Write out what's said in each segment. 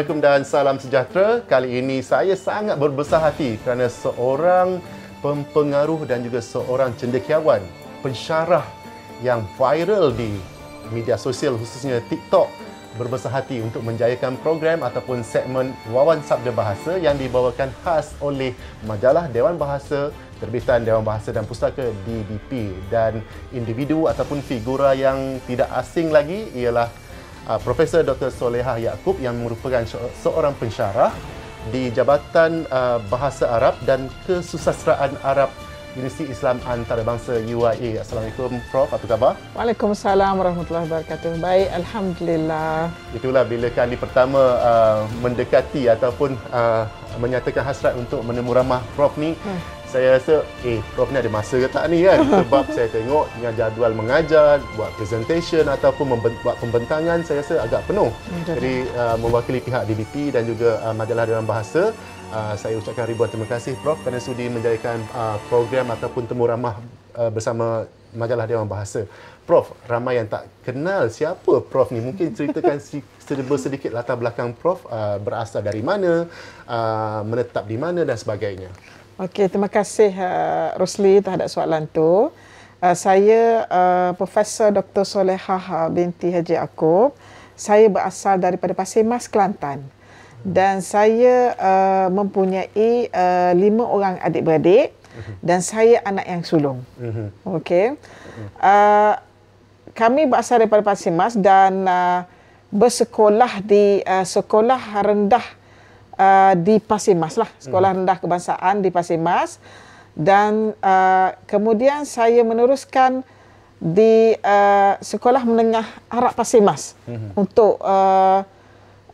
Assalamualaikum dan salam sejahtera. Kali ini saya sangat berbesar hati kerana seorang pempengaruh dan juga seorang cendekiawan, pensyarah yang viral di media sosial khususnya TikTok berbesar hati untuk menjayakan program ataupun segmen Wawan Sabda Bahasa yang dibawakan khas oleh majalah Dewan Bahasa terbitan Dewan Bahasa dan Pustaka DBP dan individu ataupun figura yang tidak asing lagi ialah Ah, Profesor Dr. Solehah Yaakob yang merupakan seorang pensyarah di Jabatan ah, Bahasa Arab dan Kesusasteraan Arab Universiti Islam Antarabangsa UIA. Assalamualaikum Prof, apa khabar? Waalaikumsalam warahmatullahi wabarakatuh. Baik, Alhamdulillah. Itulah bila kali pertama uh, mendekati ataupun uh, menyatakan hasrat untuk menemu ramah Prof ni, hmm saya rasa eh prof ni ada masa ke tak ni kan sebab saya tengok dengan jadual mengajar buat presentation ataupun membent- buat pembentangan saya rasa agak penuh jadi uh, mewakili pihak DBP dan juga uh, majalah dalam bahasa uh, saya ucapkan ribuan terima kasih prof kerana sudi menjadikan uh, program ataupun temu ramah uh, bersama majalah dewan bahasa prof ramai yang tak kenal siapa prof ni mungkin ceritakan sedikit latar belakang prof uh, berasal dari mana uh, menetap di mana dan sebagainya Okey, terima kasih uh, Rosli terhadap soalan tu. Uh, saya uh, Profesor Dr. Solehah binti Haji Akub. Saya berasal daripada Pasir Mas, Kelantan. Dan saya uh, mempunyai uh, lima orang adik-beradik mhm. dan saya anak yang sulung. Mhm. Okey. Uh, kami berasal daripada Pasir Mas dan uh, bersekolah di uh, sekolah rendah uh, uh, di Pasir Mas lah, Sekolah hmm. Rendah Kebangsaan di Pasir Mas. Dan uh, kemudian saya meneruskan di uh, Sekolah Menengah Arab Pasir Mas hmm untuk uh,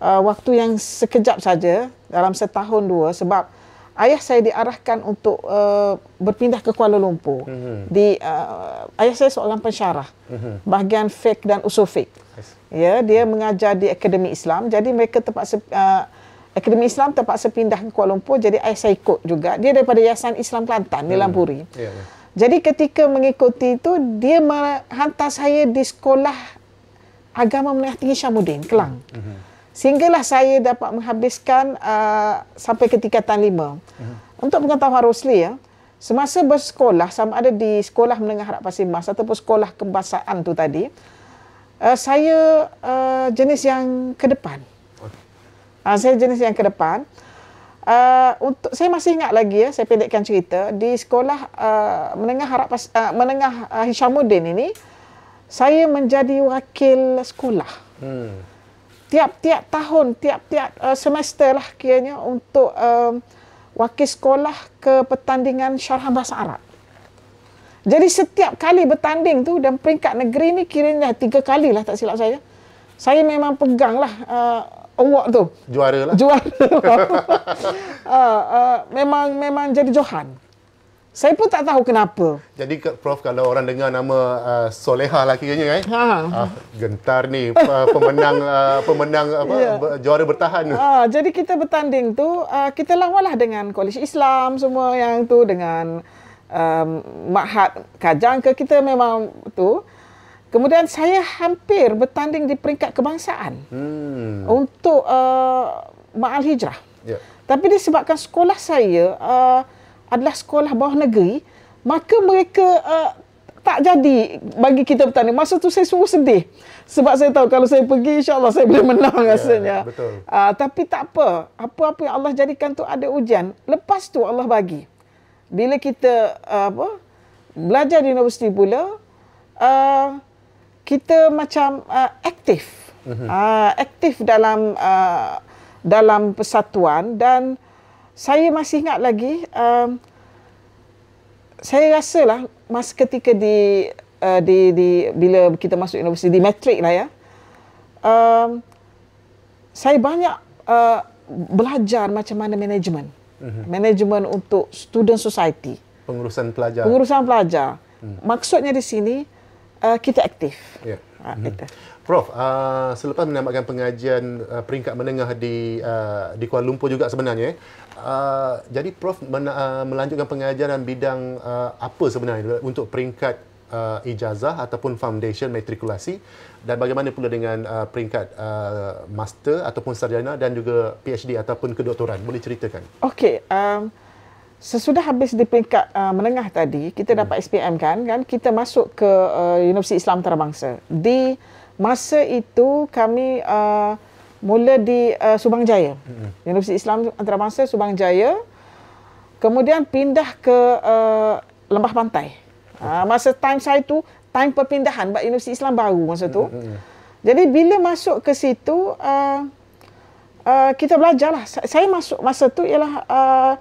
uh, waktu yang sekejap saja dalam setahun dua sebab ayah saya diarahkan untuk uh, berpindah ke Kuala Lumpur. Mm-hmm. Di uh, ayah saya seorang pensyarah mm-hmm. bahagian fik dan usul fik. Yes. Ya, dia mengajar di Akademi Islam. Jadi mereka terpaksa uh, Akademi Islam terpaksa pindah ke Kuala Lumpur jadi ayah saya ikut juga. Dia daripada Yayasan Islam Kelantan hmm. di Lampuri. Yeah. Ya. Jadi ketika mengikuti itu dia menghantar saya di sekolah agama menengah tinggi Syamuddin Kelang. Hmm. Sehinggalah saya dapat menghabiskan uh, sampai ke tingkatan lima. Hmm. Untuk pengetahuan Rosli ya, semasa bersekolah sama ada di sekolah menengah harap pasir mas ataupun sekolah kebangsaan tu tadi, uh, saya uh, jenis yang ke depan. Ha, saya jenis yang ke depan. Uh, untuk saya masih ingat lagi ya, saya pendekkan cerita di sekolah uh, menengah harap uh, menengah uh, Hishamuddin ini saya menjadi wakil sekolah. Hmm. Tiap-tiap tahun, tiap-tiap uh, semester lah kianya untuk um, wakil sekolah ke pertandingan syarahan bahasa Arab. Jadi setiap kali bertanding tu dan peringkat negeri ni kiranya tiga kali lah tak silap saya. Saya memang pegang lah uh, award tu. Juara lah. Juara. uh, uh, memang memang jadi Johan. Saya pun tak tahu kenapa. Jadi Prof kalau orang dengar nama uh, Soleha lah kiranya kan. Eh? Ha. Uh, gentar ni uh, pemenang uh, pemenang apa yeah. Ya. juara bertahan. Uh, jadi kita bertanding tu uh, kita lah dengan Kolej Islam semua yang tu dengan um, Mahat Kajang ke kita memang tu. Kemudian saya hampir bertanding di peringkat kebangsaan hmm. untuk uh, Ma'al Hijrah. Yeah. Tapi disebabkan sekolah saya uh, adalah sekolah bawah negeri, maka mereka uh, tak jadi bagi kita bertanding. Masa tu saya sungguh sedih. Sebab saya tahu kalau saya pergi, insyaAllah saya boleh menang yeah, rasanya. Betul. Uh, tapi tak apa. Apa-apa yang Allah jadikan tu ada ujian. Lepas tu Allah bagi. Bila kita uh, apa, belajar di universiti pula, uh, kita macam uh, aktif mhm. uh, aktif dalam uh, dalam persatuan dan saya masih ingat lagi uh, saya rasalah masa ketika di uh, di di bila kita masuk universiti di matrik lah ya uh, saya banyak uh, belajar macam mana management uh-huh. management untuk student society pengurusan pelajar pengurusan pelajar uh maksudnya di sini uh, kita aktif. Ya. Yeah. Ha, mm-hmm. Prof, uh, selepas menamatkan pengajian uh, peringkat menengah di uh, di Kuala Lumpur juga sebenarnya. Uh, jadi Prof men, uh, melanjutkan pengajian bidang uh, apa sebenarnya untuk peringkat uh, ijazah ataupun foundation matrikulasi dan bagaimana pula dengan uh, peringkat uh, master ataupun sarjana dan juga PhD ataupun kedoktoran boleh ceritakan? Okey, um sesudah habis di peringkat uh, menengah tadi kita hmm. dapat SPM kan kan kita masuk ke uh, Universiti Islam Terbangsa di masa itu kami uh, mula di uh, Subang Jaya hmm. Universiti Islam Antarabangsa Subang Jaya kemudian pindah ke uh, Lembah Pantai uh, masa time saya tu time perpindahan buat Universiti Islam baru masa tu hmm, hmm, hmm. jadi bila masuk ke situ uh, uh, kita belajarlah saya masuk masa tu ialah uh,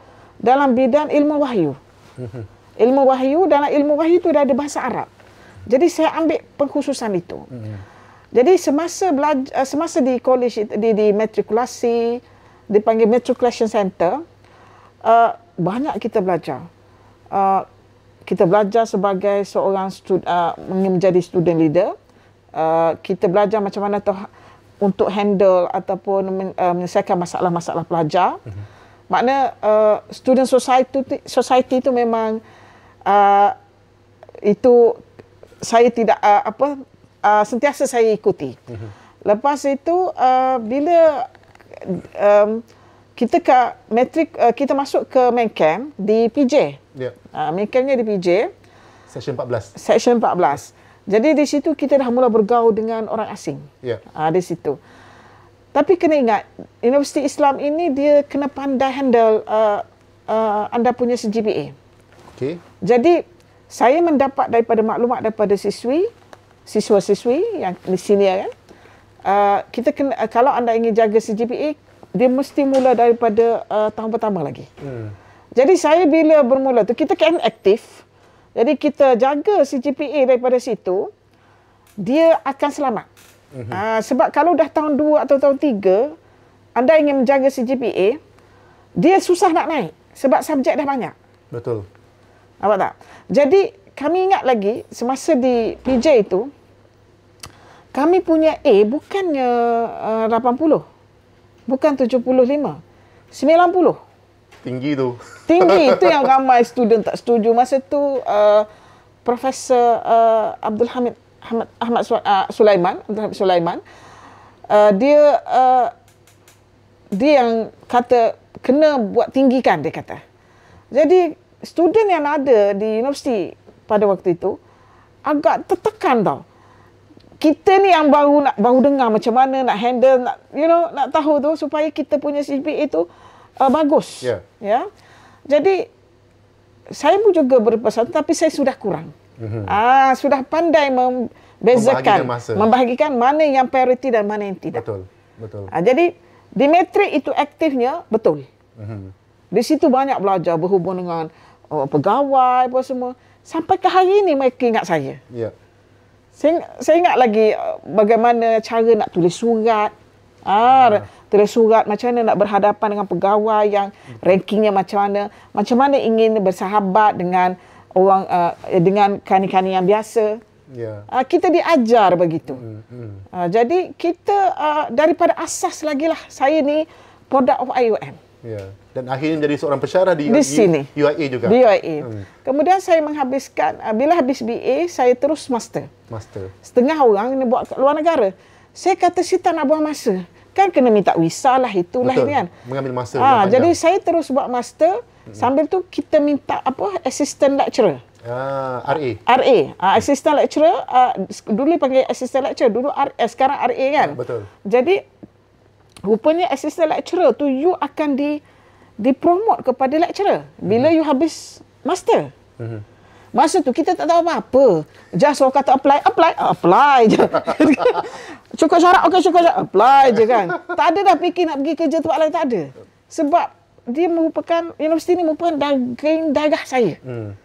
dalam bidang ilmu wahyu. Ilmu wahyu dalam ilmu wahyu itu dah ada bahasa Arab. Jadi saya ambil pengkhususan itu. Hmm. Jadi semasa belajar, eh, semasa di college di di matrikulasi dipanggil matriculation center uh, banyak kita belajar. Uh, kita belajar sebagai seorang stud, uh, menjadi student leader. Uh, kita belajar macam mana toh, ha-, untuk handle ataupun uh, menyelesaikan masalah-masalah pelajar. Uh-huh. Maknanya uh, student society society tu memang uh, itu saya tidak uh, apa uh, sentiasa saya ikuti. Mhm. Lepas itu uh, bila um, kita ke metric uh, kita masuk ke main camp di PJ. Ya. Yeah. Uh, main campnya di PJ. session 14. session 14. Jadi di situ kita dah mula bergaul dengan orang asing. Ya. Yeah. Uh, di situ. Uh, tapi kena ingat, Universiti Islam ini dia kena pandai handle uh, uh, anda punya GPA. Okay. Jadi, saya mendapat daripada maklumat daripada siswi, siswa-siswi yang di sini kan. Uh, kita kena, uh, kalau anda ingin jaga CGPA, dia mesti mula daripada uh, tahun pertama lagi. Hmm. Jadi saya bila bermula tu, kita kan aktif. Jadi kita jaga CGPA daripada situ, dia akan selamat. Uh-huh. Uh, sebab kalau dah tahun 2 atau tahun 3, anda ingin menjaga CGPA, dia susah nak naik sebab subjek dah banyak. Betul. Nampak tak? Jadi, kami ingat lagi semasa di PJ itu, kami punya A bukannya eh, uh, 80. Bukan 75. 90. Tinggi tu. Tinggi. Itu yang ramai student tak setuju. Masa tu, uh, Profesor uh, Abdul Hamid Ahmad Ahmad Su, uh, Sulaiman Sulaiman uh, dia uh, dia yang kata kena buat tinggikan dia kata. Jadi student yang ada di universiti pada waktu itu agak tertekan tau. Kita ni yang baru nak baru dengar macam mana nak handle nak you know nak tahu tu supaya kita punya CGPA itu uh, bagus. Ya. Yeah. Yeah? Jadi saya pun juga berpesan tapi saya sudah kurang. Mm-hmm. Ah sudah pandai membezakan masa. membahagikan mana yang priority dan mana yang tidak. Betul. Betul. Ah jadi di metrik itu aktifnya betul. Mm-hmm. Di situ banyak belajar berhubung dengan oh, pegawai apa semua. Sampai ke hari ini mereka ingat saya. Yeah. Saya, saya ingat lagi uh, bagaimana cara nak tulis surat. Ah yeah. tulis surat macam mana nak berhadapan dengan pegawai yang mm-hmm. rankingnya macam mana, macam mana ingin bersahabat dengan orang uh, dengan kani-kani yang biasa. Yeah. Ya. Uh, kita diajar begitu. Mm-hmm. Uh, jadi kita uh, daripada asas lagi lah saya ni product of IUM. Yeah. Dan akhirnya jadi seorang pesyarah di, di e sini. UIA e juga. Di UIA. E. Hmm. Kemudian saya menghabiskan, ah, bila habis BA, saya terus master. Master. Setengah orang ni buat kat luar negara. Saya kata, si tak nak buang masa. Kan kena minta visa lah, itulah Betul. ini kan. Mengambil masa. Ha, jadi saya terus buat master. Mhm. Sambil tu kita minta apa assistant lecturer. Uh, ah, RA. RA, uh, ah, assistant lecturer uh, dulu panggil assistant lecturer, dulu R, uh, sekarang RA kan. Uh, betul. Jadi rupanya assistant lecturer tu you akan di dipromote kepada lecturer bila uh you habis master. uh Masa tu kita tak tahu apa-apa. Just orang kata apply, apply, apply je. cukup syarat, okey cukup syarat, apply je kan. Tak ada dah fikir nak pergi kerja tempat lain, tak ada. Sebab dia merupakan universiti ini merupakan daging darah saya. Hmm.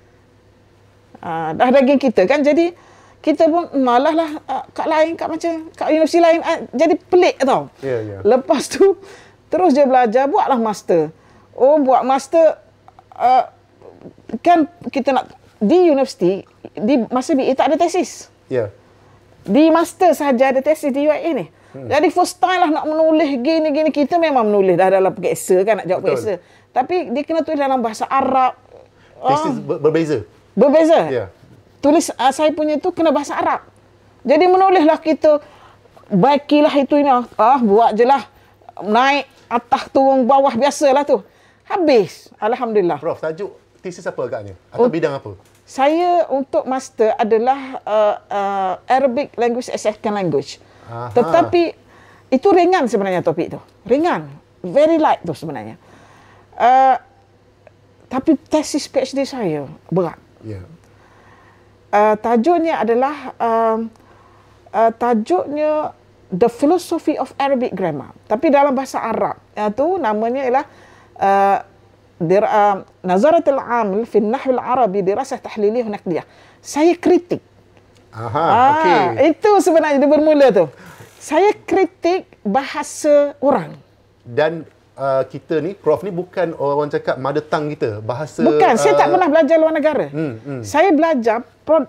Uh, ah, dah daging kita kan. Jadi kita pun malah hmm, lah uh, kat lain kat macam kat universiti lain uh, jadi pelik tau. Yeah, yeah. Lepas tu terus je belajar buatlah master. Oh buat master uh, kan kita nak di universiti di masa BA eh, tak ada tesis. Ya. Yeah. Di master saja ada tesis di UIA ni. Hmm. Hmm. Jadi first time lah nak menulis gini-gini. Kita memang menulis dah dalam peksa kan nak jawab peksa. Tapi dia kena tulis dalam bahasa Arab. Peksa uh, berbeza? Berbeza. Yeah. Tulis uh, saya punya tu kena bahasa Arab. Jadi menulislah kita. Baikilah itu ini. Uh, buat jelah Naik atas turun bawah biasalah tu. Habis. Alhamdulillah. Prof, tajuk tesis apa agaknya? Atau Ut- oh. bidang apa? Saya untuk master adalah uh, uh, Arabic language as second language. Aha. Tetapi itu ringan sebenarnya topik itu. Ringan. Very light tu sebenarnya. Uh, tapi tesis PhD saya berat. Yeah. Uh, tajuknya adalah uh, uh, tajuknya The Philosophy of Arabic Grammar. Tapi dalam bahasa Arab itu uh, namanya ialah uh, uh Nazarat al-Amil fi Nahwil Arabi dirasah tahlili hunaq dia. Saya kritik Aha, ah, okay. Itu sebenarnya dia bermula tu. Saya kritik bahasa orang. Dan uh, kita ni, Prof ni bukan orang cakap mother tongue kita. Bahasa... Bukan, uh, saya tak uh, pernah belajar luar negara. Hmm, hmm. Saya belajar,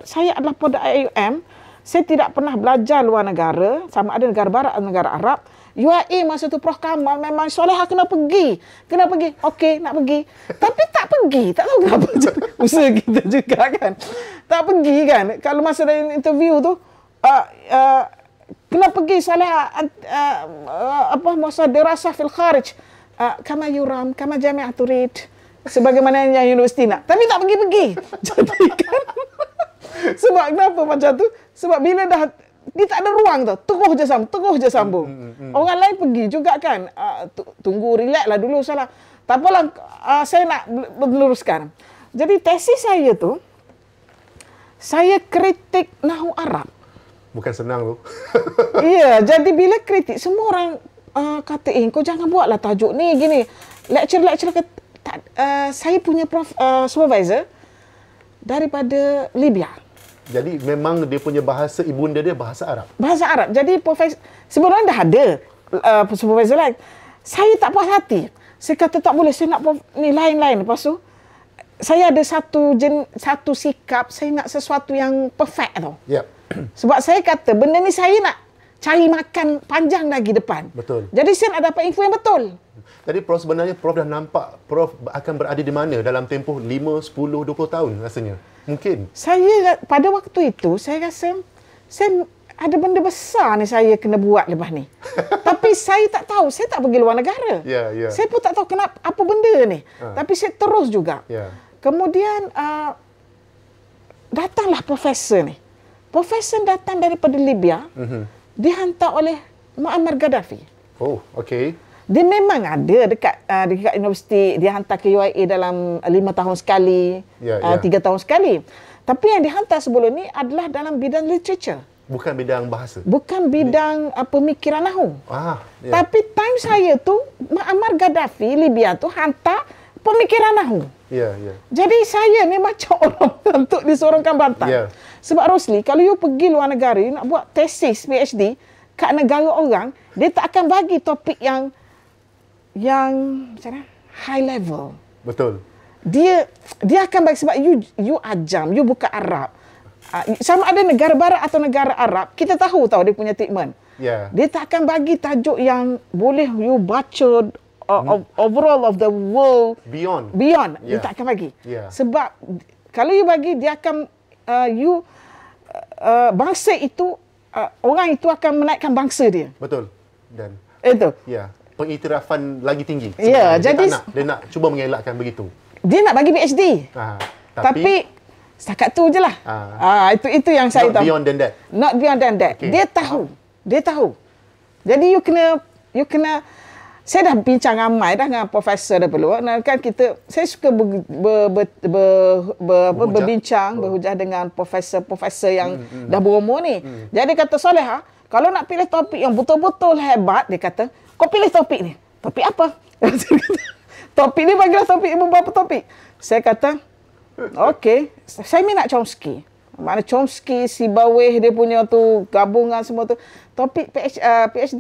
saya adalah produk IUM. Saya tidak pernah belajar luar negara, sama ada negara barat atau negara Arab. UAE masa tu Prof Kamal memang soleha ah, kena pergi. Kena pergi. Okey, nak pergi. Tapi tak pergi. Tak tahu kenapa. Usaha kita juga kan tak pergi kan kalau masa dalam interview tu uh, ah, uh, ah, kena pergi salah uh, uh, apa masa dirasa fil kharij uh, kama yuram kama jami'ah turid sebagaimana yang universiti nak tapi tak pergi-pergi jadi kan sebab kenapa macam tu sebab bila dah dia tak ada ruang tu terus je sambung terus je sambung hmm, hmm, hmm. orang lain pergi juga kan uh, tunggu relax lah dulu salah tak apalah uh, saya nak meneruskan jadi tesis saya tu saya kritik Nahu Arab. Bukan senang tu. Iya, jadi bila kritik, semua orang uh, kata, eh, kau jangan buatlah tajuk ni, gini. Lecture-lecture ke, tak, uh, saya punya prof, uh, supervisor daripada Libya. Jadi memang dia punya bahasa ibunda dia bahasa Arab. Bahasa Arab. Jadi profesor sebenarnya dah ada uh, supervisor lain. Saya tak puas hati. Saya kata tak boleh saya nak prof, ni lain-lain lepas tu saya ada satu jen, satu sikap saya nak sesuatu yang perfect tau. Yep. Sebab saya kata benda ni saya nak cari makan panjang lagi depan. Betul. Jadi saya nak dapat info yang betul. Jadi prof sebenarnya prof dah nampak prof akan berada di mana dalam tempoh 5, 10, 20 tahun rasanya. Mungkin. Saya pada waktu itu saya rasa saya ada benda besar ni saya kena buat lepas ni. Tapi saya tak tahu, saya tak pergi luar negara. yeah, Yeah. Saya pun tak tahu kenapa apa benda ni. Uh. Tapi saya terus juga. Yeah. Kemudian uh, datanglah profesor ni. Profesor datang daripada Libya. Mm-hmm. Dihantar oleh Muammar Gaddafi. Oh, okey. Dia memang ada dekat uh, dekat universiti, dia hantar ke UAE dalam lima tahun sekali, ya, uh, ya. tiga yeah, yeah. uh, tahun sekali. Tapi yang dihantar sebelum ni adalah dalam bidang literature. Bukan bidang bahasa. Bukan bidang uh, pemikiran nahu. Ah, yeah. Tapi time saya tu Muammar Gaddafi Libya tu hantar pemikiran nahu. Yeah, yeah. Jadi saya ni macam orang untuk di seorang kambatan. Yeah. Sebab Rosli, kalau you pergi luar negara, nak buat tesis PhD kat negara orang, dia tak akan bagi topik yang yang macam mana? High level. Betul. Dia dia akan bagi sebab you you ajam, you buka Arab. Uh, sama ada negara barat atau negara Arab, kita tahu tahu dia punya treatment. Yeah. Dia tak akan bagi tajuk yang boleh you baca mm-hmm. overall of the world beyond beyond yeah. you tak bagi yeah. sebab kalau you bagi dia akan uh, you uh, bangsa itu uh, orang itu akan menaikkan bangsa dia betul dan itu ya yeah. pengiktirafan lagi tinggi ya yeah. jadi nak, dia nak cuba mengelakkan begitu dia nak bagi PhD ha, ah, tapi, tapi setakat tu je lah. Ah. ah itu itu yang saya not tahu. beyond than that not beyond than that okay. dia tahu ah. dia tahu jadi you kena you kena saya dah bincang ramai dah dengan profesor dah perlu kan kita saya suka ber, ber, ber, ber, ber, ber, berbincang berhujah dengan profesor-profesor yang hmm, hmm. dah berumur ni hmm. jadi kata soleh ha kalau nak pilih topik yang betul-betul hebat dia kata kau pilih topik ni topik apa topik ni bagilah topik ibu bapa topik saya kata okey saya minat Chomsky mana Chomsky, Sibawih dia punya tu gabungan semua tu. Topik PhD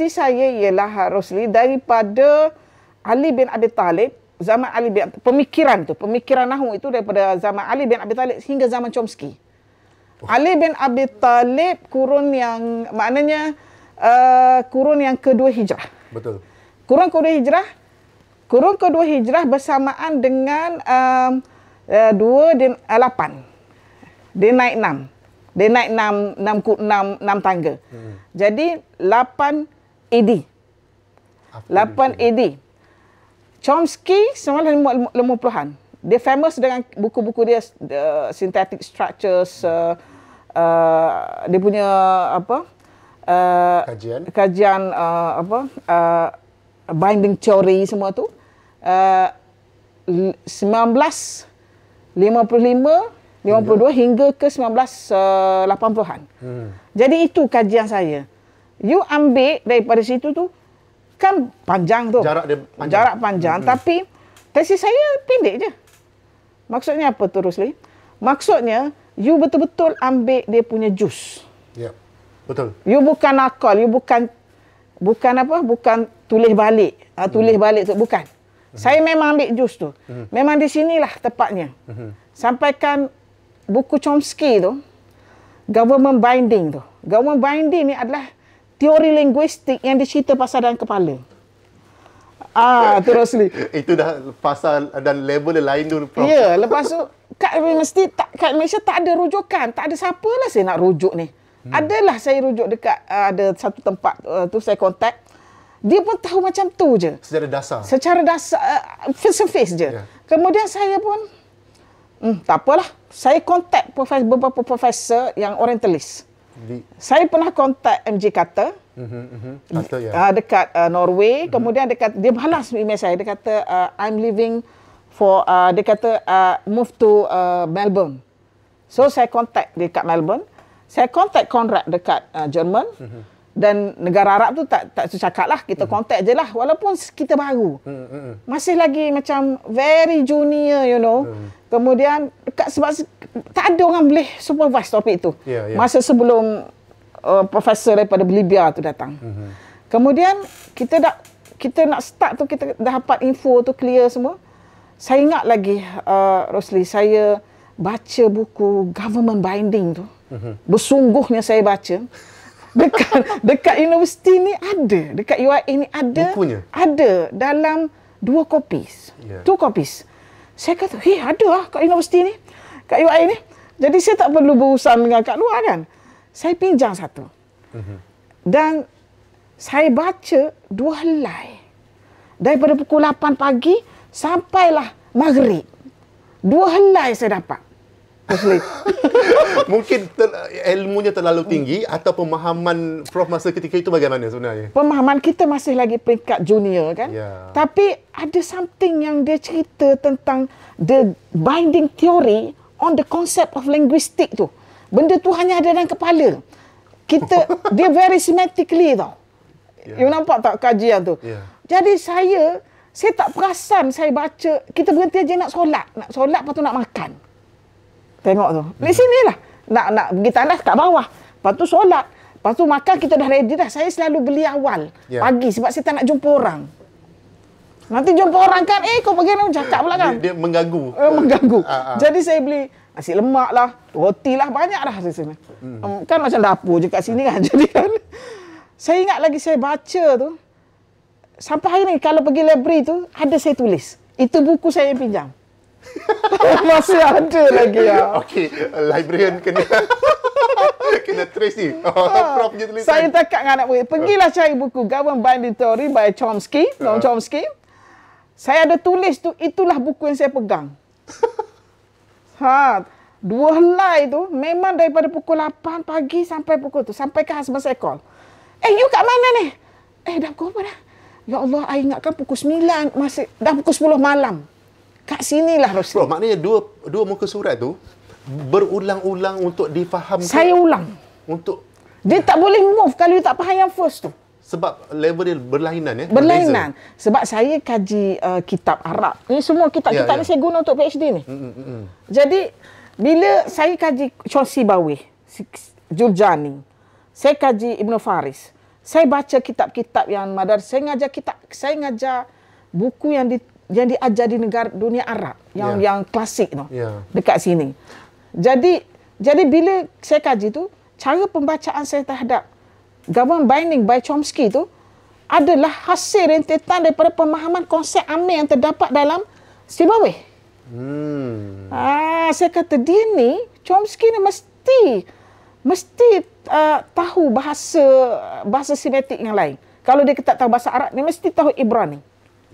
uh, saya ialah Rosli daripada Ali bin Abi Talib zaman Ali bin pemikiran tu pemikiran nahwu itu daripada zaman Ali bin Abi Talib hingga zaman Chomsky. Oh. Ali bin Abi Talib kurun yang maknanya uh, kurun yang kedua hijrah. Betul. Kurun kedua hijrah. Kurun kedua hijrah bersamaan dengan um, uh, dua dan uh, lapan dia naik enam, Dia naik enam, enam ku enam tangga. Hmm. Jadi lapan AD. lapan AD. Chomsky semua lima puluhan. Dia famous dengan buku-buku dia uh, synthetic structures uh, uh, dia punya apa? Uh, kajian kajian uh, apa? Uh, binding theory semua tu. Uh, 1955 52 hingga ke 1980-an. Eh, hmm. Jadi itu kajian saya. You ambil daripada situ tu kan panjang tu. Jarak dia panjang. Jarak panjang hmm. tapi tesis saya pendek je. Maksudnya apa tu Rusli? Maksudnya you betul-betul ambil dia punya jus. Ya. Yep. Betul. You bukan akal, you bukan bukan apa? Bukan tulis balik. Ah uh, tulis hmm. balik tu bukan. Hmm. Saya memang ambil jus tu. Hmm. Memang di sinilah tepatnya. Hmm. Sampaikan buku Chomsky tu, government binding tu. Government binding ni adalah teori linguistik yang dicerita pasal dalam kepala. Ah, tu Rosli. Itu dah pasal dan level yang lain tu. Ya, yeah, lepas tu, kat mesti, tak, kat Malaysia tak ada rujukan. Tak ada siapalah saya nak rujuk ni. Hmm. Adalah saya rujuk dekat uh, ada satu tempat uh, tu saya kontak. Dia pun tahu macam tu je. Secara dasar. Secara dasar, uh, face to face je. Yeah. Kemudian saya pun, hmm, tak apalah saya kontak profes, beberapa profesor yang orientalis. Di. Saya pernah kontak MJ Carter. Mm-hmm. Carter, ya. Ah, dekat uh, Norway. Mm-hmm. Kemudian dekat dia balas email saya. Dia kata, uh, I'm living for, uh, dia kata, uh, move to uh, Melbourne. So, saya kontak dekat Melbourne. Saya kontak Conrad dekat uh, Jerman. Mm-hmm dan negara Arab tu tak tak cakap lah kita mm. contact je lah walaupun kita baru mm, mm, masih lagi macam very junior you know mm. kemudian dekat sebab tak ada orang boleh supervise topik tu yeah, yeah. masa sebelum uh, profesor daripada Libya tu datang mm-hmm. kemudian kita dah kita nak start tu kita dah dapat info tu clear semua saya ingat lagi uh, Rosli saya baca buku government binding tu mm-hmm. bersungguhnya saya baca dekat dekat universiti ni ada dekat UIA ni ada bukunya ada dalam dua kopi, yeah. two copies saya kata hey eh, ada lah kat universiti ni kat UIA ni jadi saya tak perlu berusaha dengan kat luar kan saya pinjam satu mhm. dan saya baca dua helai daripada pukul 8 pagi sampailah maghrib dua helai saya dapat Mostly. Mungkin ter, ilmunya terlalu tinggi hmm. atau pemahaman Prof masa ketika itu bagaimana sebenarnya? Pemahaman kita masih lagi peringkat junior kan? Yeah. Tapi ada something yang dia cerita tentang the binding theory on the concept of linguistic tu. Benda tu hanya ada dalam kepala. Kita dia very systematically tau. Yeah. You nampak tak kajian tu? Yeah. Jadi saya saya tak perasan saya baca kita berhenti aja nak solat, nak solat patu nak makan. Tengok tu. Di sini lah. Nak, nak pergi tandas kat bawah. Lepas tu solat. Lepas tu makan kita dah ready dah. Saya selalu beli awal. Yeah. Pagi sebab saya tak nak jumpa orang. Nanti jumpa orang kan. Eh kau pergi nak cakap pula kan. Dia, dia mengganggu. Eh, mengganggu. Uh, uh. Jadi saya beli nasi lemak lah. Roti lah. Banyak lah saya sini. Hmm. Kan macam dapur je kat sini kan. Jadi kan. Saya ingat lagi saya baca tu. Sampai hari ni kalau pergi library tu. Ada saya tulis. Itu buku saya pinjam. Oh, masih ada lagi ya. Okey, librarian kena kena trace ni. Oh, ah. prof punya tulisan. Saya takat kan? dengan anak murid. Pergilah oh. cari buku Government Binding Theory by Chomsky. Ah. Noam Chomsky. Saya ada tulis tu, itulah buku yang saya pegang. ha, dua helai tu memang daripada pukul 8 pagi sampai pukul tu. Sampai ke husband saya call. Eh, you kat mana ni? Eh, dah pukul apa dah? Ya Allah, saya ingatkan pukul 9 masih. Dah pukul 10 malam. Kat sinilah Rosli. Bro, maknanya dua dua muka surat tu berulang-ulang untuk difahamkan. Saya ulang. Untuk dia tak boleh move kalau you tak faham yang first tu. Sebab level dia berlainan ya. Berlainan. Berbeza. Sebab saya kaji uh, kitab Arab. Ini semua kitab kita ya, yeah, yeah. ni ya. saya guna untuk PhD ni. Mm, mm, mm, Jadi bila saya kaji Chosi Bawi, Jurjani, saya kaji Ibn Faris, saya baca kitab-kitab yang Madar, saya ngajar kitab, saya ngajar buku yang di, yang diajar di negara dunia Arab yang yeah. yang klasik tu yeah. dekat sini. Jadi jadi bila saya kaji tu cara pembacaan saya terhadap government binding by Chomsky tu adalah hasil rentetan daripada pemahaman konsep amir yang terdapat dalam Zimbabwe. Hmm. Ah, saya kata dia ni Chomsky ni mesti mesti uh, tahu bahasa bahasa simetik yang lain. Kalau dia tak tahu bahasa Arab, ni mesti tahu Ibrani.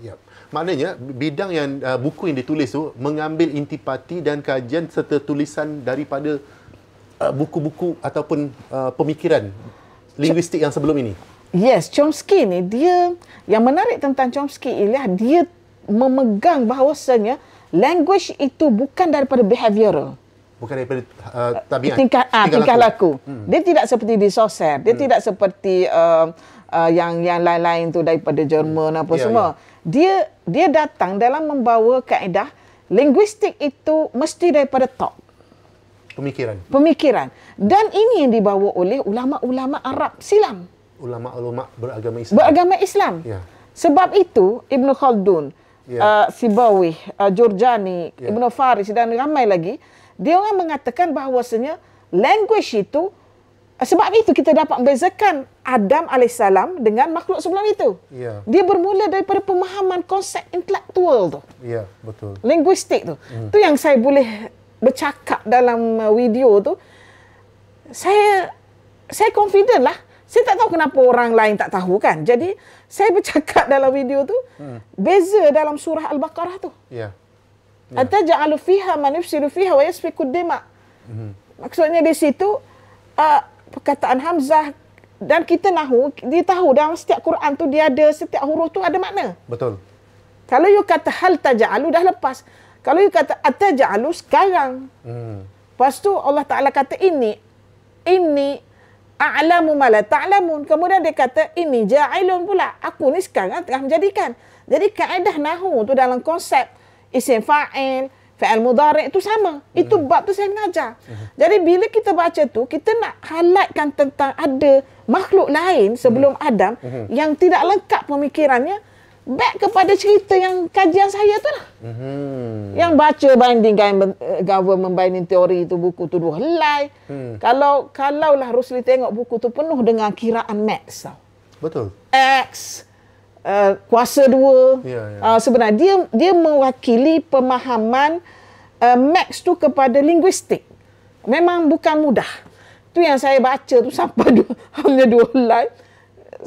Yep. Ya maknanya bidang yang uh, buku yang ditulis tu mengambil intipati dan kajian serta tulisan daripada uh, buku-buku ataupun uh, pemikiran linguistik yang sebelum ini. Yes, Chomsky ni dia yang menarik tentang Chomsky ialah dia memegang bahawasanya language itu bukan daripada behavioral bukan daripada uh, tabiat tingkah, ah, tingkah, ah, tingkah laku, laku. Hmm. dia tidak seperti di Saussure dia hmm. tidak seperti uh, uh, yang yang lain-lain tu daripada Jerman hmm. apa yeah, semua yeah dia dia datang dalam membawa kaedah linguistik itu mesti daripada top pemikiran pemikiran dan ini yang dibawa oleh ulama-ulama Arab silam ulama-ulama beragama Islam beragama Islam ya. sebab itu Ibn Khaldun ya. uh, Sibawi uh, Jurjani ya. Ibn Faris dan ramai lagi dia orang mengatakan bahawasanya language itu sebab itu kita dapat bezakan Adam AS dengan makhluk sebelum itu. Yeah. Dia bermula daripada pemahaman konsep intelektual tu. Ya, yeah, betul. Linguistik tu. Mm. Tu yang saya boleh bercakap dalam uh, video tu. Saya saya confident lah. Saya tak tahu kenapa orang lain tak tahu kan. Jadi, saya bercakap dalam video tu. Mm. Beza dalam surah Al-Baqarah tu. Ya. Yeah. Atta ja'alu fiha manifsiru fiha wa yasfi kuddimak. Hmm. Maksudnya di situ, uh, perkataan Hamzah, dan kita tahu dia tahu dalam setiap Quran tu dia ada setiap huruf tu ada makna. Betul. Kalau you kata hal taja'alu dah lepas. Kalau you kata ataja'alu sekarang. Hmm. Lepas tu Allah Taala kata ini ini a'lamu ma la ta'lamun. Kemudian dia kata ini ja'ilun pula. Aku ni sekarang tengah menjadikan. Jadi kaedah nahu tu dalam konsep isim fa'il, fi'al mudhari itu sama. Itu hmm. bab tu saya mengajar. Hmm. Jadi bila kita baca tu, kita nak highlightkan tentang ada makhluk lain sebelum hmm. Adam hmm. yang tidak lengkap pemikirannya back kepada cerita yang kajian saya tu lah. Hmm. Yang baca binding eh, government binding teori itu buku tu dua helai. Hmm. Kalau kalaulah Rusli tengok buku tu penuh dengan kiraan max tau. Betul. X uh, kuasa dua yeah, yeah. Uh, ah, sebenarnya dia dia mewakili pemahaman uh, Max tu kepada linguistik memang bukan mudah tu yang saya baca tu sampai dua, hanya dua line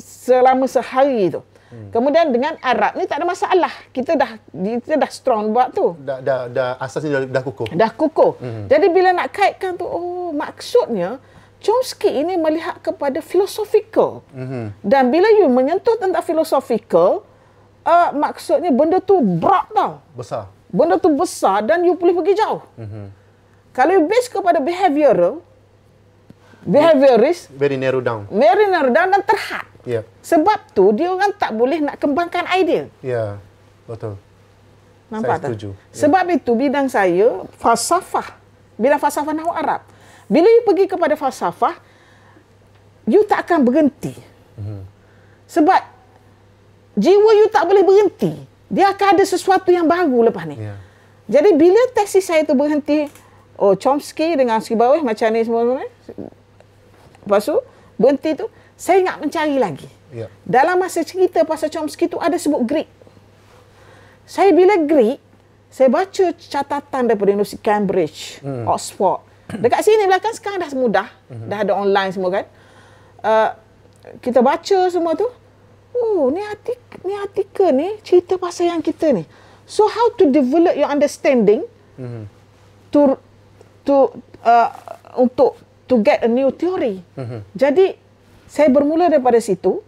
selama sehari tu hmm. Kemudian dengan Arab ni tak ada masalah. Kita dah kita dah strong buat tu. Dah dah dah asas ni dah, dah kukuh. Dah kukuh. hmm Jadi bila nak kaitkan tu oh maksudnya Chomsky ini melihat kepada filosofikal. Mm-hmm. Dan bila you menyentuh tentang filosofikal, uh, maksudnya benda tu broad tau. Besar. Benda tu besar dan you boleh pergi jauh. Mm-hmm. Kalau you based kepada behavioral, behaviorist. Very narrow down. Very narrow down dan terhad. Yeah. Sebab tu dia orang tak boleh nak kembangkan idea. Ya, yeah. betul. Nampak saya tak? setuju. Ya. Sebab yeah. itu bidang saya, falsafah. Bidang falsafah Nahu Arab. Bila you pergi kepada falsafah, you tak akan berhenti. Sebab jiwa you tak boleh berhenti. Dia akan ada sesuatu yang baru lepas ni. Yeah. Jadi bila tesis saya tu berhenti, oh Chomsky dengan Skibawih macam ni semua-semua ni. Lepas tu, berhenti tu, saya ingat mencari lagi. Yeah. Dalam masa cerita pasal Chomsky tu ada sebut Greek. Saya bila Greek, saya baca catatan daripada Universiti Cambridge, mm. Oxford, Dekat sini belakang sekarang dah semudah Mm-hmm. Dah ada online semua kan. Uh, kita baca semua tu. Oh, ni artikel ni artikel ni cerita pasal yang kita ni. So how to develop your understanding? Mm-hmm. To to uh, untuk to get a new theory. Mm-hmm. Jadi saya bermula daripada situ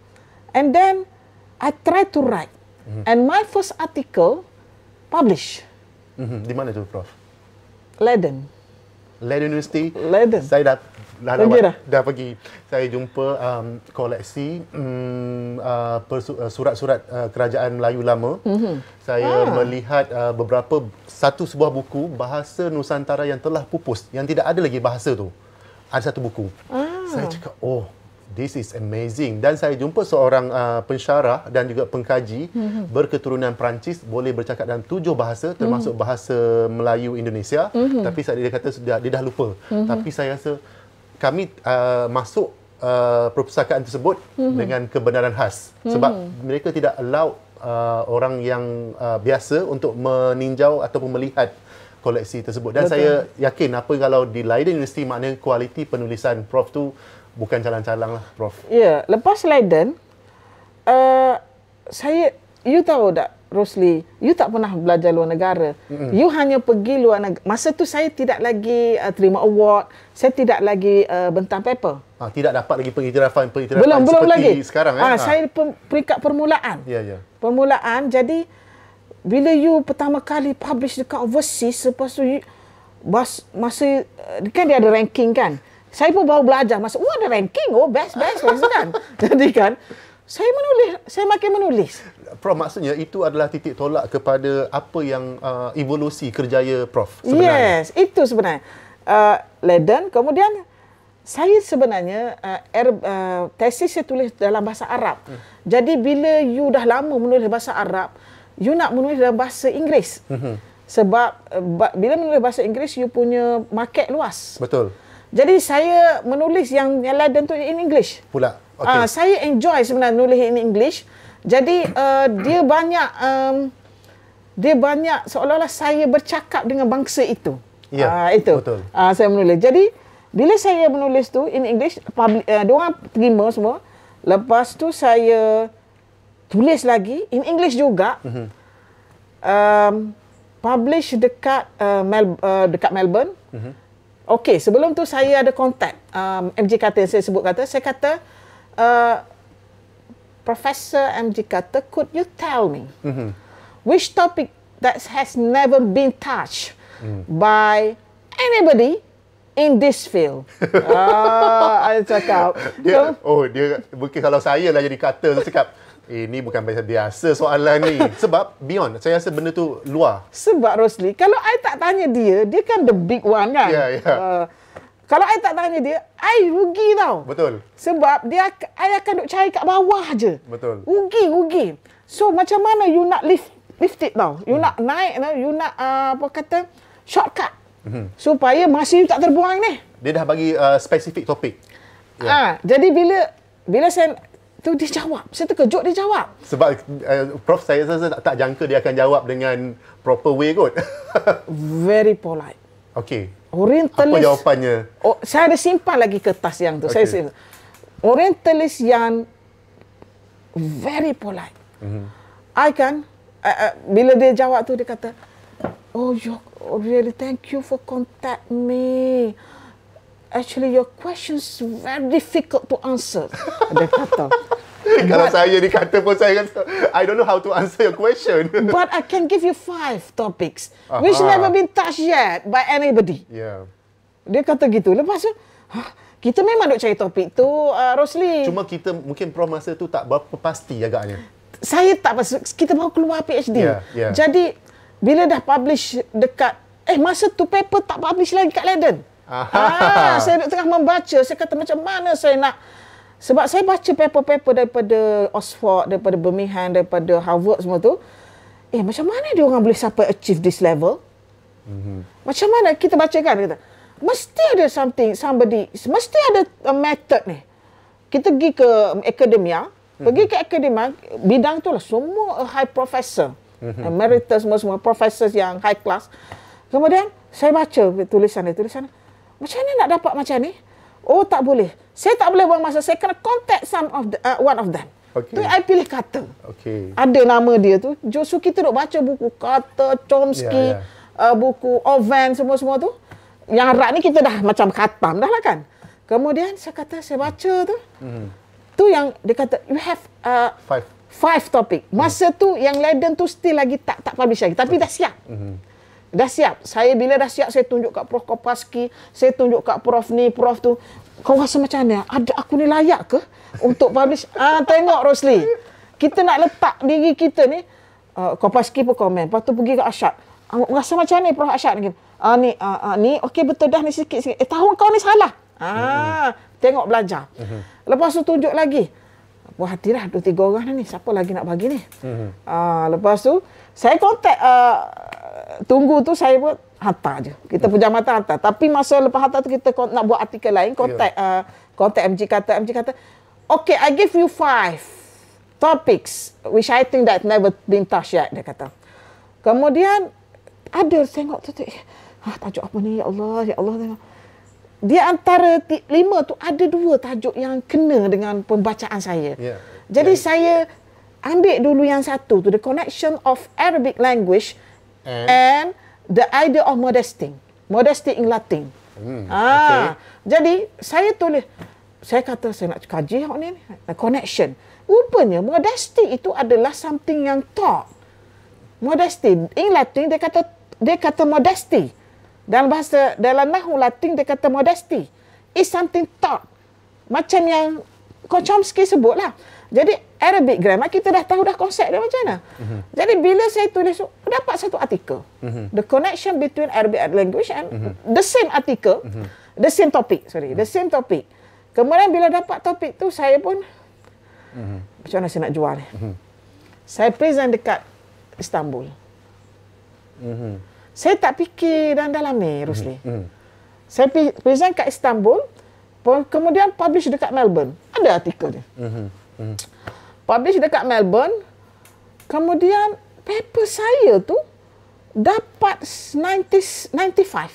and then I try to write mm-hmm. and my first article publish. Mm-hmm. Di mana tu, Prof? Leiden. Land University. London. Kan? Saya dah dah pergi dah. dah pergi. Saya jumpa um, koleksi um, uh, persu- uh, surat-surat uh, kerajaan Melayu lama. Mm-hmm. Saya ah. melihat uh, beberapa satu sebuah buku bahasa Nusantara yang telah pupus, yang tidak ada lagi bahasa tu. Ada satu buku. Ah. Saya cakap, "Oh, this is amazing dan saya jumpa seorang uh, pensyarah dan juga pengkaji mm-hmm. berketurunan Perancis boleh bercakap dalam tujuh bahasa mm-hmm. termasuk mm-hmm. bahasa Melayu Indonesia mm-hmm. tapi saya dia kata sudah dia dah lupa mm-hmm. tapi saya rasa kami uh, masuk uh, perpustakaan tersebut mm-hmm. dengan kebenaran khas sebab mm-hmm. mereka tidak allow uh, orang yang uh, biasa untuk meninjau atau melihat koleksi tersebut dan Betul. saya yakin apa kalau di Leiden University maknanya kualiti penulisan prof tu bukan calang-calang lah Prof. Ya, yeah. lepas Leiden, uh, saya, you tahu tak Rosli, you tak pernah belajar luar negara. Mm-hmm. You hanya pergi luar negara. Masa tu saya tidak lagi uh, terima award, saya tidak lagi uh, bentang paper. Ha, tidak dapat lagi pengiktirafan pengiktirafan seperti belum lagi. sekarang. Ha, ha. Saya pem- peringkat permulaan. Ya, yeah, ya. Yeah. Permulaan, jadi bila you pertama kali publish dekat overseas, lepas tu you, bas, masa, kan dia ada ranking kan? saya pun baru belajar masuk. oh ada ranking oh best best best kan jadi kan saya menulis saya makin menulis prof maksudnya itu adalah titik tolak kepada apa yang uh, evolusi kerjaya prof sebenarnya yes itu sebenarnya uh, Leden kemudian saya sebenarnya uh, er, uh, tesis saya tulis dalam bahasa Arab. Hmm. Jadi bila you dah lama menulis bahasa Arab, you nak menulis dalam bahasa Inggeris. Hmm. Sebab uh, bila menulis bahasa Inggeris you punya market luas. Betul. Jadi saya menulis yang Aladdin tu in English. Pula. Ah, okay. Uh, saya enjoy sebenarnya nulis in English. Jadi uh, dia banyak um, dia banyak seolah-olah saya bercakap dengan bangsa itu. Ya. Yeah, uh, itu. Betul. Uh, saya menulis. Jadi bila saya menulis tu in English, public uh, dia orang terima semua. Lepas tu saya tulis lagi in English juga. Mhm. Um, publish dekat uh, Mel uh, dekat Melbourne. Mhm. Okey, sebelum tu saya ada kontak um, MG kata yang saya sebut kata. Saya kata, uh, Professor MG kata, could you tell me mm-hmm. which topic that has never been touched mm. by anybody in this field? Saya uh, cakap. Dia, so, oh, dia, mungkin kalau saya lah jadi kata, saya cakap, Eh, ni bukan biasa soalan ni. Sebab, beyond, saya rasa benda tu luar. Sebab, Rosli, kalau I tak tanya dia, dia kan the big one, kan? Ya, yeah, ya. Yeah. Uh, kalau I tak tanya dia, I rugi tau. Betul. Sebab, dia, I akan duk cari kat bawah je. Betul. Rugi, rugi. So, macam mana you nak lift lift it tau? You hmm. nak naik You nak, uh, apa kata, shortcut? Hmm. Supaya masih tak terbuang ni. Dia dah bagi uh, specific topic. Ah, yeah. uh, jadi bila, bila saya, Tu dia jawab. Saya terkejut dia jawab. Sebab uh, prof saya saya tak, tak jangka dia akan jawab dengan proper way kot. Very polite. Okay. Orientalist. Apa jawapannya? Oh, saya ada simpan lagi kertas yang tu. Okay. Saya Orientalist yang very polite. Mm-hmm. I can uh, uh, bila dia jawab tu dia kata, "Oh, you oh, really thank you for contact me." actually your questions very difficult to answer. Dia kata. Kalau saya dikata pun saya kata, I don't know how to answer your question. But I can give you five topics uh-huh. which never been touched yet by anybody. Yeah. Dia kata gitu. Lepas tu, huh? kita memang duk cari topik tu, uh, Rosli. Cuma kita mungkin prom masa tu tak berapa pasti agaknya. Saya tak pasti. Kita baru keluar PhD. Yeah, yeah. Jadi, bila dah publish dekat, eh masa tu paper tak publish lagi kat Leiden. Ah, saya tengah membaca, saya kata macam mana saya nak sebab saya baca paper-paper daripada Oxford, daripada Birmingham, daripada Harvard semua tu. Eh, macam mana dia orang boleh sampai achieve this level? Mm-hmm. Macam mana kita baca kan kita? Mesti ada something, somebody, mesti ada a method ni. Kita pergi ke akademia, mm-hmm. pergi ke akademia, bidang tu lah semua a high professor. Mm-hmm. Emeritus semua-semua, professors yang high class. Kemudian, saya baca tulisan dia, tulisan dia macam mana nak dapat macam ni? Oh tak boleh. Saya tak boleh buang masa. Saya kena contact some of the, uh, one of them. Okay. Tu I pilih kata. Okay. Ada nama dia tu. Josu kita duk baca buku kata Chomsky, yeah, yeah. Uh, buku Oven semua-semua tu. Yang rak ni kita dah macam khatam dah lah kan. Kemudian saya kata saya baca tu. Hmm. Tu yang dia kata you have uh, five five topic. Masa hmm. tu yang Laden tu still lagi tak tak publish lagi tapi dah siap. Hmm. Dah siap. Saya bila dah siap, saya tunjuk kat Prof Kopaski. Saya tunjuk kat Prof ni, Prof tu. Kau rasa macam mana? Ada aku ni layak ke untuk publish? ah, tengok Rosli. Kita nak letak diri kita ni. Uh, Kopaski pun komen. Lepas tu pergi ke Asyad. Uh, ah, rasa macam mana? Prof Asyad ni? Ah, ni, ah, ah, ni okey betul dah ni sikit-sikit. Eh, tahun kau ni salah. Ah, hmm. Tengok belajar. Hmm. Lepas tu tunjuk lagi. Puas hati lah dua tiga orang ni. Siapa lagi nak bagi ni? Hmm. Ah, lepas tu saya kontak uh, ah, tunggu tu saya buat hantar aja Kita hmm. pejam mata hantar. Tapi masa lepas hantar tu kita nak buat artikel lain, kontak yeah. uh, contact MG kata, MG kata, okay, I give you five topics which I think that never been touched yet, dia kata. Kemudian, ada tengok tu, tu ah, tajuk apa ni, ya Allah, ya Allah, tengok. Di antara lima tu ada dua tajuk yang kena dengan pembacaan saya. Yeah. Jadi yeah. saya ambil dulu yang satu tu, the connection of Arabic language and, and the idea of modesty, Modesty in Latin. Hmm, ah, okay. Jadi, saya tulis. Saya kata saya nak kaji hak ni. Connection. Rupanya, modesty itu adalah something yang taught. Modesty. In Latin, dia kata dia kata modesty. Dalam bahasa, dalam Nahu Latin, dia kata modesty. It's something taught. Macam yang Kochomsky sebutlah. lah. Jadi Arabic grammar kita dah tahu dah konsep dia macam mana. Mm-hmm. Jadi bila saya tulis dapat satu artikel. Mm-hmm. The connection between Arabic and language and mm-hmm. the same article, mm-hmm. the same topic, sorry, mm-hmm. the same topic. Kemudian bila dapat topik tu saya pun mm-hmm. macam mana saya nak jual ni. Mm-hmm. Saya present dekat Istanbul. Mm-hmm. Saya tak fikir dan dalam ni mhm. Rusli. Mm-hmm. Saya present kat Istanbul, kemudian publish dekat Melbourne. Ada artikel dia. Mm-hmm. Publish dekat Melbourne. Kemudian paper saya tu dapat 90, 95.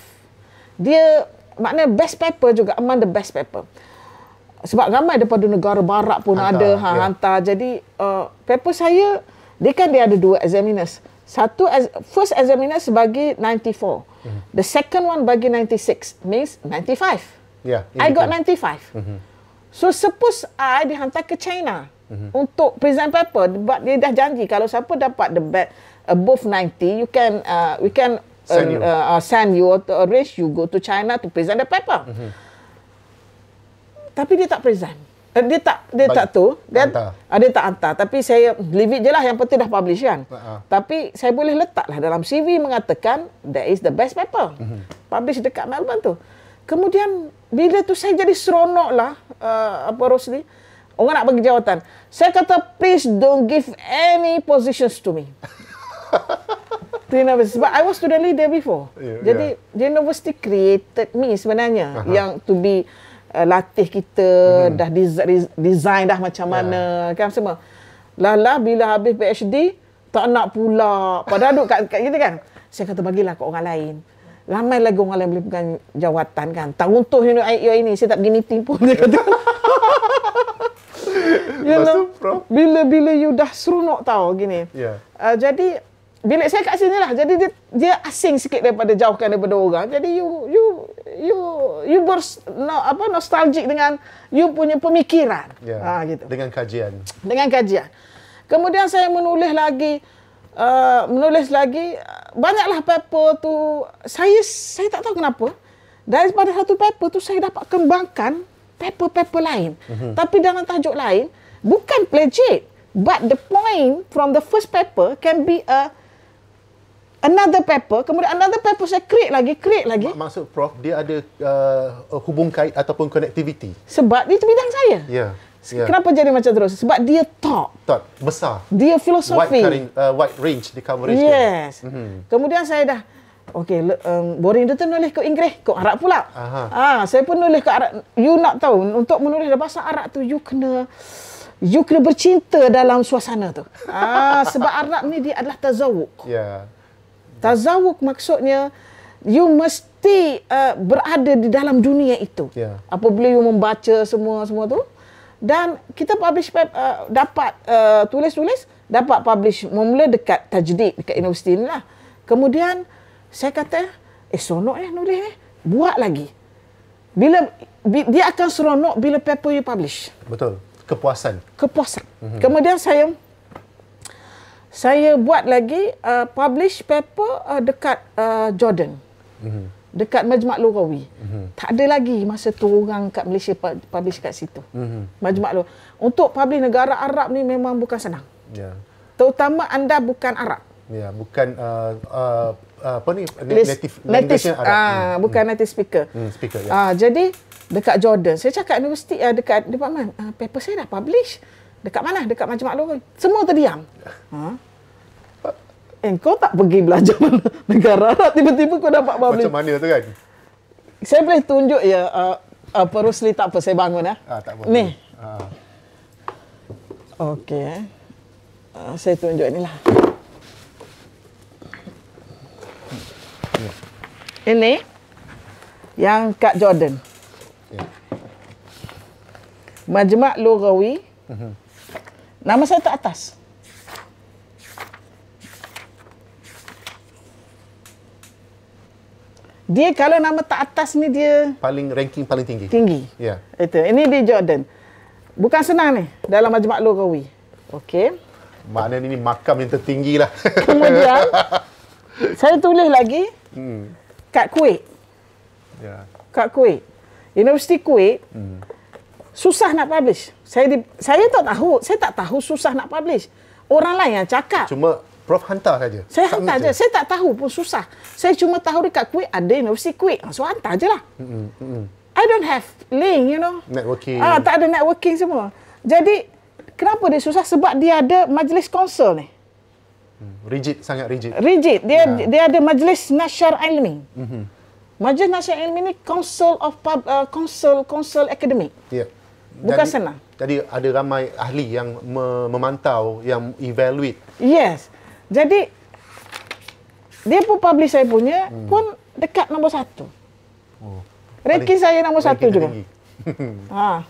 Dia maknanya best paper juga among the best paper. Sebab ramai daripada negara barat pun hantar, ada ha, yeah. hantar. Jadi uh, paper saya, dia kan dia ada dua examiners. Satu, as, first examiner bagi 94. Mm-hmm. The second one bagi 96. Means 95. Yeah, I got 95. mm So suppose I dihantar ke China mm-hmm. untuk present paper but dia dah janji kalau siapa dapat the bet, above 90 you can uh, we can uh, send you, uh, uh, or arrange you go to China to present the paper. Mm-hmm. Tapi dia tak present. Uh, dia tak dia Baik, tak tu dan uh, ah, tak hantar tapi saya leave it je lah yang penting dah publish kan. Uh-huh. Tapi saya boleh letaklah dalam CV mengatakan that is the best paper. Mm-hmm. Publish dekat Melbourne tu. Kemudian bila tu saya jadi seronok lah uh, apa Rosli orang nak bagi jawatan saya kata please don't give any positions to me Trinovis. But I was student leader before. Yeah, ya. Jadi, yeah. university created me sebenarnya. Uh-huh. Yang to be uh, latih kita, mm-hmm. dah design dah macam yeah. mana, kan semua. Lah-lah, bila habis PhD, tak nak pula. Padahal duduk kat, kat kita kan. Saya kata, bagilah kat orang lain ramai lagi orang yang boleh pegang jawatan kan. Tak untuk you know, ini, saya tak begini tipu. Dia kata. bila-bila you dah seronok tau gini. Yeah. Uh, jadi, bila saya kat sini lah. Jadi, dia, dia asing sikit daripada jauhkan daripada orang. Jadi, you you you you bers, no, apa nostalgic dengan you punya pemikiran. Yeah. Ya. Ha, Dengan kajian. Dengan kajian. Kemudian saya menulis lagi, uh, menulis lagi uh, banyaklah paper tu saya saya tak tahu kenapa dari pada satu paper tu saya dapat kembangkan paper-paper lain mm-hmm. tapi dengan tajuk lain bukan plagiat but the point from the first paper can be a another paper kemudian another paper saya create lagi create lagi maksud prof dia ada uh, hubung kait ataupun connectivity sebab itu bidang saya yeah. Yeah. Kenapa jadi macam terus? Sebab dia talk Top. Besar. Dia filosofi. Wide, uh, wide range di coverage Yes. Mm-hmm. Kemudian saya dah, okay, um, boring dia tu nulis ke Inggeris, ke Arab pula. Aha. Ah, saya pun nulis ke Arab. You nak tahu, untuk menulis dalam bahasa Arab tu, you kena, you kena bercinta dalam suasana tu. Ah, sebab Arab ni dia adalah tazawuk. Ya. Yeah. Tazawuk maksudnya, you mesti uh, berada di dalam dunia itu. Ya. Yeah. Apabila you membaca semua-semua tu, dan kita publish uh, dapat uh, tulis-tulis uh, dapat publish mula dekat tajdid dekat universiti ni lah kemudian saya kata eh seronok eh nulis eh buat lagi bila bi, dia akan seronok bila paper you publish betul kepuasan kepuasan mm-hmm. kemudian saya saya buat lagi uh, publish paper uh, dekat uh, Jordan mm-hmm dekat Majmuk Lorawi. Mm-hmm. Tak ada lagi masa tu orang kat Malaysia publish kat situ. mm Majmuk Lorawi. Untuk publish negara Arab ni memang bukan senang. Ya. Yeah. Terutama anda bukan Arab. Ya, yeah, bukan uh, uh, apa ni native native Arab. Ah, mm. bukan mm. native speaker. Mm, speaker Yeah. Ah, jadi dekat Jordan. Saya cakap universiti uh, dekat departemen uh, ah, paper saya dah publish. Dekat mana? Dekat Majmuk Lorawi. Semua terdiam. Ha. Yeah. Huh? eh tak pergi belajar negara Arab tiba-tiba kau dapat bawa macam mana tu kan saya boleh tunjuk ya uh, uh, Rusli tak apa saya bangun ya. ah, tak apa ni ah. Okey. Uh, saya tunjuk inilah. Yeah. Hmm. Ini yang Kak Jordan. Yeah. Majmak Lurawi. Uh-huh. Mhm. Nama saya tak atas. Dia kalau nama tak atas ni dia paling ranking paling tinggi. Tinggi. Ya. Yeah. Itu. Ini dia Jordan. Bukan senang ni dalam majmuk Lugawi. Okey. Maknanya ini makam yang tertinggi lah. Kemudian saya tulis lagi hmm. kat Kuwait. Ya. Yeah. Kat Kuwait. Universiti Kuwait. Hmm. Susah nak publish. Saya di, saya tak tahu, saya tak tahu susah nak publish. Orang lain yang cakap. Cuma Prof hantar saja. Saya Submit hantar saja. Saya tak tahu pun susah. Saya cuma tahu dekat Kuwait ada universiti Kuwait. Ha, so hantar je lah. Mm, mm, mm, I don't have link, you know. Networking. Ah, tak ada networking semua. Jadi, kenapa dia susah? Sebab dia ada majlis konsul ni. Hmm, rigid, sangat rigid. Rigid. Dia, yeah. dia ada majlis nasyar ilmi. Mm-hmm. Majlis nasyar ilmi ni Council of Pub, uh, Council Council Academic. Ya. Yeah. Bukan jadi, senang. Jadi ada ramai ahli yang memantau, yang evaluate. Yes. Jadi dia pun publish saya punya hmm. pun dekat nombor satu. Oh. Ranking saya nombor Ranking satu juga. ha.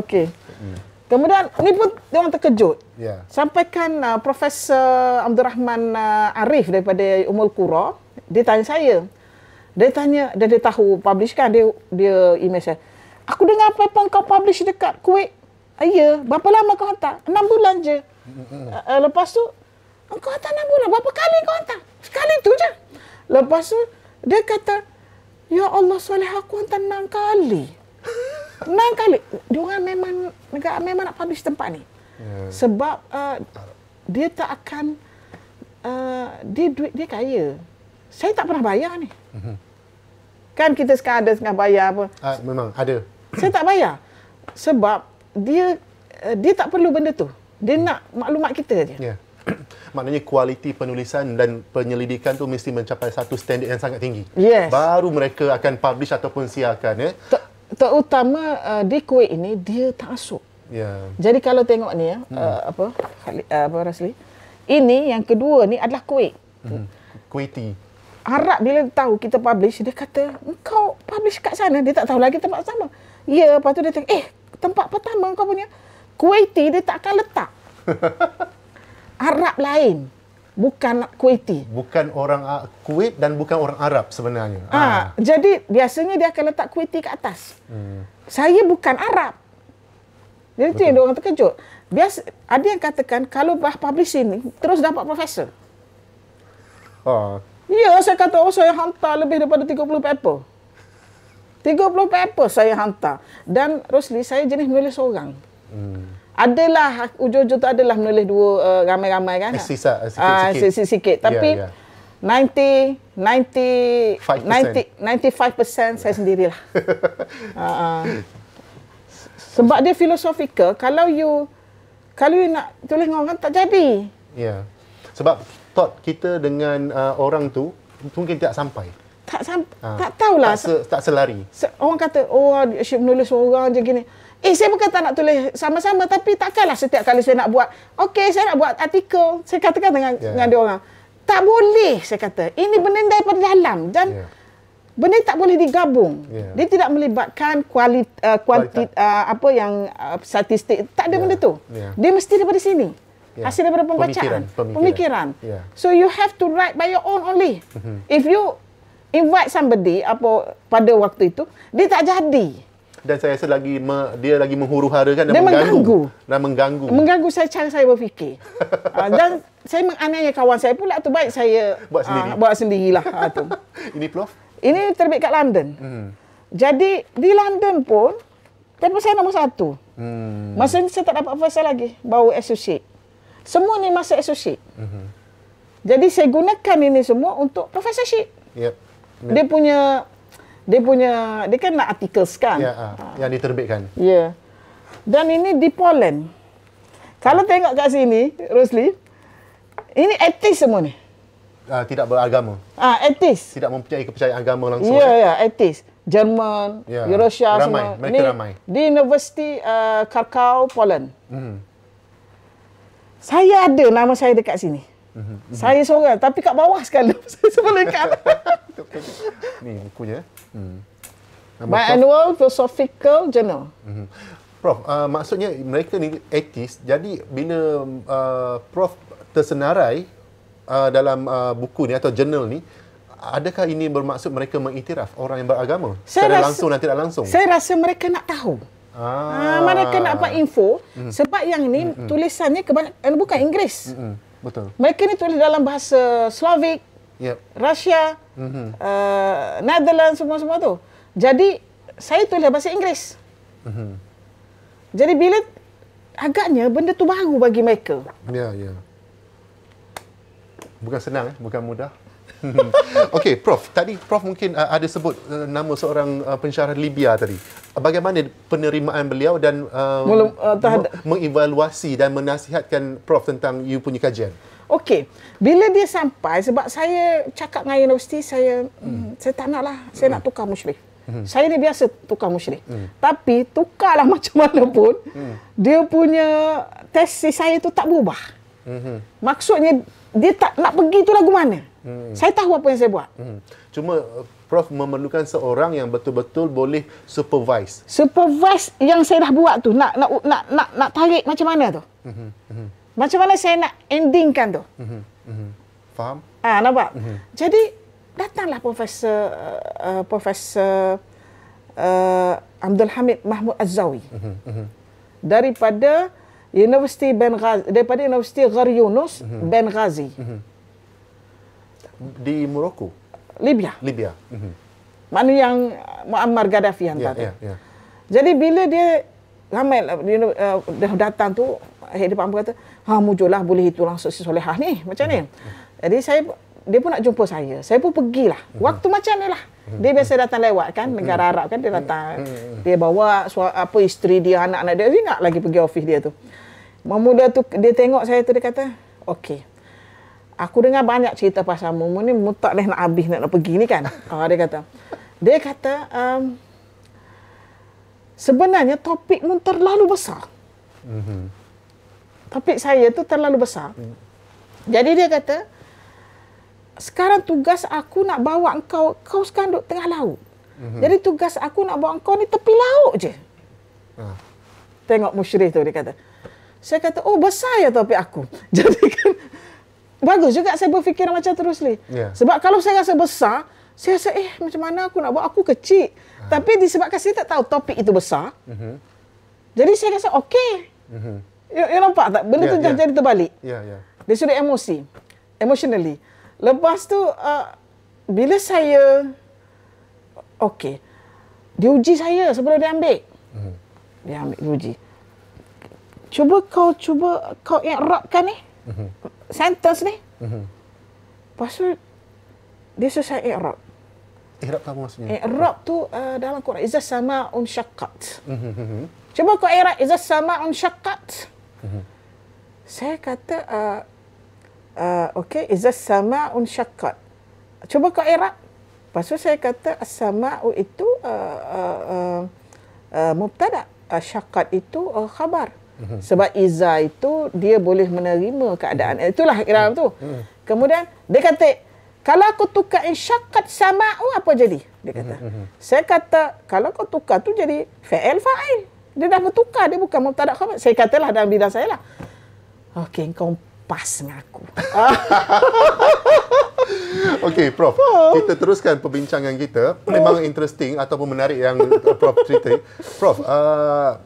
Okey. Hmm. Kemudian ni pun dia orang terkejut. Yeah. Sampaikan uh, Profesor Abdul Rahman uh, Arif daripada Umul Kura, dia tanya saya. Dia tanya dan dia tahu publish kan dia dia email saya. Aku dengar apa pun kau publish dekat Kuwait. Ya, berapa lama kau hantar? 6 bulan je. Uh, uh, lepas tu kau hantar enam bulan. Berapa kali kau hantar? Sekali tu je. Lepas tu, dia kata, Ya Allah soleh aku hantar enam kali. Enam kali. Diorang memang, negara memang nak publish tempat ni. Ya. Sebab uh, dia tak akan, uh, dia duit dia kaya. Saya tak pernah bayar ni. Mhm. Kan kita sekarang ada sengah bayar pun. Uh, ah, memang ada. Saya tak bayar. Sebab dia uh, dia tak perlu benda tu. Dia hmm. nak maklumat kita je. Yeah. maknanya kualiti penulisan dan penyelidikan tu mesti mencapai satu standard yang sangat tinggi. Yes. Baru mereka akan publish ataupun siarkan. Eh. Ter- terutama uh, di Kuwait ini, dia tak masuk. Yeah. Jadi kalau tengok ni, ya, hmm. Uh, apa, Khalid, uh, apa Rasli, ini yang kedua ni adalah Kuwait. Hmm. ti Arab bila tahu kita publish, dia kata, kau publish kat sana, dia tak tahu lagi tempat sama. Ya, lepas tu dia tengok, eh, tempat pertama kau punya, Kuwaiti dia tak akan letak. Arab lain bukan Kuwaiti. Bukan orang Kuwait dan bukan orang Arab sebenarnya. Ha, ha. jadi biasanya dia akan letak Kuwaiti ke atas. Hmm. Saya bukan Arab. Jadi Betul. tu yang orang terkejut. Biasa ada yang katakan kalau bah publish ini terus dapat profesor. Oh. Ya, saya kata oh saya hantar lebih daripada 30 paper. 30 paper saya hantar. Dan Rosli, saya jenis menulis seorang. Hmm adalah ujung-ujung tu adalah menulis dua uh, ramai-ramai kan sisa eh, sikit-sikit uh, tapi yeah, yeah. 90 90 90, 95% saya sendirilah uh, sebab dia filosofikal kalau you kalau you nak tulis dengan orang kan, tak jadi ya yeah. sebab thought kita dengan uh, orang tu mungkin tak sampai tak sampai ha. tak tahulah tak, se, tak selari orang kata oh asyik menulis seorang je gini Eh, saya bukan tak nak tulis sama-sama tapi takkanlah setiap kali saya nak buat, okey, saya nak buat artikel, saya katakan dengan yeah. dengan dia orang. Tak boleh, saya kata. Ini benda daripada dalam dan yeah. benda tak boleh digabung. Yeah. Dia tidak melibatkan kualiti, uh, kualiti uh, apa yang uh, statistik, tak ada yeah. benda tu. Yeah. Dia mesti daripada sini. Yeah. Hasil daripada pembacaan. Pemikiran. Pemikiran. Pemikiran. Yeah. So you have to write by your own only. Mhm. If you invite somebody apa pada waktu itu, dia tak jadi dan saya rasa lagi me, dia lagi menghuru-hara kan dan, dan mengganggu. mengganggu dan mengganggu mengganggu saya cara saya berfikir uh, dan saya menganiaya kawan saya pula tu baik saya buat ah, sendiri uh, buat sendirilah uh, tu ini prof ini terbit kat London hmm. jadi di London pun tempoh saya nombor satu hmm. masa ni saya tak dapat first lagi bau associate semua ni masa associate hmm. jadi saya gunakan ini semua untuk professorship yep. Dia punya dia punya dia kan nak artikel kan ya, ha. yang diterbitkan ya yeah. dan ini di Poland kalau ah. tengok kat sini Rosli ini etis semua ni uh, tidak beragama ah etis tidak mempunyai kepercayaan agama langsung ya yeah, ya yeah, etis Jerman yeah. Rusia semua mereka ni, ramai di University uh, Krakow Poland mm. saya ada nama saya dekat sini mm-hmm. saya seorang tapi kat bawah sekali saya sebelah kat Ni bukunya. Hmm. My Annual Philosophical Journal. Hmm. Prof, uh, maksudnya mereka ni etis. Jadi bila uh, Prof tersenarai uh, dalam uh, buku ni atau journal ni, adakah ini bermaksud mereka mengiktiraf orang yang beragama? Saya rasa, langsung dan tidak langsung? Saya rasa mereka nak tahu. Ah. Uh, mereka nak dapat info. Hmm. Sebab yang ni hmm. hmm. tulisannya kebanyakan, eh, bukan Inggeris. Hmm, hmm. Betul. Mereka ni tulis dalam bahasa Slavik, yep. Rusia, mm uh, Netherlands semua-semua tu. Jadi saya tulis bahasa Inggeris. Mm-hmm. Jadi bila agaknya benda tu baru bagi mereka. Ya, yeah, ya. Yeah. Bukan senang eh, bukan mudah. Okey, Prof. Tadi Prof mungkin uh, ada sebut uh, nama seorang uh, pensyarah Libya tadi. Bagaimana penerimaan beliau dan uh, uh, mengevaluasi dan menasihatkan Prof tentang you punya kajian? Okey, bila dia sampai sebab saya cakap dengan universiti saya hmm. hmm. saya tak naklah, saya nak hmm. tukar musyrik. Hmm. Saya ni biasa tukar musyrik. Hmm. Tapi tukarlah macam mana pun hmm. dia punya tesis saya tu tak berubah. Hmm. Maksudnya dia tak nak pergi tu lagu mana? Hmm. Saya tahu apa yang saya buat. Hmm. Cuma eh, prof memerlukan seorang yang betul-betul boleh supervise. Supervise yang saya dah buat tu nak nak nak nak, nak tarik macam mana tu? Hmm. hmm macam mana saya nak endingkan tu? Mm-hmm. Faham? Ah, nampak? Mm-hmm. Jadi, datanglah Profesor uh, Profesor uh, Abdul Hamid Mahmud Azawi Mm-hmm. Mhm, daripada Universiti Ben Ghazi, daripada Universiti Ghar Yunus mm-hmm. Ben Ghazi. Mm-hmm. Di Morocco? Libya. Libya. Mm-hmm. Mana yang Muammar Gaddafi yang yeah, tadi. Yeah, yeah. Jadi, bila dia ramai uh, datang tu, Hei Depan kata, ha mujulah boleh itu langsung si solehah ni macam ni jadi saya dia pun nak jumpa saya saya pun pergilah waktu macam ni lah dia biasa datang lewat kan negara Arab kan dia datang dia bawa apa isteri dia anak-anak dia ingat lagi pergi office dia tu Memula tu dia tengok saya tu dia kata okey Aku dengar banyak cerita pasal Mumu ni, Mumu leh nak habis nak, nak pergi ni kan. Oh, dia kata, dia kata, um, sebenarnya topik Mumu terlalu besar. mm topik saya tu terlalu besar. Hmm. Jadi dia kata, sekarang tugas aku nak bawa kau kau sekarang duduk tengah laut. hmm Jadi tugas aku nak bawa kau ni tepi laut je. Uh. Tengok musyrih tu dia kata. Saya kata, oh besar ya topik aku. Jadi kan, bagus juga saya berfikir macam terus ni. Yeah. Sebab kalau saya rasa besar, saya rasa eh macam mana aku nak buat, aku kecil. Uh. Tapi disebabkan saya tak tahu topik itu besar. Mm-hmm. Jadi saya rasa okey. Mm-hmm. You, ya, you ya nampak tak? Benda yeah, tu yeah. Ya. jadi terbalik. Ya, ya. Yeah. Dari emosi. Emotionally. Lepas tu, uh, bila saya... Okey. Dia uji saya sebelum dia ambil. hmm Dia ambil, dia uji. Cuba kau, cuba kau ikratkan ni. Mm-hmm. Sentence ni. hmm Lepas tu, dia selesai ikrat. Ikrat kamu maksudnya? Ikrat tu uh, dalam Quran. Izzah sama'un syakat. Mm-hmm. Hmm, hmm, hmm. Cuba kau ikrat. Izzah sama'un syakat. mm hmm Saya kata, uh, uh, okay, izas sama unshakat. syakat. Cuba ke erak. Lepas tu saya kata, sama itu uh, uh, uh, uh, uh syakat itu uh, khabar. Mm-hmm. Sebab izah itu dia boleh menerima keadaan. Itulah Iram mm-hmm. tu. Mm-hmm. Kemudian dia kata, kalau aku tukar insyakat sama'u, apa jadi? Dia kata. Mm-hmm. Saya kata, kalau kau tukar tu jadi fa'il fa'il. Dia dah bertukar. Dia bukan mubtada' khabar. Saya katalah dalam bidang saya lah. Okey, kau pas dengan aku. Okey, Prof. Kita teruskan perbincangan kita. Memang interesting ataupun menarik yang eh, Prof cerita. Prof, uh,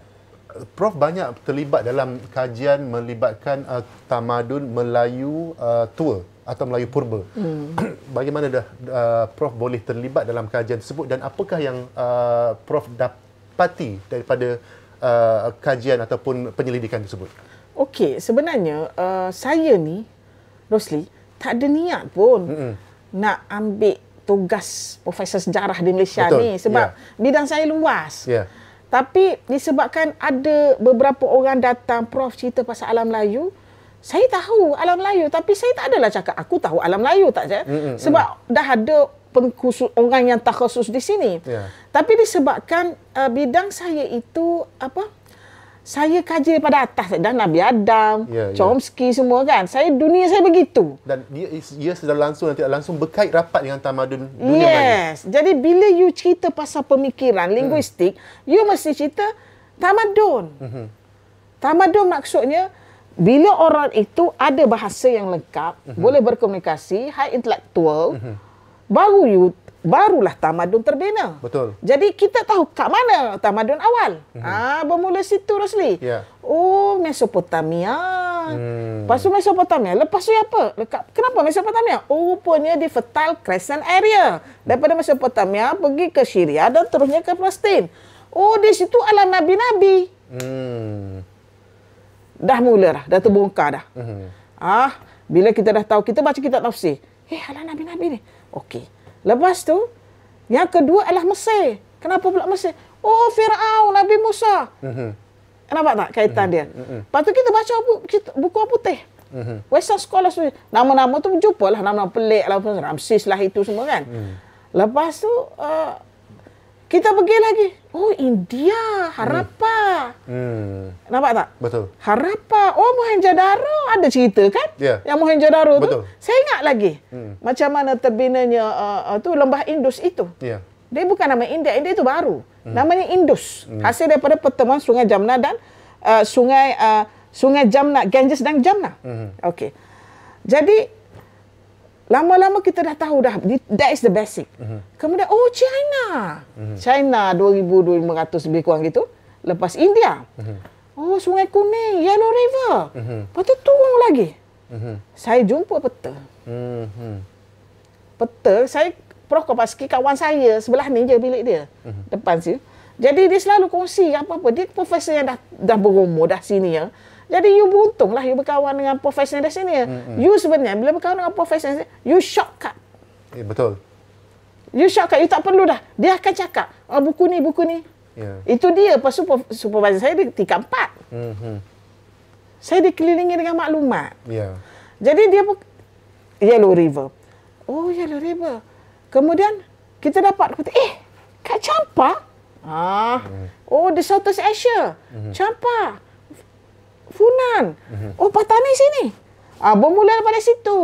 Prof banyak terlibat dalam kajian melibatkan uh, tamadun Melayu uh, tua atau Melayu purba. Hmm. Bagaimana dah uh, Prof boleh terlibat dalam kajian tersebut dan apakah yang uh, Prof dapati daripada uh, kajian ataupun penyelidikan tersebut? Okey, sebenarnya uh, saya ni Rosli tak ada niat pun Mm-mm. nak ambil tugas profesor sejarah di Malaysia Betul. ni sebab yeah. bidang saya luas. Yeah. Tapi disebabkan ada beberapa orang datang prof cerita pasal alam Melayu, saya tahu alam Melayu tapi saya tak adalah cakap aku tahu alam Melayu tak saya. Mm-mm. Sebab dah ada pengkhusus orang yang tak khusus di sini. Yeah. Tapi disebabkan uh, bidang saya itu apa? Saya kaji daripada atas dan Nabi Adam, yeah, ya. Chomsky yeah. semua kan. Saya dunia saya begitu. Dan dia, dia secara langsung nanti langsung berkait rapat dengan tamadun dunia Melayu. Yes. Mana. Jadi bila you cerita pasal pemikiran linguistik, hmm. you mesti cerita tamadun. Mm-hmm. Tamadun maksudnya bila orang itu ada bahasa yang lengkap, mm-hmm. boleh berkomunikasi, high intellectual. Mm-hmm baru you barulah tamadun terbina. Betul. Jadi kita tahu kat mana tamadun awal. Mm-hmm. Ah bermula situ Rosli. Ya. Yeah. Oh Mesopotamia. Hmm. Lepas tu Mesopotamia. Lepas tu apa? Lekap. Kenapa Mesopotamia? Oh, rupanya di Fertile Crescent Area. Daripada Mesopotamia pergi ke Syria dan terusnya ke Palestin. Oh, di situ alam nabi-nabi. Hmm. Dah mula dah. Dah terbongkar dah. Hmm. Ah, bila kita dah tahu, kita baca kitab tafsir. Eh, alam nabi-nabi ni. Okey. Lepas tu, yang kedua adalah Mesir. Kenapa pula Mesir? Oh, Fir'aun, Nabi Musa. Mm-hmm. Nampak tak kaitan mm-hmm. dia? Mm-hmm. Lepas tu kita baca buku, buku putih. Mm-hmm. sekolah Scholars. Nama-nama tu berjumpa lah. Nama-nama pelik lah. Ramses lah itu semua kan. Mm. Lepas tu, uh, kita pergi lagi. Oh, India. Hmm. Harappa. Hmm. hmm. Nampak tak? Betul. Harappa. Oh, Mohenjo-Daro. Ada cerita kan? Ya. Yeah. Yang Mohenjo-Daro tu. Saya ingat lagi. Hmm. Macam mana terbinanya uh, uh, tu lembah Indus itu. Ya. Yeah. Dia bukan nama India. India itu baru. Hmm. Namanya Indus. Hmm. Hasil daripada pertemuan Sungai Jamna dan uh, Sungai uh, Sungai Jamna. Ganges dan Jamna. Hmm. Okey. Jadi, Lama-lama kita dah tahu dah that is the basic. Mm-hmm. Kemudian oh China. Mm-hmm. China 2500 lebih kurang gitu. Lepas India. Mm-hmm. Oh Sungai Kuning, Yellow River. Mm-hmm. Lepas tu turun lagi. Mm-hmm. Saya jumpa peta. Mm-hmm. Peta saya Prof kawan saya sebelah ni je bilik dia. Mm-hmm. Depan sini. Jadi dia selalu kongsi apa-apa. Dia profesor yang dah dah berumur dah senior. Jadi you beruntung lah you berkawan dengan professional di sini. Mm-hmm. You sebenarnya bila berkawan dengan professional you shortcut. Yeah, betul. You shortcut, you tak perlu dah. Dia akan cakap, oh, buku ni, buku ni. Yeah. Itu dia, pas super, supervisor saya di tingkat empat. Mm-hmm. Saya dikelilingi dengan maklumat. Yeah. Jadi dia pun, Yellow River. Oh, Yellow River. Kemudian, kita dapat, eh, kat Champa. Ah. Mm. Oh, di South Asia. Mm-hmm. Campa. Campa. Funan. Mm-hmm. Oh, Patani sini. Ah, bermula daripada situ.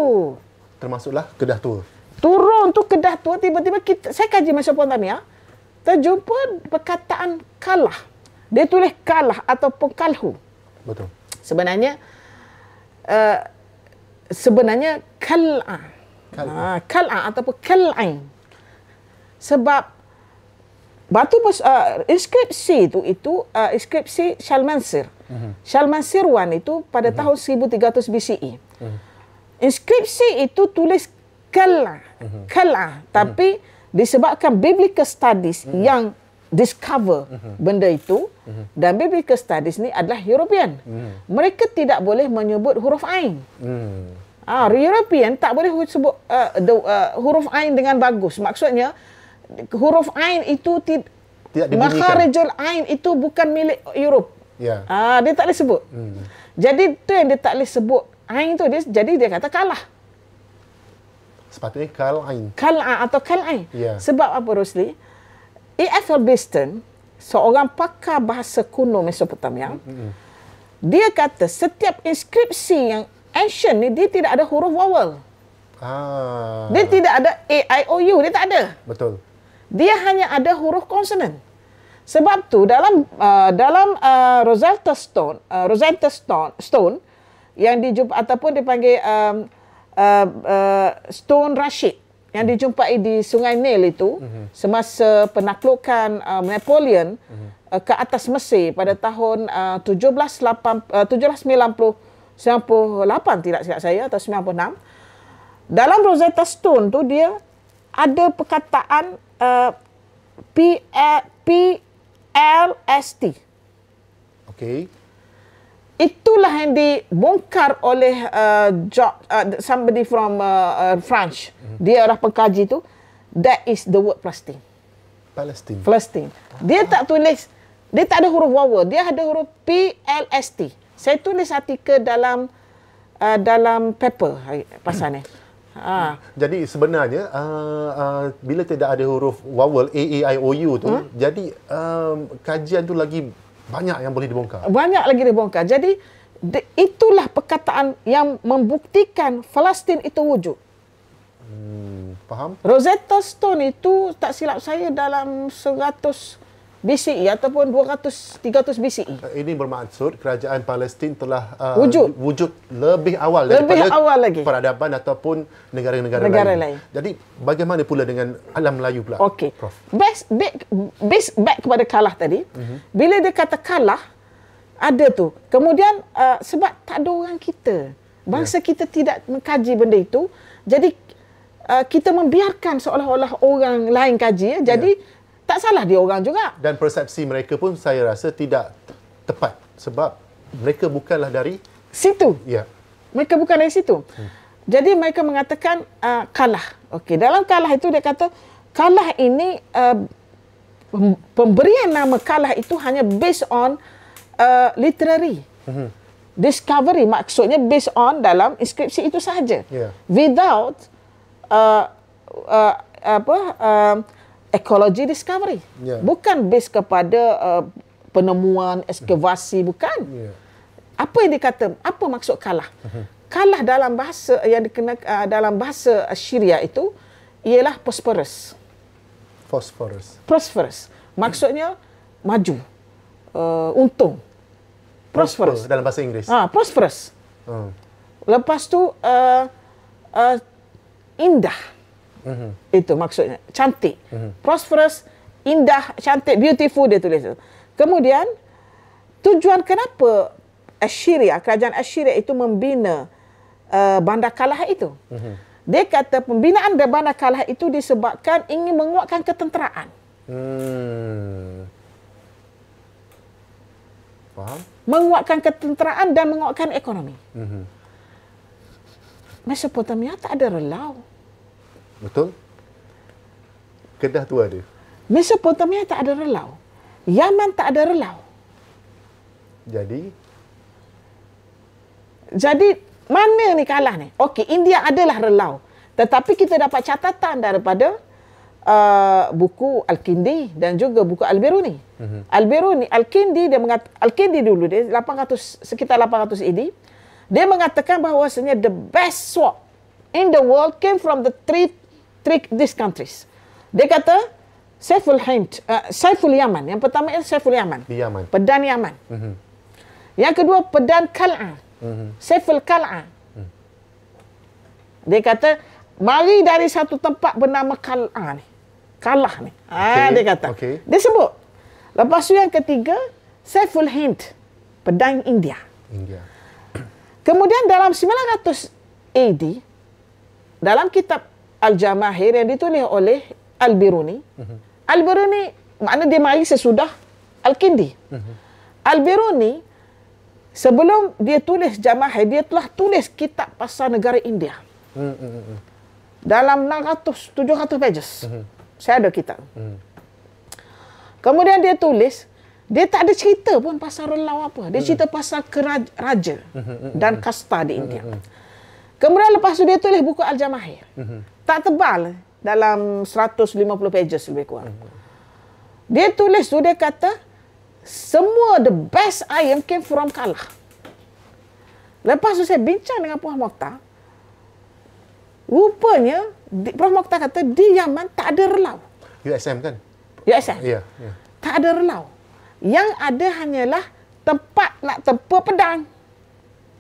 Termasuklah kedah tua. Turun tu kedah tua tiba-tiba kita saya kaji masa Patani ya. Ah. Terjumpa perkataan kalah. Dia tulis kalah atau kalhu. Betul. Sebenarnya uh, sebenarnya kal'a. Kal'a. Ha, kal'a ataupun kal'ain. Sebab batu uh, inskripsi itu itu uh, eh, inskripsi Shalmansir. Mm-hmm. Shalmaneser itu pada mm-hmm. tahun 1300 BCE. Mm-hmm. Inskripsi itu tulis kala, mm-hmm. kala, mhm. tapi mm-hmm. disebabkan biblical studies mm-hmm. yang discover mm-hmm. benda itu mm-hmm. dan biblical studies ni adalah European. Mm-hmm. Mereka tidak boleh menyebut huruf ain. Mm. Ah, European tak boleh sebut uh, the, uh, huruf ain dengan bagus. Maksudnya huruf ain itu ti- tidak dibunyikan. Maharijul ain itu bukan milik Europe. Yeah. Ya. Uh, dia tak boleh sebut. Hmm. Jadi tu yang dia tak boleh sebut Ain tu dia jadi dia kata kalah. Sepatutnya kal Ain. Kal Ain atau kal Ain. Yeah. Sebab apa Rosli? E.F.L. Biston, seorang pakar bahasa kuno Mesopotamia, hmm dia kata setiap inskripsi yang ancient ni, dia tidak ada huruf vowel. Ah. Dia tidak ada A, I, O, U. Dia tak ada. Betul. Dia hanya ada huruf consonant. Sebab tu dalam uh, dalam uh, Rosetta Stone, uh, Rosetta Stone, Stone yang dijumpa ataupun dipanggil um, uh, uh, Stone Rashid yang dijumpai di Sungai Nil itu mm-hmm. semasa penaklukan uh, Napoleon mm-hmm. uh, ke atas Mesir pada tahun uh, 1798 uh, 1798 tidak silap saya atau 96 dalam Rosetta Stone tu dia ada perkataan uh, P uh, P LST. Okey. Itulah yang dibongkar oleh uh, uh somebody from uh, uh, France. Mm-hmm. Dia orang pengkaji tu. That is the word plastic. Palestine. Palestine. Dia tak tulis, dia tak ada huruf wawa. Dia ada huruf P L S T. Saya tulis artikel dalam uh, dalam paper eh, pasal ni. Ah. Hmm. Jadi sebenarnya uh, uh, bila tidak ada huruf vowel A A I O U tu, hmm? jadi um, kajian tu lagi banyak yang boleh dibongkar. Banyak lagi dibongkar. Jadi de, itulah perkataan yang membuktikan Palestin itu wujud. Hmm, faham? Rosetta Stone itu tak silap saya dalam BCE ataupun 200 300 BCE. Ini bermaksud kerajaan Palestin telah uh, wujud. wujud lebih awal lebih daripada awal lagi. peradaban ataupun negara-negara Negara lain. lain. Jadi bagaimana pula dengan alam Melayu pula? Okey. Best back best back kepada kalah tadi. Mm-hmm. Bila dia kata kalah ada tu. Kemudian uh, sebab tak ada orang kita. Bangsa yeah. kita tidak mengkaji benda itu. Jadi uh, kita membiarkan seolah-olah orang lain kaji ya. Jadi yeah tak salah dia orang juga. Dan persepsi mereka pun saya rasa tidak tepat sebab mereka bukanlah dari situ. Ya. Mereka bukan dari situ. Hmm. Jadi mereka mengatakan uh, kalah. Okey, dalam kalah itu dia kata kalah ini uh, pemberian nama kalah itu hanya based on uh, literary. Hmm. Discovery maksudnya based on dalam inskripsi itu sahaja. Yeah. Without uh, uh, apa uh, ekologi discovery. Yeah. Bukan based kepada uh, penemuan, ekskavasi, bukan. Yeah. Apa yang dikata, apa maksud kalah? kalah dalam bahasa yang dikenakan uh, dalam bahasa Syria itu ialah prosperous. Prosperous. Prosperous. Maksudnya maju. Uh, untung. Prosperous. Prosper, dalam bahasa Inggeris. Ah, ha, prosperous. Hmm. Lepas tu uh, uh, indah mm Itu maksudnya. Cantik. Mm-hmm. Prosperous, indah, cantik, beautiful dia tulis. Kemudian, tujuan kenapa Ashiria kerajaan Ashiria itu membina uh, bandar kalah itu. Mm-hmm. Dia kata pembinaan bandar kalah itu disebabkan ingin menguatkan ketenteraan. Hmm. Faham? Menguatkan ketenteraan dan menguatkan ekonomi. Mm-hmm. Mesopotamia tak ada relau. Mm-hmm. Betul? Kedah tu ada. Mesopotamia tak ada relau. Yaman tak ada relau. Jadi? Jadi, mana ni kalah ni? Okey, India adalah relau. Tetapi kita dapat catatan daripada uh, buku Al-Kindi dan juga buku Al-Biruni. Mm-hmm. Al-Biruni, Al-Kindi, dia mengat- Al-Kindi dulu, dia 800, sekitar 800 ini, dia mengatakan bahawasanya the best swap in the world came from the three trick these countries. Dia kata Saiful Hind, uh, Saiful Yaman. Yang pertama ialah Saiful Yaman. Di Yaman. Pedan Yaman. Mm -hmm. Yang kedua Pedan Kal'a. Mm -hmm. Saiful Kal'a. Mm. Dia kata mari dari satu tempat bernama Kal'a ni. Kalah ni. Okay. Ah, dia kata. Okay. Dia sebut. Lepas tu yang ketiga Saiful Hind, Pedang India. India. Kemudian dalam 900 AD dalam kitab Al-Jamahir yang ditulis oleh Al-Biruni. Uh-huh. Al-Biruni makna dia mari sesudah Al-Kindi. Uh-huh. Al-Biruni sebelum dia tulis Jamahir, dia telah tulis kitab pasal negara India. Uh-huh. Dalam 600 700 pages. Uh-huh. Saya ada kitab. Uh-huh. Kemudian dia tulis dia tak ada cerita pun pasal relau apa. Dia uh cerita pasal keraja dan kasta di India. Kemudian lepas tu dia tulis buku Al-Jamahir tak tebal eh. dalam 150 pages lebih kurang. Dia tulis tu dia kata semua the best iron came from Kalah. Lepas tu saya bincang dengan Puan Mokhtar, rupanya Puan Mokhtar kata di Yaman tak ada relau. USM kan? USM. Yeah, yeah. Tak ada relau. Yang ada hanyalah tempat nak tempa pedang.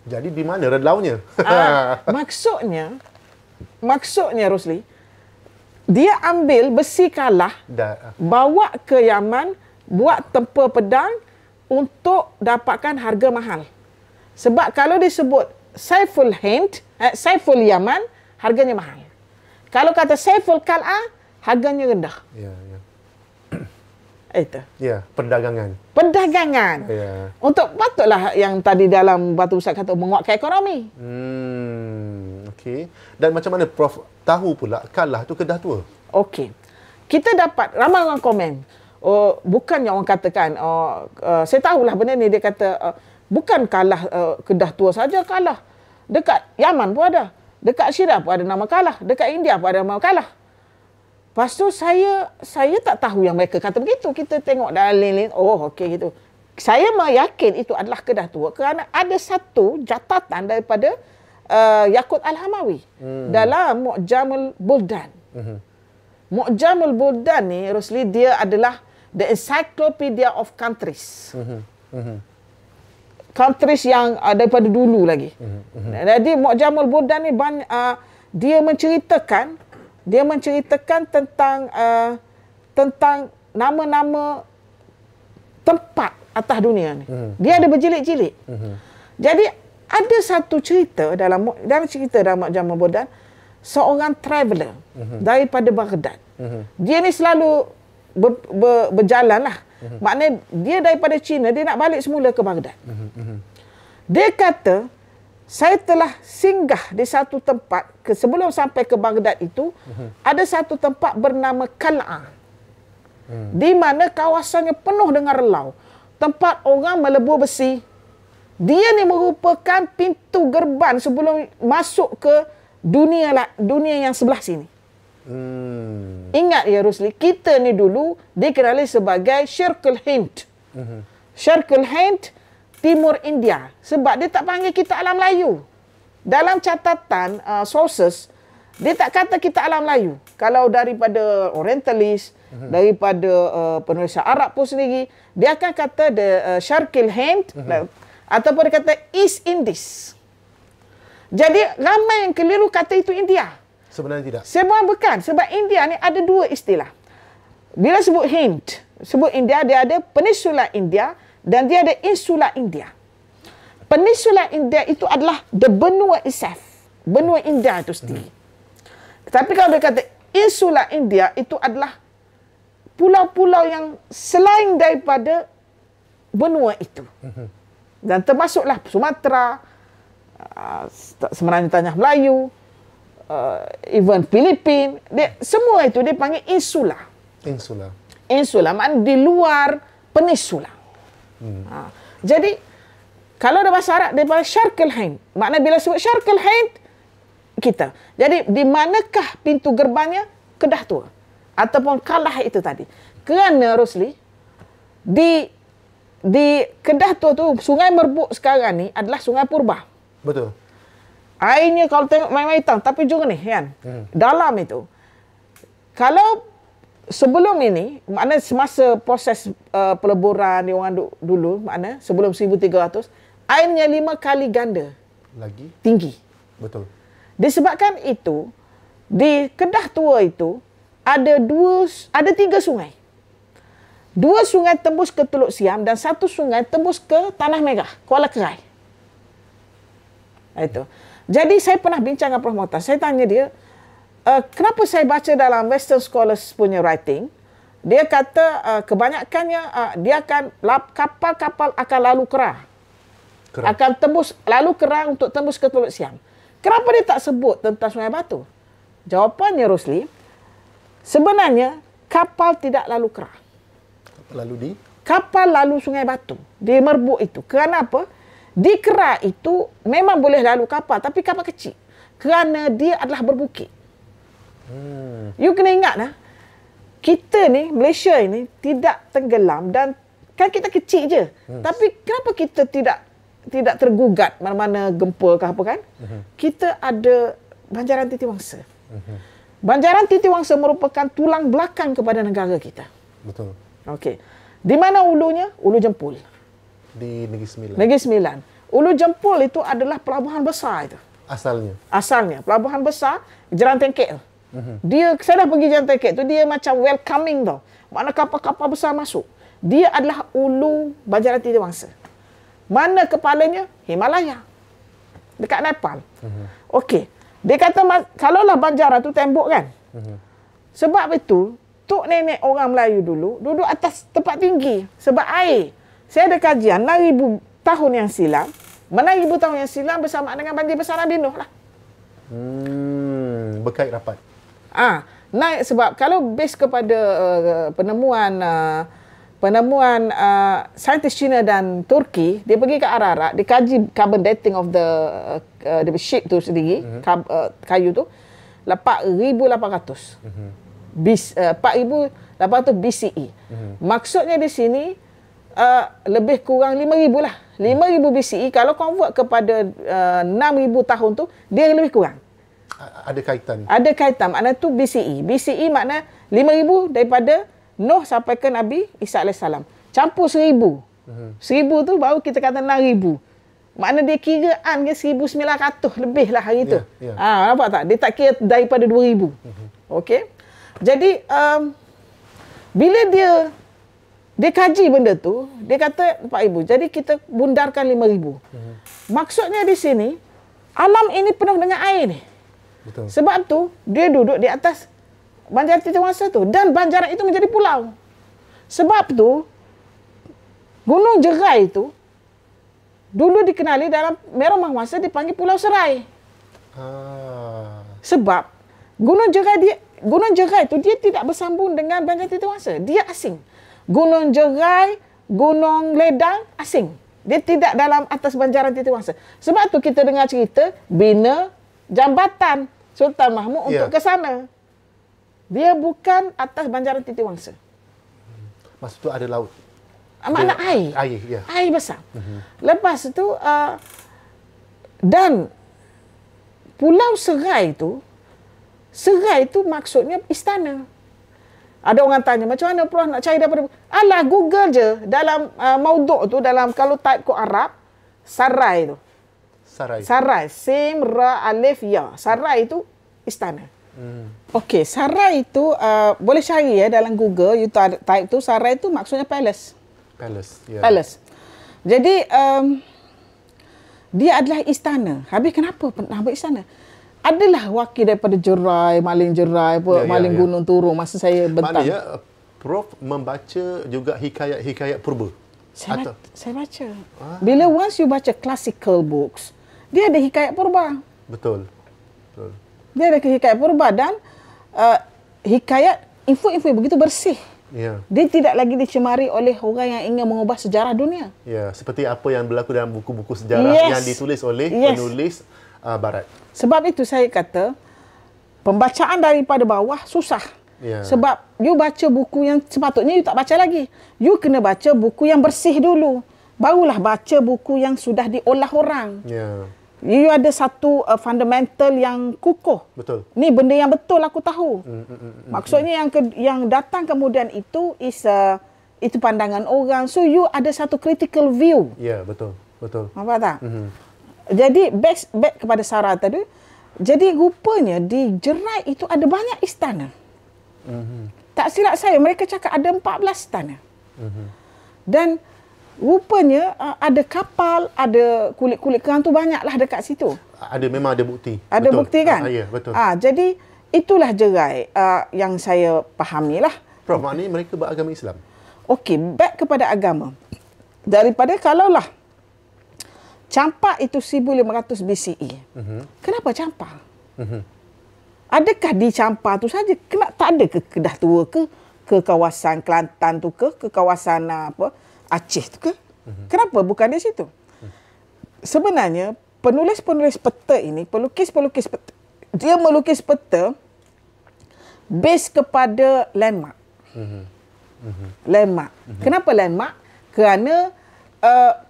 Jadi di mana relaunya? Ah, maksudnya, Maksudnya Rosli, dia ambil besi kalah, da. bawa ke Yaman, buat tempa pedang untuk dapatkan harga mahal. Sebab kalau disebut Saiful Hind, eh, Saiful Yaman, harganya mahal. Kalau kata Saiful Kala, harganya rendah. Ya, ya. Eh, itu. Ya, perdagangan. Perdagangan. Ya. Untuk patutlah yang tadi dalam Batu Besar kata menguatkan ekonomi. Hmm. Okey. Dan macam mana Prof tahu pula kalah tu kedah tua? Okey. Kita dapat ramai orang komen. Oh, bukan yang orang katakan. Oh, uh, saya tahulah benda ni. Dia kata, uh, bukan kalah uh, eh, kedah tua saja kalah. Dekat Yaman pun ada. Dekat Syirah pun ada nama kalah. Dekat India pun ada nama kalah. Lepas tu saya, saya tak tahu yang mereka kata begitu. Kita tengok dalil-dalil. Oh, okey gitu. Saya meyakin itu adalah kedah tua kerana ada satu catatan daripada uh, Yakut Al-Hamawi hmm. dalam Mu'jamul Buldan. Hmm. Mu'jamul Buldan ni Rosli dia adalah the encyclopedia of countries. Hmm. Countries yang uh, daripada dulu lagi. Hmm. Hmm. Jadi Mokjamul Buldan ni banyak, uh, dia menceritakan dia menceritakan tentang uh, tentang nama-nama tempat atas dunia ni. Hmm. Dia ada berjilid-jilid. Hmm. Jadi ada satu cerita dalam dalam cerita dalam Makjam Mabodan seorang traveler uh-huh. Mhm. daripada Baghdad. Uh-huh. Dia ni selalu ber, ber, berjalan lah. Uh-huh. Maknanya dia daripada China dia nak balik semula ke Baghdad. Uh-huh. Dia kata saya telah singgah di satu tempat ke sebelum sampai ke Baghdad itu uh-huh. ada satu tempat bernama Kal'a. uh Di mana kawasannya penuh dengan relau. Tempat orang melebur besi dia ni merupakan pintu gerban sebelum masuk ke dunia lah, dunia yang sebelah sini. Hmm. Ingat ya Rusli, kita ni dulu dikenali sebagai Circle Hint. Hmm. Circle Hint Timur India. Sebab dia tak panggil kita alam Melayu. Dalam catatan uh, sources, dia tak kata kita alam Melayu. Kalau daripada Orientalist, hmm. daripada uh, penulis Arab pun sendiri, dia akan kata the uh, Circle Hint, hmm ataupun dia kata East Indies. Jadi ramai yang keliru kata itu India. Sebenarnya tidak. Semua bukan. Sebab India ni ada dua istilah. Bila sebut Hind, sebut India, dia ada Peninsula India dan dia ada Insula India. Peninsula India itu adalah the benua itself. Benua India itu sendiri. Hmm. Tapi kalau dia kata Insula India itu adalah pulau-pulau yang selain daripada benua itu. Hmm dan termasuklah Sumatera, uh, ah, Semenanjung Tanah Melayu, uh, even Filipin, dia, semua itu dia panggil insula. Insula. Insula, maknanya di luar peninsula. Hmm. Ha. Jadi, kalau ada bahasa Arab, dia panggil Sharkal Hind. Makna bila sebut Sharkal Hind, kita. Jadi, di manakah pintu gerbangnya? Kedah tua. Ataupun kalah itu tadi. Kerana, Rosli, di di Kedah tu tu sungai Merbuk sekarang ni adalah sungai purba. Betul. Airnya kalau tengok main-main hitam tapi juga ni kan. Hmm. Dalam itu. Kalau sebelum ini makna semasa proses uh, peleburan diorang orang dulu makna sebelum 1300 airnya lima kali ganda lagi tinggi. Betul. Disebabkan itu di Kedah tua itu ada dua ada tiga sungai. Dua sungai tembus ke Teluk Siam dan satu sungai tembus ke Tanah Merah, Kuala Kerai. Itu. Jadi saya pernah bincang dengan Prof. Mota. Saya tanya dia, uh, kenapa saya baca dalam Western Scholars punya writing, dia kata uh, kebanyakannya uh, dia akan kapal-kapal akan lalu kerah. Kera. Akan tembus lalu kerah untuk tembus ke Teluk Siam. Kenapa dia tak sebut tentang Sungai Batu? Jawapannya Rosli, sebenarnya kapal tidak lalu kerah lalu di kapal lalu Sungai Batu di Merbuk itu. Kenapa? Di Kerak itu memang boleh lalu kapal tapi kapal kecil. Kerana dia adalah berbukit. Hmm. You kena ingat lah. Kita ni, Malaysia ni, tidak tenggelam dan kan kita kecil je. Hmm. Tapi kenapa kita tidak tidak tergugat mana-mana gempa ke apa kan? Hmm. Kita ada Banjaran Titi Wangsa. Hmm. Banjaran Titi Wangsa merupakan tulang belakang kepada negara kita. Betul. Okey. Di mana ulunya? Ulu Jempul. Di Negeri Sembilan. Negeri Sembilan. Ulu Jempul itu adalah pelabuhan besar itu. Asalnya. Asalnya. Pelabuhan besar, Jalan Tengkek. Uh-huh. Dia, saya dah pergi Jalan Tengkek tu dia macam welcoming tau. Mana kapal-kapal besar masuk. Dia adalah ulu Bajaran Tidak Bangsa. Mana kepalanya? Himalaya. Dekat Nepal. Uh-huh. Okey. Dia kata, kalaulah Banjara tu tembok kan? Uh-huh. Sebab itu, tok nenek orang Melayu dulu duduk atas tempat tinggi sebab air. Saya ada kajian ribu tahun yang silam. Mana ribu tahun yang silam bersama dengan banjir besar Nabi Nuh lah. Hmm, berkait rapat. Ah, naik sebab kalau base kepada uh, penemuan uh, penemuan uh, saintis Cina dan Turki, dia pergi ke Ararat, dia kaji carbon dating of the uh, the ship tu sendiri, mm-hmm. kab, uh, kayu tu 4800. Mm-hmm uh, 4800 BCE. Hmm. Maksudnya di sini uh, lebih kurang 5000 lah. 5000 BCE kalau convert kepada uh, eh, 6000 tahun tu dia lebih kurang. Ada kaitan. Ada kaitan. Makna tu BCE. BCE makna 5000 daripada Nuh sampai ke Nabi Isa alaihi salam. Campur 1000. Hmm. 1000 tu baru kita kata 6000. Makna dia kira an ke 1900 lebih lah hari tu. yeah. Ya, ya. Ha, nampak tak? Dia tak kira daripada 2000. Mm-hmm. Okey. Jadi um, bila dia dia kaji benda tu, dia kata Pak Ibu Jadi kita bundarkan 5000. mm Maksudnya di sini alam ini penuh dengan air ni. Betul. Sebab tu dia duduk di atas banjar titiwasa tu dan banjaran itu menjadi pulau. Sebab tu gunung jerai itu dulu dikenali dalam Merau Mahwasa dipanggil Pulau Serai. Ah. Sebab gunung jerai dia Gunung Jerai tu dia tidak bersambung dengan Banjar Tituwangsa. Dia asing. Gunung Jerai, Gunung Ledang asing. Dia tidak dalam atas Banjaran Tituwangsa. Sebab tu kita dengar cerita bina jambatan Sultan Mahmud ya. untuk ya. ke sana. Dia bukan atas Banjaran Tituwangsa. Maksud tu ada laut. Ah, makna dia, air. Air, ya. Air besar. Uh-huh. Lepas tu uh, dan Pulau Serai itu. Serai itu maksudnya istana. Ada orang tanya, macam mana Prof nak cari daripada... Alah, Google je. Dalam uh, mauduk tu, dalam kalau type ke Arab, sarai tu. Sarai. Sarai. Sim, ra, alif, ya. Sarai itu istana. Hmm. Okey, sarai itu uh, boleh cari ya dalam Google. You ta- type tu, sarai itu maksudnya palace. Palace, Yeah. Palace. Jadi, um, dia adalah istana. Habis kenapa nama istana? adalah wakil daripada jerai, maling jerai, ya, ya, maling ya. gunung turun masa saya bentang. Maknanya, Prof membaca juga hikayat-hikayat purba? Saya, Atau? Ba- saya baca. Ah. Bila once you baca classical books, dia ada hikayat purba. Betul. Betul. Dia ada hikayat purba dan uh, hikayat info-info begitu bersih. Ya. Dia tidak lagi dicemari oleh orang yang ingin mengubah sejarah dunia. Ya, seperti apa yang berlaku dalam buku-buku sejarah yes. yang ditulis oleh yes. penulis uh, barat. Sebab itu saya kata pembacaan daripada bawah susah. Yeah. Sebab you baca buku yang sepatutnya you tak baca lagi. You kena baca buku yang bersih dulu. Barulah baca buku yang sudah diolah orang. Yeah. You ada satu uh, fundamental yang kukuh. Betul. Ni benda yang betul aku tahu. Mm, mm, mm, mm, Maksudnya mm. yang ke, yang datang kemudian itu is a, uh, itu pandangan orang. So you ada satu critical view. Ya, yeah, betul. Betul. Apa tak? Mm-hmm. Jadi back back kepada Sarah tadi. Jadi rupanya di Jerai itu ada banyak istana. Mm-hmm. Tak silap saya mereka cakap ada 14 istana. Mm-hmm. Dan rupanya ada kapal, ada kulit-kulit kerang tu banyaklah dekat situ. Ada memang ada bukti. Ada betul. bukti kan? Ah, ya, betul. Ah, jadi itulah Jerai uh, yang saya fahamilah. Prof, maknanya mereka beragama Islam. Okey, back kepada agama. Daripada kalaulah Campak itu 1500 BCE. Uh-huh. Kenapa campak? Uh-huh. Adakah di campak tu saja? Kena tak ada ke kedah tua ke ke kawasan Kelantan tu ke ke kawasan ah, apa Aceh tu ke? Uh-huh. Kenapa bukan di situ? Mhm. Sebenarnya penulis-penulis peta ini, pelukis-pelukis peta, dia melukis peta based kepada landmark. Uh-huh. Uh-huh. Landmark. Uh-huh. Kenapa landmark? Kerana uh,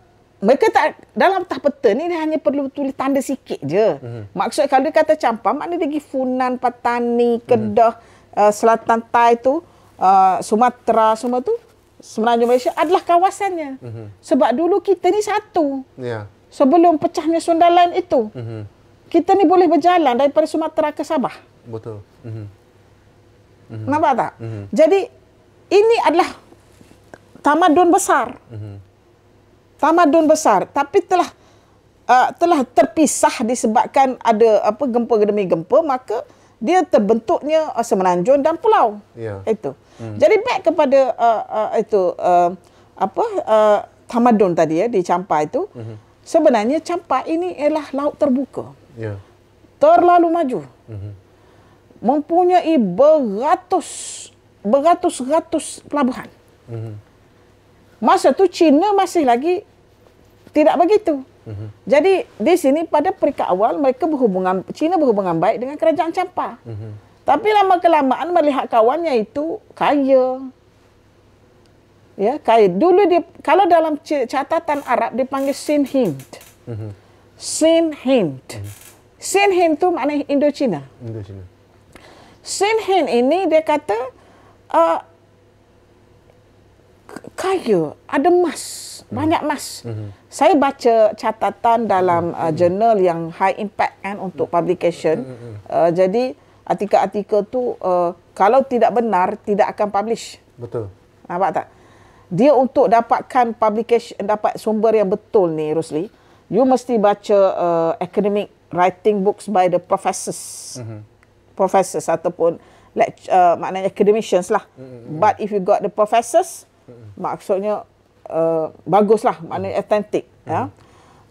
mereka tak dalam tah peta ni dia hanya perlu tulis tanda sikit je. Mm-hmm. Maksud kalau dia kata campak maknanya dia pergi Funan, Patani, mhm. Kedah, mm-hmm. uh, Selatan Thai tu, uh, Sumatera semua tu, Semenanjung Malaysia adalah kawasannya. Mm-hmm. Sebab dulu kita ni satu. Yeah. Sebelum pecahnya Sundaland itu. Mm-hmm. Kita ni boleh berjalan daripada Sumatera ke Sabah. Betul. Mm-hmm. Nampak tak? Mm-hmm. Jadi ini adalah tamadun besar. Mm-hmm tamadun besar tapi telah uh, telah terpisah disebabkan ada apa gempa demi gempa maka dia terbentuknya uh, semenanjung dan pulau yeah. itu hmm. jadi back kepada uh, uh, itu uh, apa uh, tamadun tadi ya di Champa itu mm-hmm. sebenarnya Champa ini ialah laut terbuka yeah. terlalu maju mm-hmm. mempunyai beratus beratus-ratus pelabuhan mm-hmm. masa tu Cina masih lagi tidak begitu. Mm-hmm. Jadi di sini pada peringkat awal mereka berhubungan Cina berhubungan baik dengan kerajaan Champa. Mm-hmm. Tapi lama kelamaan melihat kawannya itu kaya. Ya, kaya. Dulu dia kalau dalam catatan Arab dipanggil Sin Hind. Mm-hmm. Sin Hind. Mm-hmm. Sin Hind itu maknanya Indochina. Indochina. Sin Hind ini dia kata uh, kaya, ada emas. Hmm. Banyak mas. Hmm. Saya baca catatan dalam hmm. uh, jurnal yang high impact kan untuk hmm. publication. Hmm, hmm, hmm. Uh, jadi artikel-artikel tu uh, kalau tidak benar tidak akan publish. Betul. Nampak tak? Dia untuk dapatkan publication dapat sumber yang betul ni Rusli, you mesti baca uh, academic writing books by the professors. Hmm. Professors ataupun like uh, maknanya academicians lah. Hmm. But if you got the professors hmm. maksudnya Uh, baguslah maknanya hmm. authentic ya. hmm ya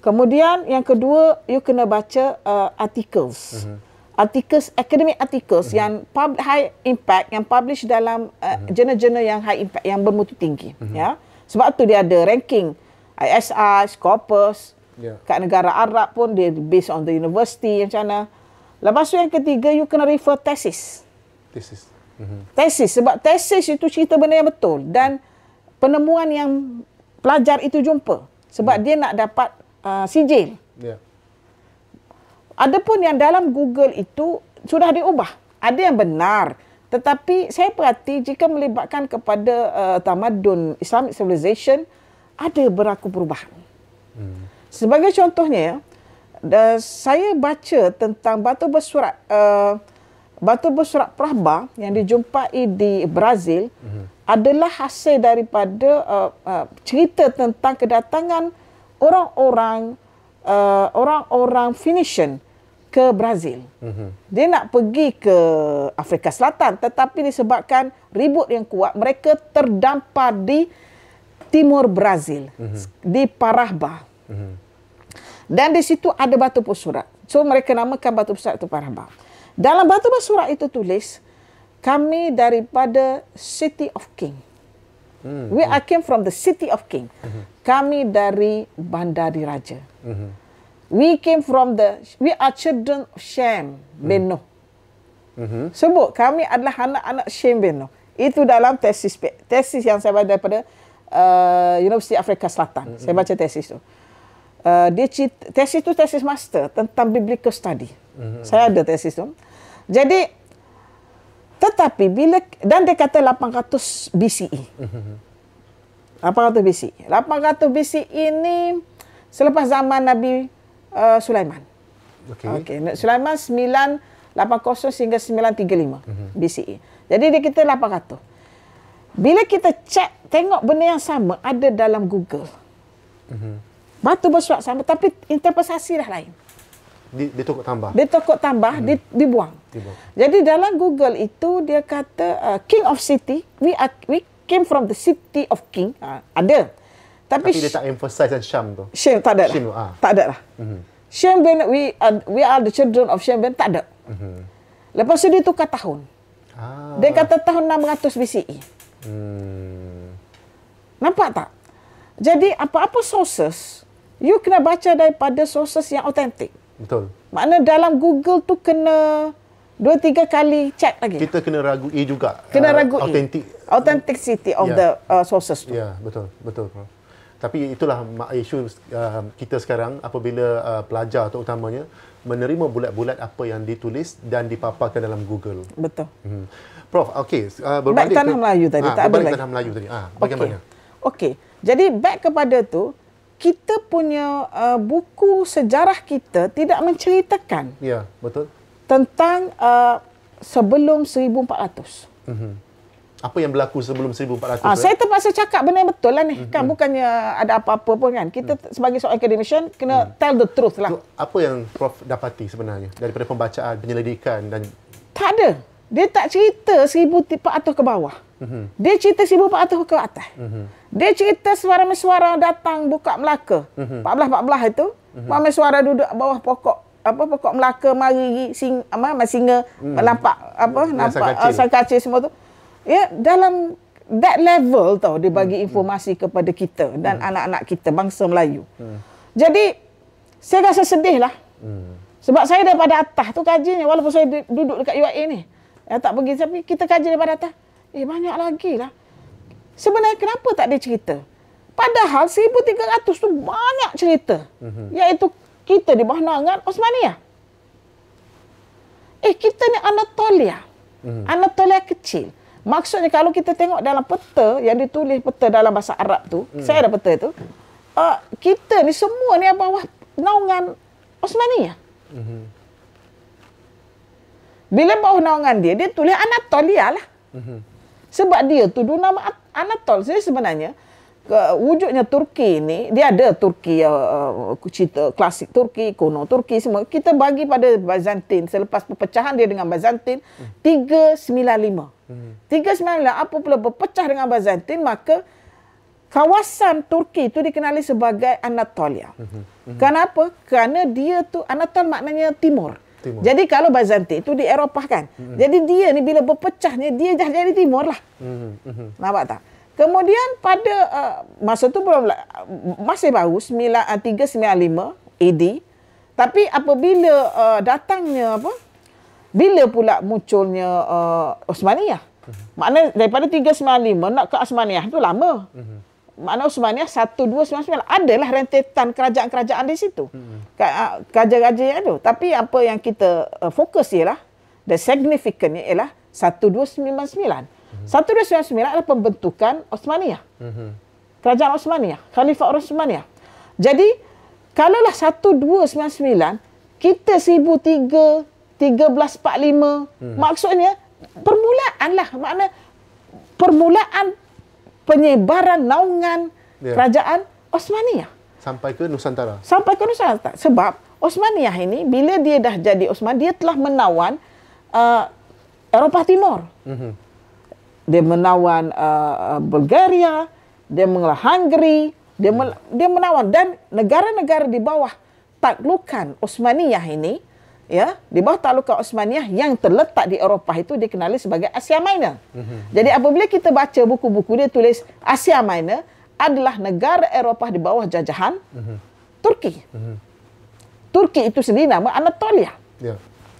kemudian yang kedua you kena baca uh, articles hmm articles academic articles hmm yang pub- high impact yang publish dalam uh, mm-hmm. yang high impact yang bermutu tinggi hmm ya sebab tu dia ada ranking ISI Scopus yeah. kat negara Arab pun dia based on the university yang sana lepas tu yang ketiga you kena refer thesis thesis mm-hmm. thesis sebab thesis itu cerita benda yang betul dan penemuan yang pelajar itu jumpa sebab hmm. dia nak dapat uh, sijil. Ya. Yeah. Adapun yang dalam Google itu sudah diubah. Ada yang benar. Tetapi saya perhati jika melibatkan kepada uh, tamadun Islamic civilization ada beraku perubahan. Hmm. Sebagai contohnya ya, saya baca tentang batu bersurat uh, batu bersurat Prahba yang dijumpai di Brazil. Hmm adalah hasil daripada uh, uh, cerita tentang kedatangan orang-orang uh, orang-orang Phoenician ke Brazil. Mm-hmm. Dia nak pergi ke Afrika Selatan tetapi disebabkan ribut yang kuat mereka terdampar di timur Brazil mm-hmm. di Parahba. Mm-hmm. Dan di situ ada batu pusurat. So mereka namakan batu pusurat itu Parahba. Dalam batu pusurat itu tulis kami daripada City of King. Mm-hmm. We hmm. are came from the City of King. hmm Kami dari bandar diraja. Mm-hmm. We came from the we are children of Shem mm. mm-hmm. Beno. hmm Sebut kami adalah anak-anak Shem Beno. Itu dalam tesis tesis yang saya baca daripada uh, University Afrika Selatan. hmm Saya baca tesis tu. Uh, dia cita, tesis tu tesis master tentang biblical study. hmm Saya ada tesis tu. Jadi tetapi bila dan dia kata 800 BCE. 800 BCE. 800 BCE ini selepas zaman Nabi uh, Sulaiman. Okey. Okey, Sulaiman 980 sehingga 935 mm-hmm. BCE. Jadi dia kita 800. Bila kita cek tengok benda yang sama ada dalam Google. mm Batu bersuat sama tapi interpretasi dah lain di, di tokok tambah. Dia tokok tambah, hmm. di, dibuang. dibuang. Jadi dalam Google itu dia kata uh, King of City, we are we came from the city of king. Uh, ada. Tapi, Tapi dia tak emphasize Syam tu. Syam tak ada. Lah. Syam, ah. Tak ada lah. Hmm. Syam we are, we are the children of Syam bin tak ada. Hmm. Lepas tu dia tukar tahun. Ah. Dia kata tahun 600 BCE. Hmm. Nampak tak? Jadi apa-apa sources, you kena baca daripada sources yang autentik. Betul. Makna dalam Google tu kena dua tiga kali check lagi. Kita kena ragui juga. Kena uh, ragui. Authentic. Authenticity of yeah. the uh, sources tu. Ya, yeah, betul. Betul. Tapi itulah isu uh, kita sekarang apabila uh, pelajar utamanya menerima bulat-bulat apa yang ditulis dan dipaparkan dalam Google. Betul. Hmm. Prof, okey. Uh, berbalik ke ah, tanah Melayu tadi. Ha, tak berbalik ke tanah Melayu tadi. Ha, bagaimana? Okey. Okay. Jadi, back kepada tu, kita punya uh, buku sejarah kita tidak menceritakan. Ya, betul. Tentang uh, sebelum 1400. Mm-hmm. Apa yang berlaku sebelum 1400? Ah, eh? saya terpaksa cakap benar yang betul lah ni. Mm-hmm. Kan bukannya ada apa-apa pun kan. Kita mm. sebagai seorang akademisyen kena mm. tell the truth lah. So, apa yang prof dapati sebenarnya daripada pembacaan, penyelidikan dan tak ada. Dia tak cerita 1400 ke bawah. Mm-hmm. Dia cerita 1400 ke atas. Mm-hmm. Dia cerita suara mesuara datang buka Melaka. Mm-hmm. 14 14 itu. Mm-hmm. Mama duduk bawah pokok apa pokok Melaka mari sing apa masinga mm-hmm. nampak apa ya, nampak sang eh, kacil semua tu. Ya dalam that level tau dia bagi mm-hmm. informasi kepada kita dan mm-hmm. anak-anak kita bangsa Melayu. Mm-hmm. Jadi saya rasa sedih lah. Mm-hmm. Sebab saya daripada atas tu kajinya walaupun saya duduk dekat UIA e ni. Mm-hmm. Yang eh, tak pergi tapi kita kaji daripada atas. Eh banyak lagi lah. Sebenarnya kenapa tak ada cerita? Padahal 1300 tu banyak cerita. Mm-hmm. Iaitu kita di bawah naungan Osmania. Eh kita ni Anatolia. Mm-hmm. Anatolia kecil. Maksudnya kalau kita tengok dalam peta yang ditulis peta dalam bahasa Arab tu, mm-hmm. saya ada peta tu. Uh, kita ni semua ni bawah naungan Osmania. Mm-hmm. Bila bawah naungan dia, dia tulis Anatolia lah. Mhm. Sebab dia tu dulu nama Anatol. Jadi sebenarnya, ke, wujudnya Turki ni, dia ada Turki, uh, cerita klasik Turki, kuno Turki semua. Kita bagi pada Byzantin, selepas perpecahan dia dengan Byzantin, 395. 395, apa pula berpecah dengan Byzantin, maka kawasan Turki itu dikenali sebagai Anatolia. Hmm. Hmm. Kenapa? Karena dia tu Anatol maknanya timur timur. Jadi kalau Bazanti itu di Eropah kan. Mm -hmm. Jadi dia ni bila berpecahnya dia dah jadi timur lah. Mm -hmm. Nampak tak? Kemudian pada uh, masa tu belum uh, masih baru 9395 uh, AD. Tapi apabila uh, datangnya apa? Bila pula munculnya uh, Osmaniyah? Mm -hmm. Maknanya daripada 395 nak ke Osmaniyah tu lama. Mm -hmm. Makna Usmania 1299 adalah rentetan kerajaan-kerajaan di situ. Hmm. Ah, kerajaan-kerajaan yang ada. Tapi apa yang kita uh, fokus ialah the significant ialah 1299. 1299 hmm. adalah pembentukan Osmania. Hmm. Kerajaan Osmania, Khalifah Osmania. Jadi kalaulah 1299 kita 1300 1345 hmm. maksudnya permulaanlah makna permulaan penyebaran naungan yeah. kerajaan Osmania sampai ke Nusantara. Sampai ke Nusantara. Sebab Osmania ini bila dia dah jadi Osman, dia telah menawan uh, Eropah Timur. Mm-hmm. Dia menawan uh, uh Bulgaria, dia menawan Hungary, dia mm. dia menawan dan negara-negara di bawah taklukan Osmania ini ya di bawah taluka Osmaniyah yang terletak di Eropah itu dikenali sebagai Asia Minor. Mhm. Jadi apabila kita baca buku-buku dia tulis Asia Minor adalah negara Eropah di bawah jajahan mhm. Turki. Mhm. Turki itu sendiri nama Anatolia. Ya.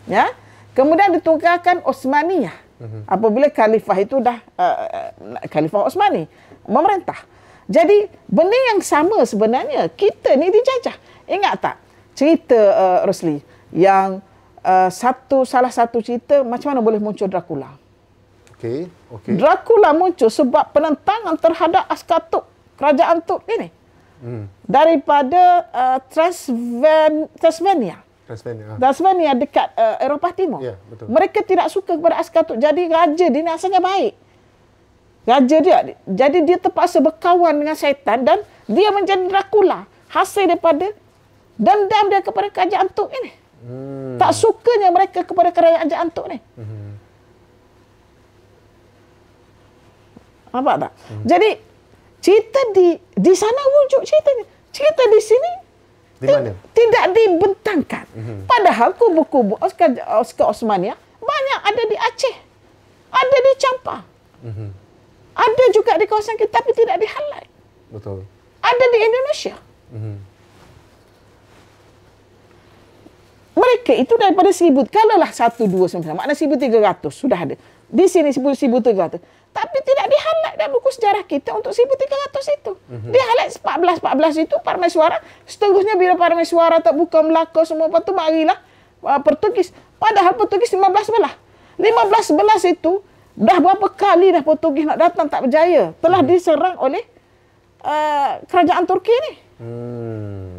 ya? Kemudian ditukarkan Osmaniyah. Apabila khalifah itu dah uh, khalifah Osmani memerintah. Jadi benda yang sama sebenarnya kita ni dijajah. Ingat tak cerita uh, eh, Rosli? Rusli? yang uh, satu salah satu cerita macam mana boleh muncul Dracula. Okey, okey. Dracula muncul sebab penentangan terhadap Askatuk, kerajaan Tuk ini. Hmm. Daripada uh, Transven Transvenia. Transvenia. Ah. Transvenia dekat uh, Eropah Timur. Ya, yeah, betul. Mereka tidak suka kepada Askatuk jadi raja dia ni baik. Raja dia jadi dia terpaksa berkawan dengan syaitan dan dia menjadi Dracula hasil daripada dendam dia kepada kerajaan Tuk ini. Hmm. Tak sukanya mereka kepada kerajaan jantuk ni. Hmm. Nampak tak? Hmm. Jadi, cerita di di sana wujud ceritanya. Cerita di sini di mana? tidak dibentangkan. Hmm. Padahal kubu-kubu Oscar, Oscar Osmania banyak ada di Aceh. Ada di Champa. Hmm. Ada juga di kawasan kita tapi tidak di Betul. Ada di Indonesia. Hmm. mereka itu daripada seribu, kalaulah satu, dua, sembilan, makna seribu tiga ratus, sudah ada. Di sini seribu, seribu tiga ratus. Tapi tidak dihalat dalam buku sejarah kita untuk seribu tiga ratus itu. Mm-hmm. Dihalat empat belas, empat belas itu, parmai suara, seterusnya bila parmai suara tak buka melaka semua, apa tu marilah uh, pertukis. Padahal pertukis lima belas belah. Lima belas belas itu, dah berapa kali dah pertukis nak datang tak berjaya. Telah mm-hmm. diserang oleh uh, kerajaan Turki ni. Hmm.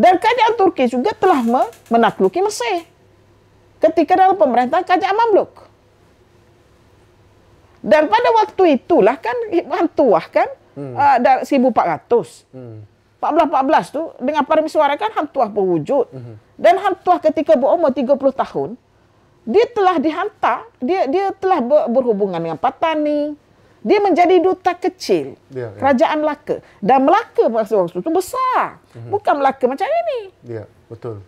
Dan kerajaan Turki juga telah menakluki Mesir. Ketika dalam pemerintahan kerajaan Mamluk. Dan pada waktu itulah kan Ibn Tuah kan hmm. uh, dari 1400. Hmm. 1414 tu dengan parmi suara kan hantuah Tuah berwujud. Hmm. Dan hantuah Tuah ketika berumur 30 tahun dia telah dihantar, dia dia telah berhubungan dengan Patani, hmm dia menjadi duta kecil ya, ya. kerajaan Melaka dan Melaka masa waktu itu besar mm-hmm. bukan Melaka macam ini ya betul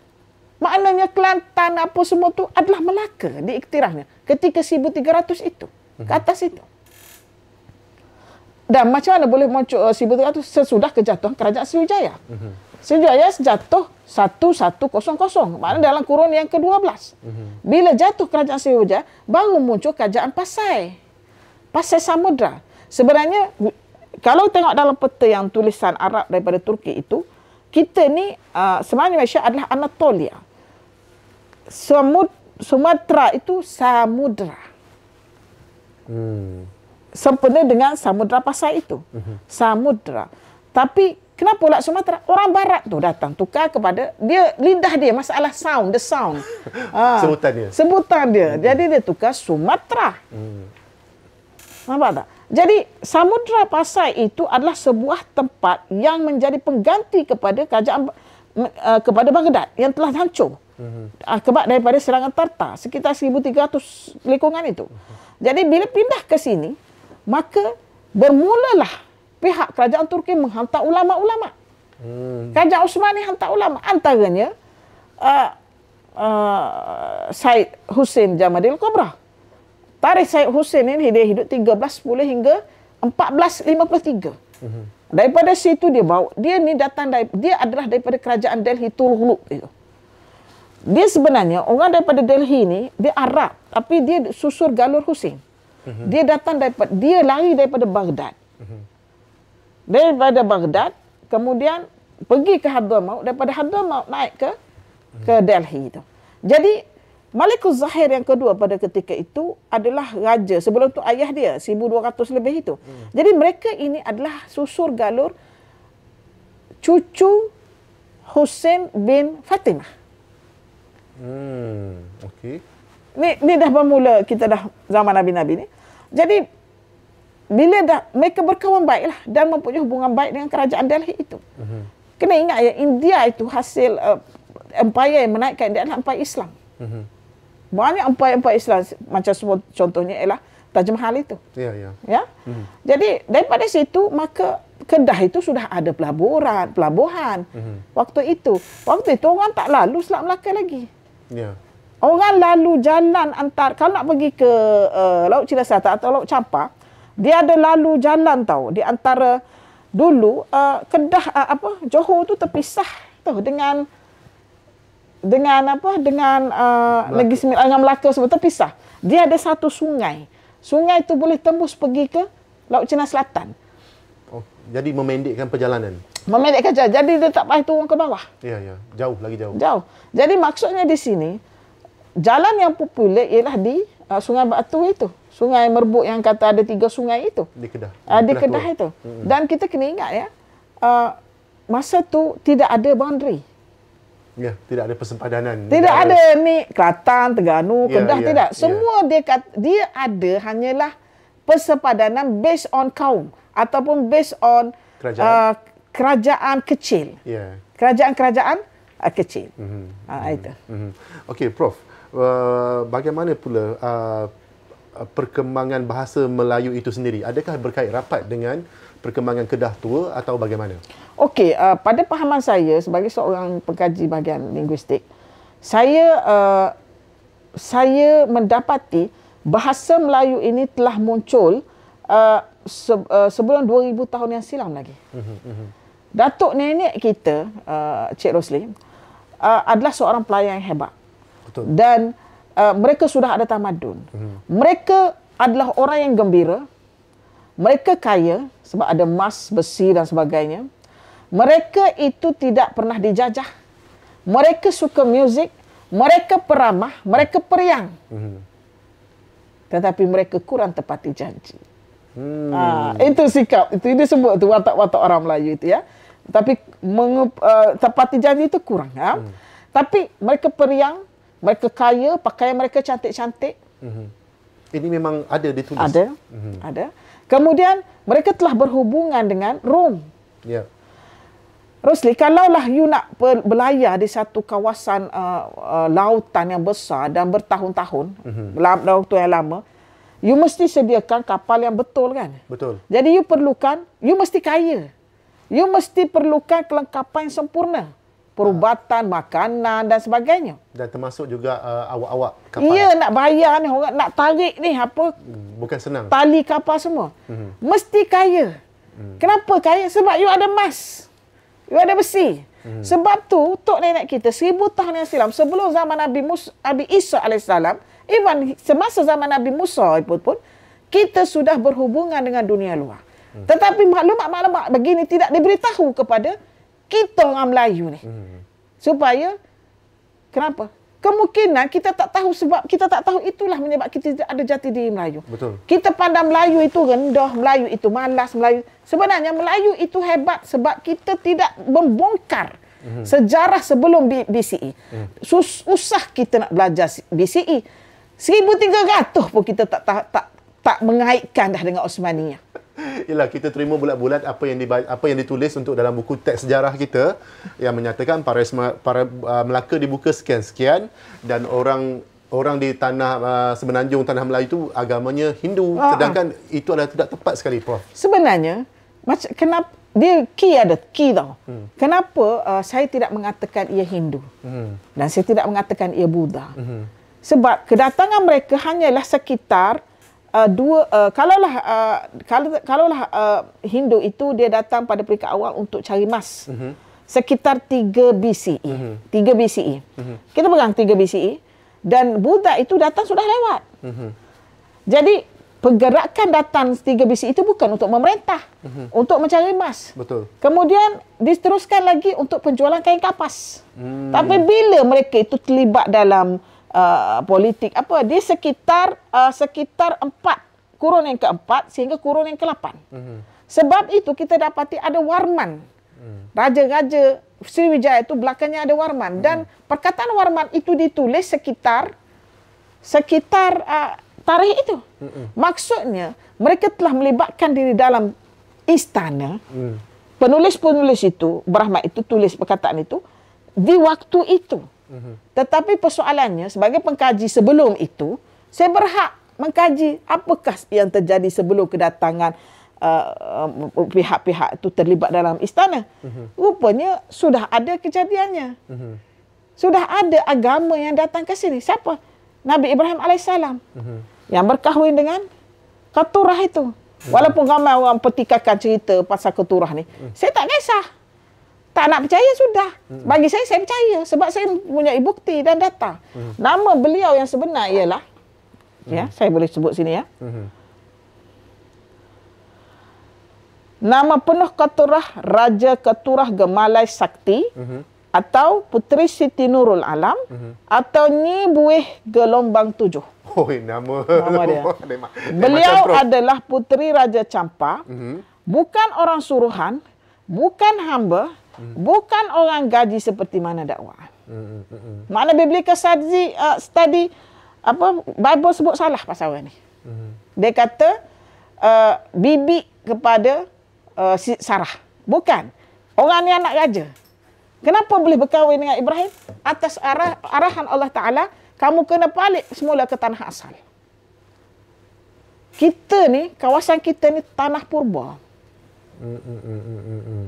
maknanya Kelantan apa semua tu adalah Melaka diiktirafnya ketika 1300 itu mm-hmm. ke mhm. atas itu dan macam mana boleh muncul uh, 1300 sesudah kejatuhan kerajaan Sriwijaya mm-hmm. Sriwijaya jatuh 1100 maknanya dalam kurun yang ke-12 mm-hmm. bila jatuh kerajaan Sriwijaya baru muncul kerajaan Pasai pasal samudra. Sebenarnya kalau tengok dalam peta yang tulisan Arab daripada Turki itu, kita ni uh, sebenarnya Malaysia adalah Anatolia. Sumud, Sumatera itu samudra. Hmm. Sempena dengan samudra pasal itu. Mm-hmm. Samudra. Tapi kenapa pula Sumatera? Orang barat tu datang tukar kepada dia lidah dia masalah sound, the sound. ha, sebutan dia. Ah, sebutan dia. Mm-hmm. Jadi dia tukar Sumatera. Hmm. Nampak tak? Jadi Samudra Pasai itu adalah sebuah tempat yang menjadi pengganti kepada kerajaan uh, kepada Baghdad yang telah hancur. Mm-hmm. Akibat ah, daripada serangan Tartar sekitar 1300 lekungan itu. Mm-hmm. Jadi bila pindah ke sini, maka bermulalah pihak kerajaan Turki menghantar ulama-ulama. Mm. Kerajaan Osmani hantar ulama antaranya uh, uh, Said Hussein Jamadil Kobra. Mm-hmm tarikh Syed Hussein ini dia hidup 1310 hingga 1453. Mm-hmm. Daripada situ dia bawa, dia ni datang dari, dia adalah daripada kerajaan Delhi Turuluk itu. Dia sebenarnya orang daripada Delhi ni dia Arab tapi dia susur galur Hussein. Mm-hmm. Dia datang daripada dia lari daripada Baghdad. Mm-hmm. Daripada Baghdad kemudian pergi ke Hadramaut daripada Hadramaut naik ke mm-hmm. ke mhm. Delhi itu. Jadi Malikul Zahir yang kedua pada ketika itu adalah raja. Sebelum tu ayah dia, 1200 lebih itu. Hmm. Jadi mereka ini adalah susur galur cucu Hussein bin Fatimah. Hmm, okay. Ni, ni dah bermula kita dah zaman Nabi-Nabi ni. Jadi bila dah mereka berkawan baiklah dan mempunyai hubungan baik dengan kerajaan Delhi itu. Hmm. Kena ingat ya India itu hasil uh, empire yang menaikkan dia adalah empire Islam. Hmm banyak empat-empat Islam macam semua contohnya ialah terjemahan itu. Ya, ya. Ya. Hmm. Jadi daripada situ maka Kedah itu sudah ada pelaburan, pelabuhan. Hmm. Waktu itu, waktu itu orang tak lalu Selat Melaka lagi. Ya. Orang lalu jalan antar kalau nak pergi ke uh, Laut Cina Selatan atau Laut Champa, dia ada lalu jalan tahu di antara dulu uh, Kedah uh, apa Johor tu terpisah tu dengan dengan apa dengan uh, negeri Sembilan uh, dengan Melaka semua terpisah. Dia ada satu sungai. Sungai itu boleh tembus pergi ke Laut Cina Selatan. Oh, jadi memendekkan perjalanan. Memendekkan jalan. Jadi dia tak payah turun ke bawah. Ya, ya. Jauh, lagi jauh. Jauh. Jadi maksudnya di sini, jalan yang popular ialah di uh, Sungai Batu itu. Sungai Merbuk yang kata ada tiga sungai itu. Di Kedah. Uh, di Kedah, Kedah itu. Mm-hmm. Dan kita kena ingat ya, uh, masa tu tidak ada boundary. Ya, tidak ada persempadanan. Tidak ada ni Kelantan, Terengganu, ya, Kedah ya, tidak. Ya. Semua ya. dia dia ada hanyalah persempadanan based on kaum ataupun based on kerajaan, uh, kerajaan kecil. Ya. Kerajaan-kerajaan uh, kecil. Mhm. Uh, itu. Mhm. Okey, prof. Uh, bagaimana pula uh, perkembangan bahasa Melayu itu sendiri? Adakah berkait rapat dengan perkembangan Kedah tua atau bagaimana? Okey, uh, pada pahaman saya sebagai seorang pengkaji bahagian linguistik, saya uh, saya mendapati bahasa Melayu ini telah muncul uh, se- uh, sebelum 2000 tahun yang silam lagi. Mhm, mhm. Datuk nenek kita, uh, Cik Rosli, uh, adalah seorang pelayan yang hebat. Betul. Dan uh, mereka sudah ada tamadun. Mm-hmm. Mereka adalah orang yang gembira. Mereka kaya sebab ada emas, besi dan sebagainya. Mereka itu tidak pernah dijajah. Mereka suka muzik. Mereka peramah. Mereka periang. Hmm. Tetapi mereka kurang tepati janji. Hmm. Ha, itu sikap. Itu dia sebut tu watak-watak orang Melayu itu ya. Tapi mengup, uh, tepati janji itu kurang. Ya? Hmm. Tapi mereka periang. Mereka kaya. Pakaian mereka cantik-cantik. Hmm. Ini memang ada ditulis? Ada. Hmm. ada. Kemudian mereka telah berhubungan dengan Rom. Ya. Yeah. Rosli, kalaulah you nak berlayar di satu kawasan uh, uh, lautan yang besar dan bertahun-tahun, dalam mhm. mm-hmm. waktu yang lama, you mesti sediakan kapal yang betul kan? Betul. Jadi you perlukan, you mesti kaya. You mesti perlukan kelengkapan yang sempurna. Perubatan, ha. makanan dan sebagainya. Dan termasuk juga uh, awak-awak kapal. Ya, nak bayar ni orang nak tarik ni apa? Mm, bukan senang. Tali kapal semua. Mm-hmm. Mesti kaya. Mm. Kenapa kaya? Sebab you ada mas. Dia ada besi. Hmm. Sebab tu, tok nenek kita seribu tahun yang silam, sebelum zaman Nabi, Musa, Nabi Isa AS, even semasa zaman Nabi Musa pun, kita sudah berhubungan dengan dunia luar. Hmm. Tetapi maklumat-maklumat begini tidak diberitahu kepada kita orang Melayu ni. Hmm. Supaya, kenapa? kemungkinan kita tak tahu sebab kita tak tahu itulah menyebab kita tidak ada jati diri Melayu. Betul. Kita pandang Melayu itu rendah, Melayu itu malas, Melayu. Sebenarnya Melayu itu hebat sebab kita tidak membongkar mm-hmm. sejarah sebelum B- BCE. Mm. Sus- usah kita nak belajar BCE. 1300 pun kita tak tak tak, tak mengaitkan dah dengan Osmaniyah ialah kita terima bulat-bulat apa yang dibaca, apa yang ditulis untuk dalam buku teks sejarah kita yang menyatakan para para uh, Melaka dibuka sekian-sekian dan orang orang di tanah uh, semenanjung tanah Melayu itu agamanya Hindu uh-huh. sedangkan itu adalah tidak tepat sekali prof sebenarnya macam kenapa dia key ada key tau. Hmm. Kenapa uh, saya tidak mengatakan ia Hindu? Hmm. Dan saya tidak mengatakan ia Buddha. Hmm. Sebab kedatangan mereka hanyalah sekitar uh, dua uh, kalaulah uh, kalau kalaulah uh, Hindu itu dia datang pada peringkat awal untuk cari emas. Uh-huh. Mhm. Sekitar 3 BCE. Uh-huh. Mhm. 3 BCE. Uh-huh. Mhm. Kita pegang 3 BCE dan Buddha itu datang sudah lewat. Uh-huh. Jadi pergerakan datang 3 BCE itu bukan untuk memerintah, uh-huh. untuk mencari emas. Betul. Kemudian diteruskan lagi untuk penjualan kain kapas. Hmm. Tapi bila mereka itu terlibat dalam uh, politik apa di sekitar uh, sekitar empat kurun yang keempat sehingga kurun yang kelapan. Mm-hmm. Sebab itu kita dapati ada Warman. Hmm. Raja-raja Sriwijaya itu belakangnya ada Warman dan hmm. perkataan Warman itu ditulis sekitar sekitar uh, tarikh itu. Maksudnya mereka telah melibatkan diri dalam istana. Hmm. Penulis-penulis itu, Brahma itu tulis perkataan itu di waktu itu. Mhm. Tetapi persoalannya sebagai pengkaji sebelum itu, saya berhak mengkaji apakah yang terjadi sebelum kedatangan uh, uh pihak-pihak itu terlibat dalam istana. Uh-huh. Rupanya sudah ada kejadiannya. Uh-huh. Sudah ada agama yang datang ke sini. Siapa? Nabi Ibrahim alaihissalam. Uh-huh. Yang berkahwin dengan keturah itu. Uh-huh. Walaupun ramai orang petikakan cerita pasal keturah ni, uh saya tak kisah. Tak nak percaya sudah. Hmm. Bagi saya saya percaya sebab saya punya bukti dan data. Hmm. Nama beliau yang sebenar ialah hmm. ya, saya boleh sebut sini ya. Nama penuh Keturah Raja Keturah Gemalai Sakti uh-huh. atau Puteri Siti Nurul Alam uh-huh. atau Nyi Buih Gelombang Tujuh. Oh, nama. nama dia. Beliau adalah Puteri Raja Campa. Uh-huh. Bukan orang suruhan, bukan hamba, Hmm. Bukan orang gaji seperti mana dakwah. Hmm. Hmm. Hmm. hmm. Makna biblical study, uh, study apa Bible sebut salah pasal orang ni. Hmm. hmm. Dia kata uh, bibik kepada uh, Sarah. Bukan. Orang ni anak raja. Kenapa boleh berkahwin dengan Ibrahim? Atas arah, arahan Allah Ta'ala, kamu kena balik semula ke tanah asal. Kita ni, kawasan kita ni tanah purba. Hmm. Hmm. Hmm. Hmm. hmm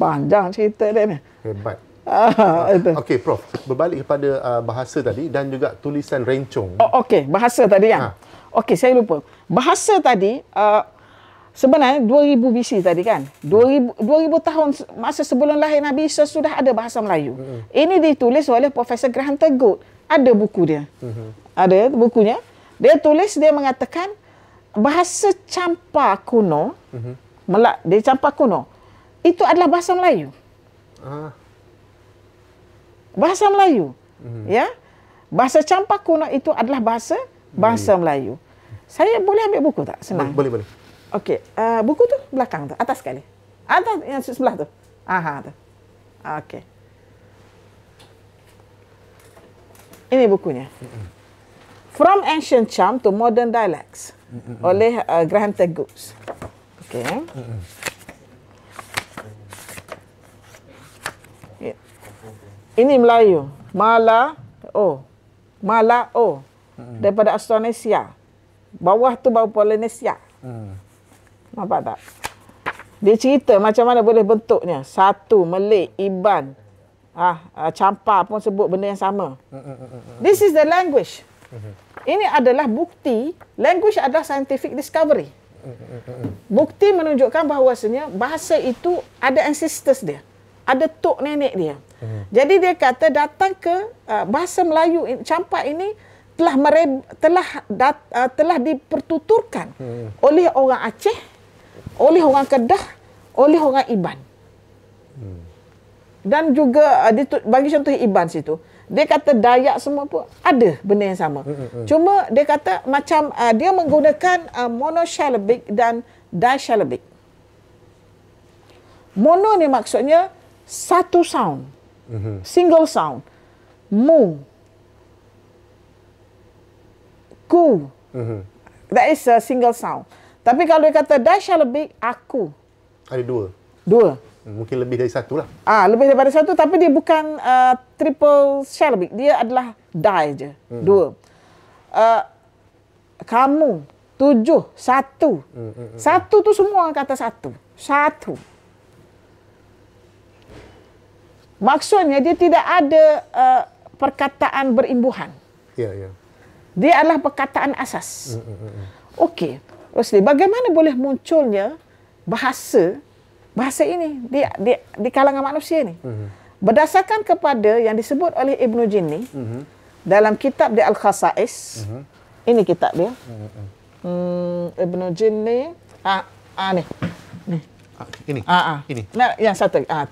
Panjang cerita dia ni. Hebat. Ah, okey prof, berbalik kepada uh, bahasa tadi dan juga tulisan rencong. Oh, okey, bahasa tadi kan. Ah. Okey, saya lupa. Bahasa tadi uh, sebenarnya 2000 BC tadi kan. 2000 2000 tahun masa sebelum lahir Nabi Isa sudah ada bahasa Melayu. Mm-hmm. Ini ditulis oleh Profesor Graham Tegut. Ada buku dia. Mm-hmm. Ada bukunya. Dia tulis dia mengatakan bahasa campak kuno. Mm-hmm. Melak, dia campak kuno itu adalah bahasa Melayu. Ah. Bahasa Melayu. Hmm. Ya. Bahasa campak kuno itu adalah bahasa bahasa Melayu. Melayu. Saya boleh ambil buku tak? Senang. Boleh, boleh. Okey, uh, buku tu belakang tu, atas sekali. Atas yang sebelah tu. Aha tu. Okey. Ini bukunya. From Ancient Charm to Modern Dialects oleh uh, Graham Tegus. Okey. Ini Melayu. Mala O. Mala O. -hmm. Daripada Austronesia. Bawah tu bawah Polinesia. Mm. Nampak tak? Dia cerita macam mana boleh bentuknya. Satu, Melik, Iban. Ah, ah, Campa pun sebut benda yang sama. Hmm, hmm, hmm, This is the language. Ini adalah bukti. Language adalah scientific discovery. Bukti menunjukkan bahawasanya bahasa itu ada ancestors dia. Mm ada tok nenek dia. Hmm. Jadi dia kata datang ke uh, bahasa Melayu campak ini telah mereb, telah dat, uh, telah dipertuturkan hmm. oleh orang Aceh, oleh orang Kedah, oleh orang Iban. Hmm. Dan juga uh, bagi contoh Iban situ, dia kata Dayak semua pun ada benda yang sama. Hmm. hmm, hmm. Cuma dia kata macam uh, dia menggunakan uh, monosyllabic dan disyllabic. Mono ni maksudnya satu sound, mm-hmm. single sound, mu, ku, mm-hmm. that is a single sound. Tapi kalau dia kata Dasha lebih aku, ada dua. Dua. Hmm, mungkin lebih dari satu lah. Ah, lebih daripada satu, tapi dia bukan uh, triple syllabic. Dia adalah die je. Mm-hmm. Dua. Uh, kamu tujuh satu. Mm-hmm. Satu tu semua kata satu. Satu. Maksudnya dia tidak ada uh, perkataan berimbuhan. Ya, ya. Dia adalah perkataan asas. Mm, mm, mm, mm. Okey, Rosli, bagaimana boleh munculnya bahasa bahasa ini di di, di kalangan manusia ini? Mm-hmm. Berdasarkan kepada yang disebut oleh Ibn Jinni mm-hmm. dalam kitab dia Al-Khasa'is. Mm-hmm. Ini kitab dia. Mm-hmm. Hmm, Ibnu Jinni. Ah, ah ni. Ah, ini. Ah, ah. ini. Nah, yang satu. Ah,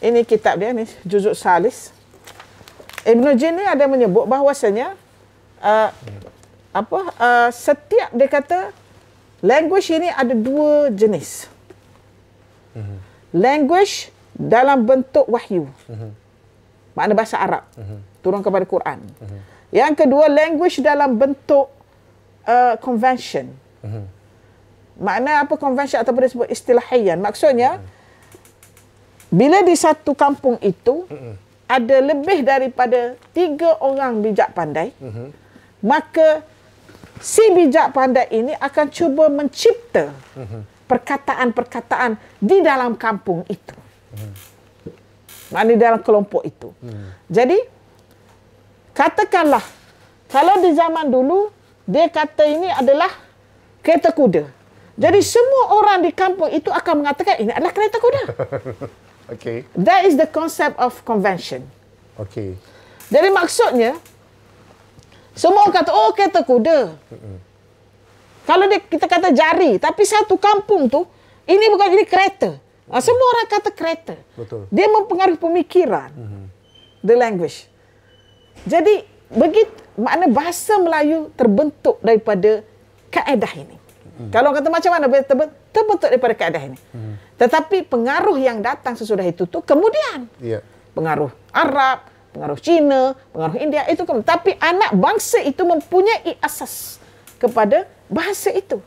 ini kitab dia ni, Juzuk Salis. Ibn Jin ni ada menyebut bahawasanya uh, apa uh, setiap dia kata language ini ada dua jenis. Mhm. Language dalam bentuk wahyu. Mhm. Makna bahasa Arab. Mhm. Turun kepada Quran. Yang kedua language dalam bentuk uh, convention. Makna apa convention ataupun disebut istilahian. Maksudnya mm-hmm. Bila di satu kampung itu uh-huh. ada lebih daripada tiga orang bijak pandai, uh-huh. maka si bijak pandai ini akan cuba mencipta uh-huh. perkataan-perkataan di dalam kampung itu. Uh-huh. Maknanya dalam kelompok itu. Uh-huh. Jadi, katakanlah kalau di zaman dulu, dia kata ini adalah kereta kuda. Jadi, mm. semua orang di kampung itu akan mengatakan ini adalah kereta kuda. Okay. That is the concept of convention. Okay. Jadi maksudnya, semua orang kata, oh kereta kuda. Mm-hmm. Kalau dia, kita kata jari, tapi satu kampung tu, ini bukan ini kereta. Mm-hmm. Semua orang kata kereta. Betul. Dia mempengaruhi pemikiran. Mm-hmm. The language. Jadi, begitu makna bahasa Melayu terbentuk daripada kaedah ini. Hmm. Kalau kata macam mana terbentuk, terbentuk daripada keadaan ini. Hmm. Tetapi pengaruh yang datang sesudah itu tu kemudian. Yeah. Pengaruh Arab, pengaruh Cina, pengaruh India itu kemudian. Tapi anak bangsa itu mempunyai asas kepada bahasa itu.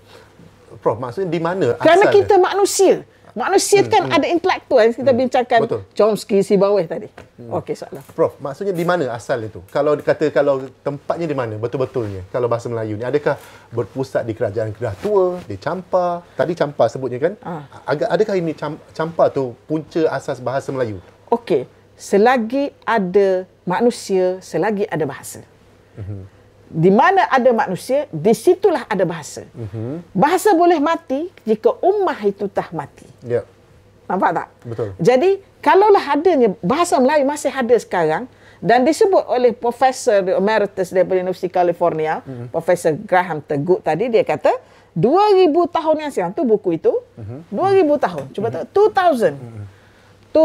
Prof, maksudnya di mana asalnya? Kerana kita manusia. Manusia kan hmm, kan hmm. ada intelektual kita hmm. bincangkan Betul. Chomsky si bawah tadi. Hmm. Okey soalan. Prof, maksudnya di mana asal itu? Kalau kata kalau tempatnya di mana betul-betulnya? Kalau bahasa Melayu ni adakah berpusat di kerajaan kerajaan tua, di Champa? Tadi Champa sebutnya kan? Ah. Agak adakah ini Champa tu punca asas bahasa Melayu? Okey. Selagi ada manusia, selagi ada bahasa. Hmm di mana ada manusia, di situlah ada bahasa. Mm-hmm. Bahasa boleh mati jika ummah itu tak mati. Ya. Yeah. Nampak tak? Betul. Jadi, kalaulah adanya bahasa Melayu masih ada sekarang dan disebut oleh Profesor Emeritus dari Universiti California, mm-hmm. Profesor Graham Teguh tadi, dia kata, 2,000 tahun yang siang, tu buku itu, mm-hmm. 2,000 tahun. Cuba mm-hmm. tahu, 2,000. Mm-hmm. To,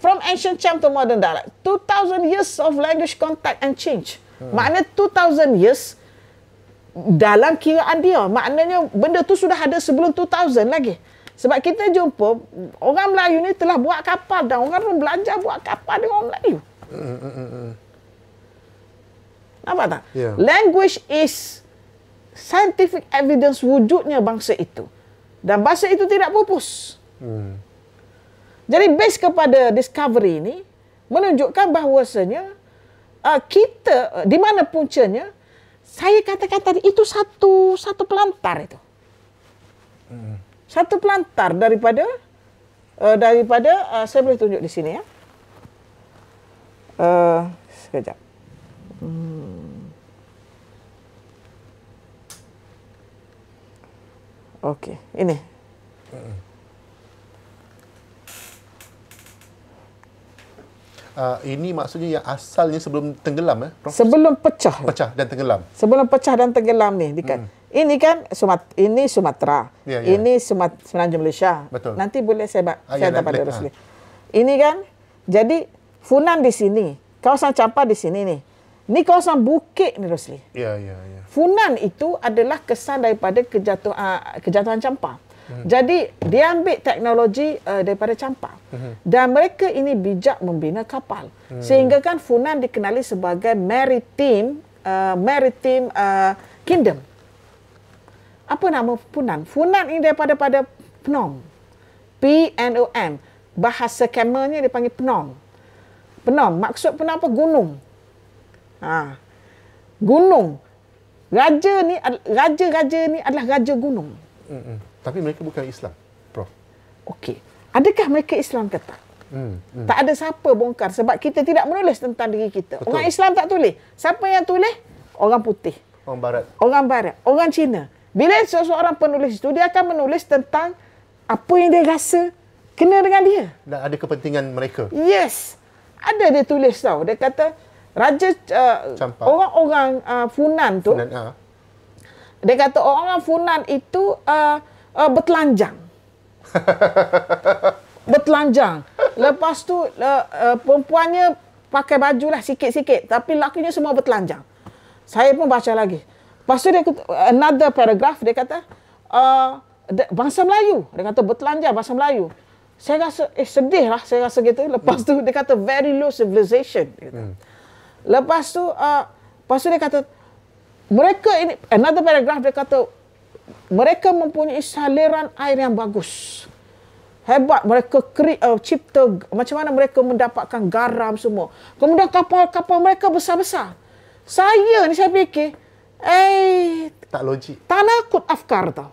from ancient time to modern dialect, 2,000 years of language contact and change. Hmm. Makna 2000 years dalam kiraan dia. Maknanya benda tu sudah ada sebelum 2000 lagi. Sebab kita jumpa orang Melayu ni telah buat kapal dan orang pun belajar buat kapal dengan orang Melayu. Hmm, hmm, hmm, Nampak tak? Yeah. Language is scientific evidence wujudnya bangsa itu. Dan bahasa itu tidak pupus. Hmm. Jadi base kepada discovery ini menunjukkan bahawasanya uh, kita di mana puncanya saya katakan tadi itu satu satu pelantar itu hmm. satu pelantar daripada uh, daripada uh, saya boleh tunjuk di sini ya uh, sekejap hmm. okey ini uh, ini maksudnya yang asalnya sebelum tenggelam eh sebelum pecah pecah dan tenggelam sebelum pecah dan tenggelam ni dekat hmm. ini kan Sumat ini Sumatera yeah, yeah. ini Sumat Semenanjung Malaysia Betul. nanti boleh saya ah, saya yeah, dapat Rosli ha. ini kan jadi Funan di sini kawasan Campa di sini nih, ni kawasan bukit nih Rosli ya yeah, yeah, yeah. Funan itu adalah kesan daripada ah, kejatuhan uh, kejatuhan Campa Hmm. Jadi dia ambil teknologi uh, daripada campak. uh hmm. Dan mereka ini bijak membina kapal. uh Sehingga kan Funan dikenali sebagai maritime uh, maritime uh, kingdom. Apa nama Funan? Funan ini daripada pada Phnom. P N O M. Bahasa Khmernya dipanggil Phnom. Phnom maksud Phnom apa? Gunung. Ha. Gunung. Raja ni raja-raja ni adalah raja gunung. uh tapi mereka bukan Islam, Prof. Okey. Adakah mereka Islam ke tak? Hmm, hmm. Tak ada siapa bongkar sebab kita tidak menulis tentang diri kita. Betul. Orang Islam tak tulis. Siapa yang tulis? Orang putih. Orang Barat. Orang Barat. Orang Cina. Bila seseorang penulis itu, dia akan menulis tentang apa yang dia rasa kena dengan dia. Dan ada kepentingan mereka. Yes. Ada dia tulis tau. Dia kata, Raja uh, orang-orang uh, Funan tu, Funan, uh. dia kata orang-orang Funan itu uh, uh, bertelanjang. bertelanjang. Lepas tu uh, uh, perempuannya pakai baju lah sikit-sikit tapi lakinya semua bertelanjang. Saya pun baca lagi. Lepas tu dia another paragraph dia kata uh, eh, bangsa Melayu. Dia kata bertelanjang bangsa Melayu. Saya rasa eh sedih lah saya rasa gitu. Lepas tu dia kata very low civilization. Dia hmm. Lepas tu uh, lepas tu dia kata mereka ini another paragraph dia kata mereka mempunyai saliran air yang bagus. Hebat mereka kri, uh, cipta macam mana mereka mendapatkan garam semua. Kemudian kapal-kapal mereka besar-besar. Saya ni saya fikir, eh tak logik. Tanakut afkar tau.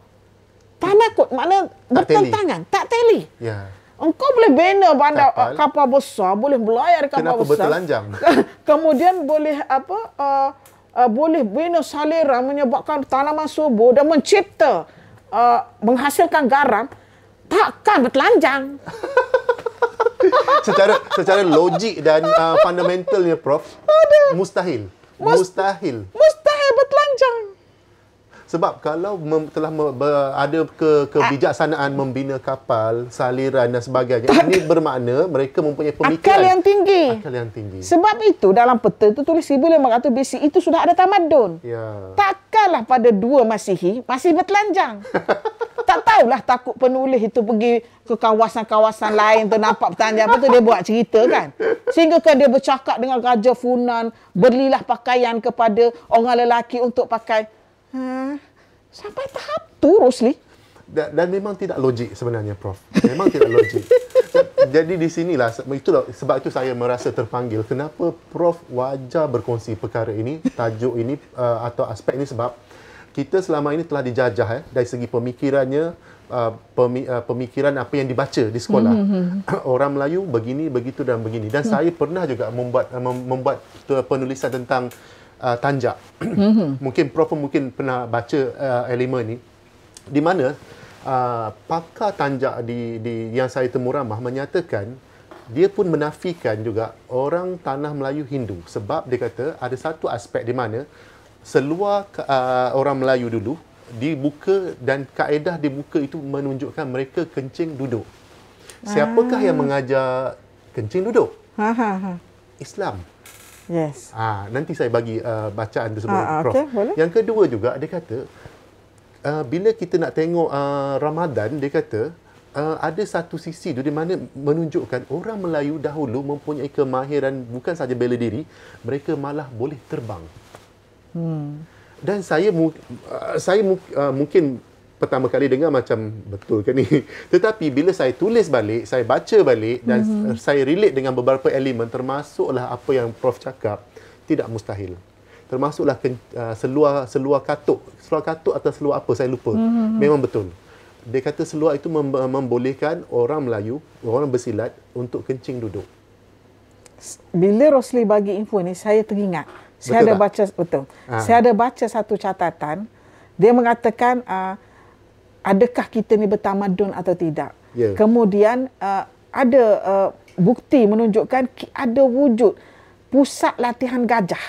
Tanakut makna bertentangan, tak teli. Ya. Yeah. Engkau boleh bina bandar eh, kapal, kapal besar, boleh melayar kapal Kenapa besar. Kenapa betul bertelanjang? Kemudian boleh apa? Uh, uh, boleh bina salera menyebabkan tanaman subur dan mencipta uh, menghasilkan garam takkan bertelanjang. secara secara logik dan uh, fundamentalnya prof Aduh. mustahil. Mus- mustahil. Mustahil bertelanjang sebab kalau mem, telah me, ber, ada ke, kebijaksanaan membina kapal saliran dan sebagainya tak. ini bermakna mereka mempunyai pemikiran akal yang tinggi akal yang tinggi sebab itu dalam peta itu tulis 1500 BC itu sudah ada tamadun ya takkanlah pada dua Masihi masih bertelanjang tak tahulah takut penulis itu pergi ke kawasan-kawasan lain tu nampak petanjang apa tu dia buat cerita kan sehingga kan dia bercakap dengan raja Funan berilah pakaian kepada orang lelaki untuk pakai Ha? sampai tahap tu Rosli dan, dan memang tidak logik sebenarnya prof memang tidak logik jadi di sinilah itulah sebab itu saya merasa terpanggil kenapa prof wajar berkongsi perkara ini tajuk ini uh, atau aspek ini sebab kita selama ini telah dijajah eh, dari segi pemikirannya uh, pemi, uh, pemikiran apa yang dibaca di sekolah mm-hmm. orang Melayu begini begitu dan begini dan mm. saya pernah juga membuat uh, membuat penulisan tentang uh, tanjak. Mhm. mungkin Prof mungkin pernah baca uh, elemen ini di mana uh, pakar tanjak di, di yang saya ramah menyatakan dia pun menafikan juga orang tanah Melayu Hindu sebab dia kata ada satu aspek di mana seluar uh, orang Melayu dulu dibuka dan kaedah dibuka itu menunjukkan mereka kencing duduk. Siapakah ah. yang mengajar kencing duduk? Ha, ha, ha. Islam. Yes. Ha, nanti saya bagi uh, bacaan tu sebelum ha, ah, okay, Boleh. Yang kedua juga, dia kata, uh, bila kita nak tengok uh, Ramadan, dia kata, uh, ada satu sisi tu di mana menunjukkan orang Melayu dahulu mempunyai kemahiran bukan saja bela diri, mereka malah boleh terbang. Hmm. Dan saya, uh, saya uh, mungkin pertama kali dengar macam betul ke ni tetapi bila saya tulis balik saya baca balik dan mm-hmm. saya relate dengan beberapa elemen termasuklah apa yang prof cakap tidak mustahil termasuklah uh, seluar seluar katuk seluar katuk atau seluar apa saya lupa mm-hmm. memang betul dia kata seluar itu mem- membolehkan orang Melayu orang bersilat untuk kencing duduk bila Rosli bagi info ni saya teringat saya betul ada tak? baca betul ha. saya ada baca satu catatan dia mengatakan uh, adakah kita ni bertamadun atau tidak. Ya. Kemudian uh, ada uh, bukti menunjukkan ada wujud pusat latihan gajah.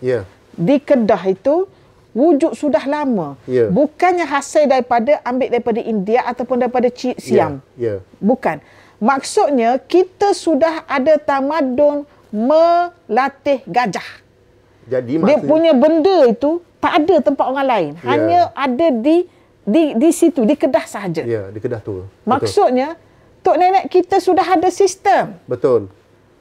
Ya. Di Kedah itu wujud sudah lama. Ya. Bukannya hasil daripada ambil daripada India ataupun daripada ya, Siam. Ya. ya. Bukan. Maksudnya kita sudah ada tamadun melatih gajah. Jadi maksud... dia punya benda itu tak ada tempat orang lain. Ya. Hanya ya. ada di di di situ di Kedah sahaja. Ya, di Kedah tu. Maksudnya tok nenek kita sudah ada sistem. Betul.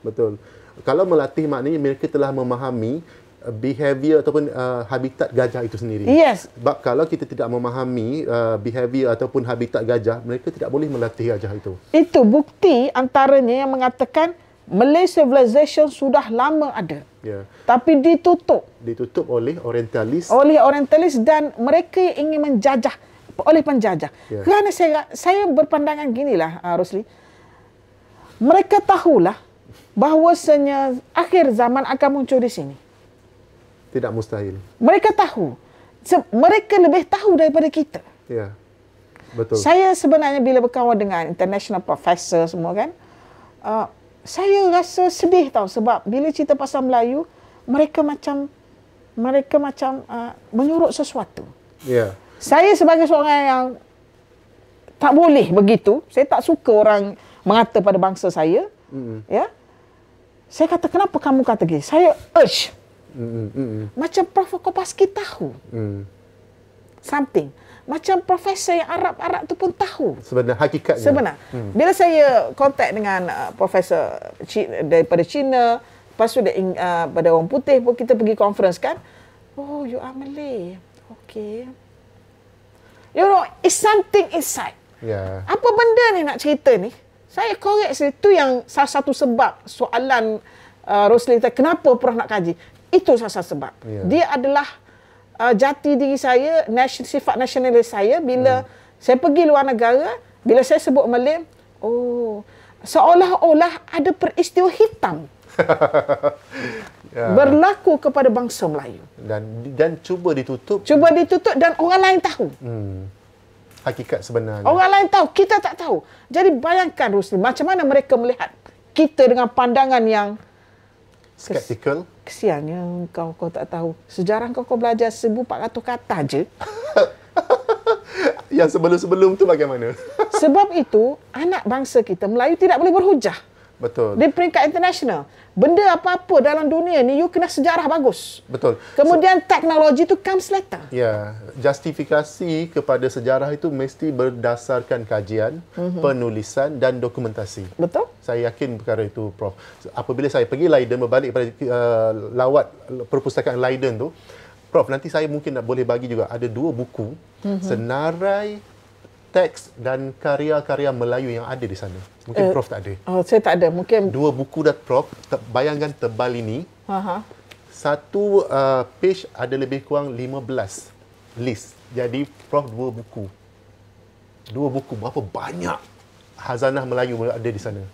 Betul. Kalau melatih maknanya mereka telah memahami uh, behavior ataupun uh, habitat gajah itu sendiri. Yes. Sebab kalau kita tidak memahami uh, behavior ataupun habitat gajah, mereka tidak boleh melatih gajah itu. Itu bukti antaranya yang mengatakan Malay civilization sudah lama ada. Ya. Yeah. Tapi ditutup. Ditutup oleh orientalis. Oleh orientalis dan mereka ingin menjajah oleh penjajah. Yeah. Kerana saya saya berpandangan ginilah uh, Rosli. Mereka tahulah bahawasanya akhir zaman akan muncul di sini. Tidak mustahil. Mereka tahu. mereka lebih tahu daripada kita. Ya. Yeah. Betul. Saya sebenarnya bila berkawan dengan international professor semua kan, uh, saya rasa sedih tau sebab bila cerita pasal Melayu, mereka macam mereka macam uh, ah, menyuruh sesuatu. Ya. Yeah saya sebagai seorang yang tak boleh begitu, saya tak suka orang mengata pada bangsa saya. Mm-hmm. Ya. Saya kata kenapa kamu kata gitu? Saya urge. Mm-hmm. Macam Prof pasti tahu. Mm. Something. Macam profesor yang Arab-Arab tu pun tahu. Sebenarnya hakikatnya. Sebenarnya. Hmm. Bila saya kontak dengan uh, profesor C- daripada China, lepas tu uh, pada orang putih pun kita pergi conference kan. Oh, you are Malay. Okay. You know, it's something inside. Yeah. Apa benda ni nak cerita ni? Saya korek situ yang salah satu sebab soalan uh, Rosli tadi, kenapa pernah nak kaji? Itu salah satu sebab. Yeah. Dia adalah uh, jati diri saya, nation, sifat nasionalis saya. Bila hmm. saya pergi luar negara, bila saya sebut Malim, oh, seolah-olah ada peristiwa hitam. yeah. berlaku kepada bangsa Melayu dan dan cuba ditutup cuba ditutup dan orang lain tahu hmm hakikat sebenarnya orang lain tahu kita tak tahu jadi bayangkan Rusli macam mana mereka melihat kita dengan pandangan yang skeptical kesiannya kau kau tak tahu sejarah kau kau belajar 1400 kata je yang sebelum-sebelum tu bagaimana sebab itu anak bangsa kita Melayu tidak boleh berhujah Betul. Di peringkat international. Benda apa-apa dalam dunia ni, you kena sejarah bagus. Betul. Kemudian so, teknologi tu comes later. Ya. Yeah. Justifikasi kepada sejarah itu mesti berdasarkan kajian, mm-hmm. penulisan dan dokumentasi. Betul. Saya yakin perkara itu, Prof. Apabila saya pergi Leiden, berbalik kepada uh, eh, lawat perpustakaan Leiden tu, Prof, nanti saya mungkin nak boleh bagi juga ada dua buku mm-hmm. senarai teks dan karya-karya Melayu yang ada di sana? Mungkin uh, Prof tak ada. Oh, saya tak ada. Mungkin dua buku dah Prof. bayangkan tebal ini. Uh-huh. Satu uh, page ada lebih kurang 15 list. Jadi Prof dua buku. Dua buku berapa banyak hazanah Melayu ada di sana.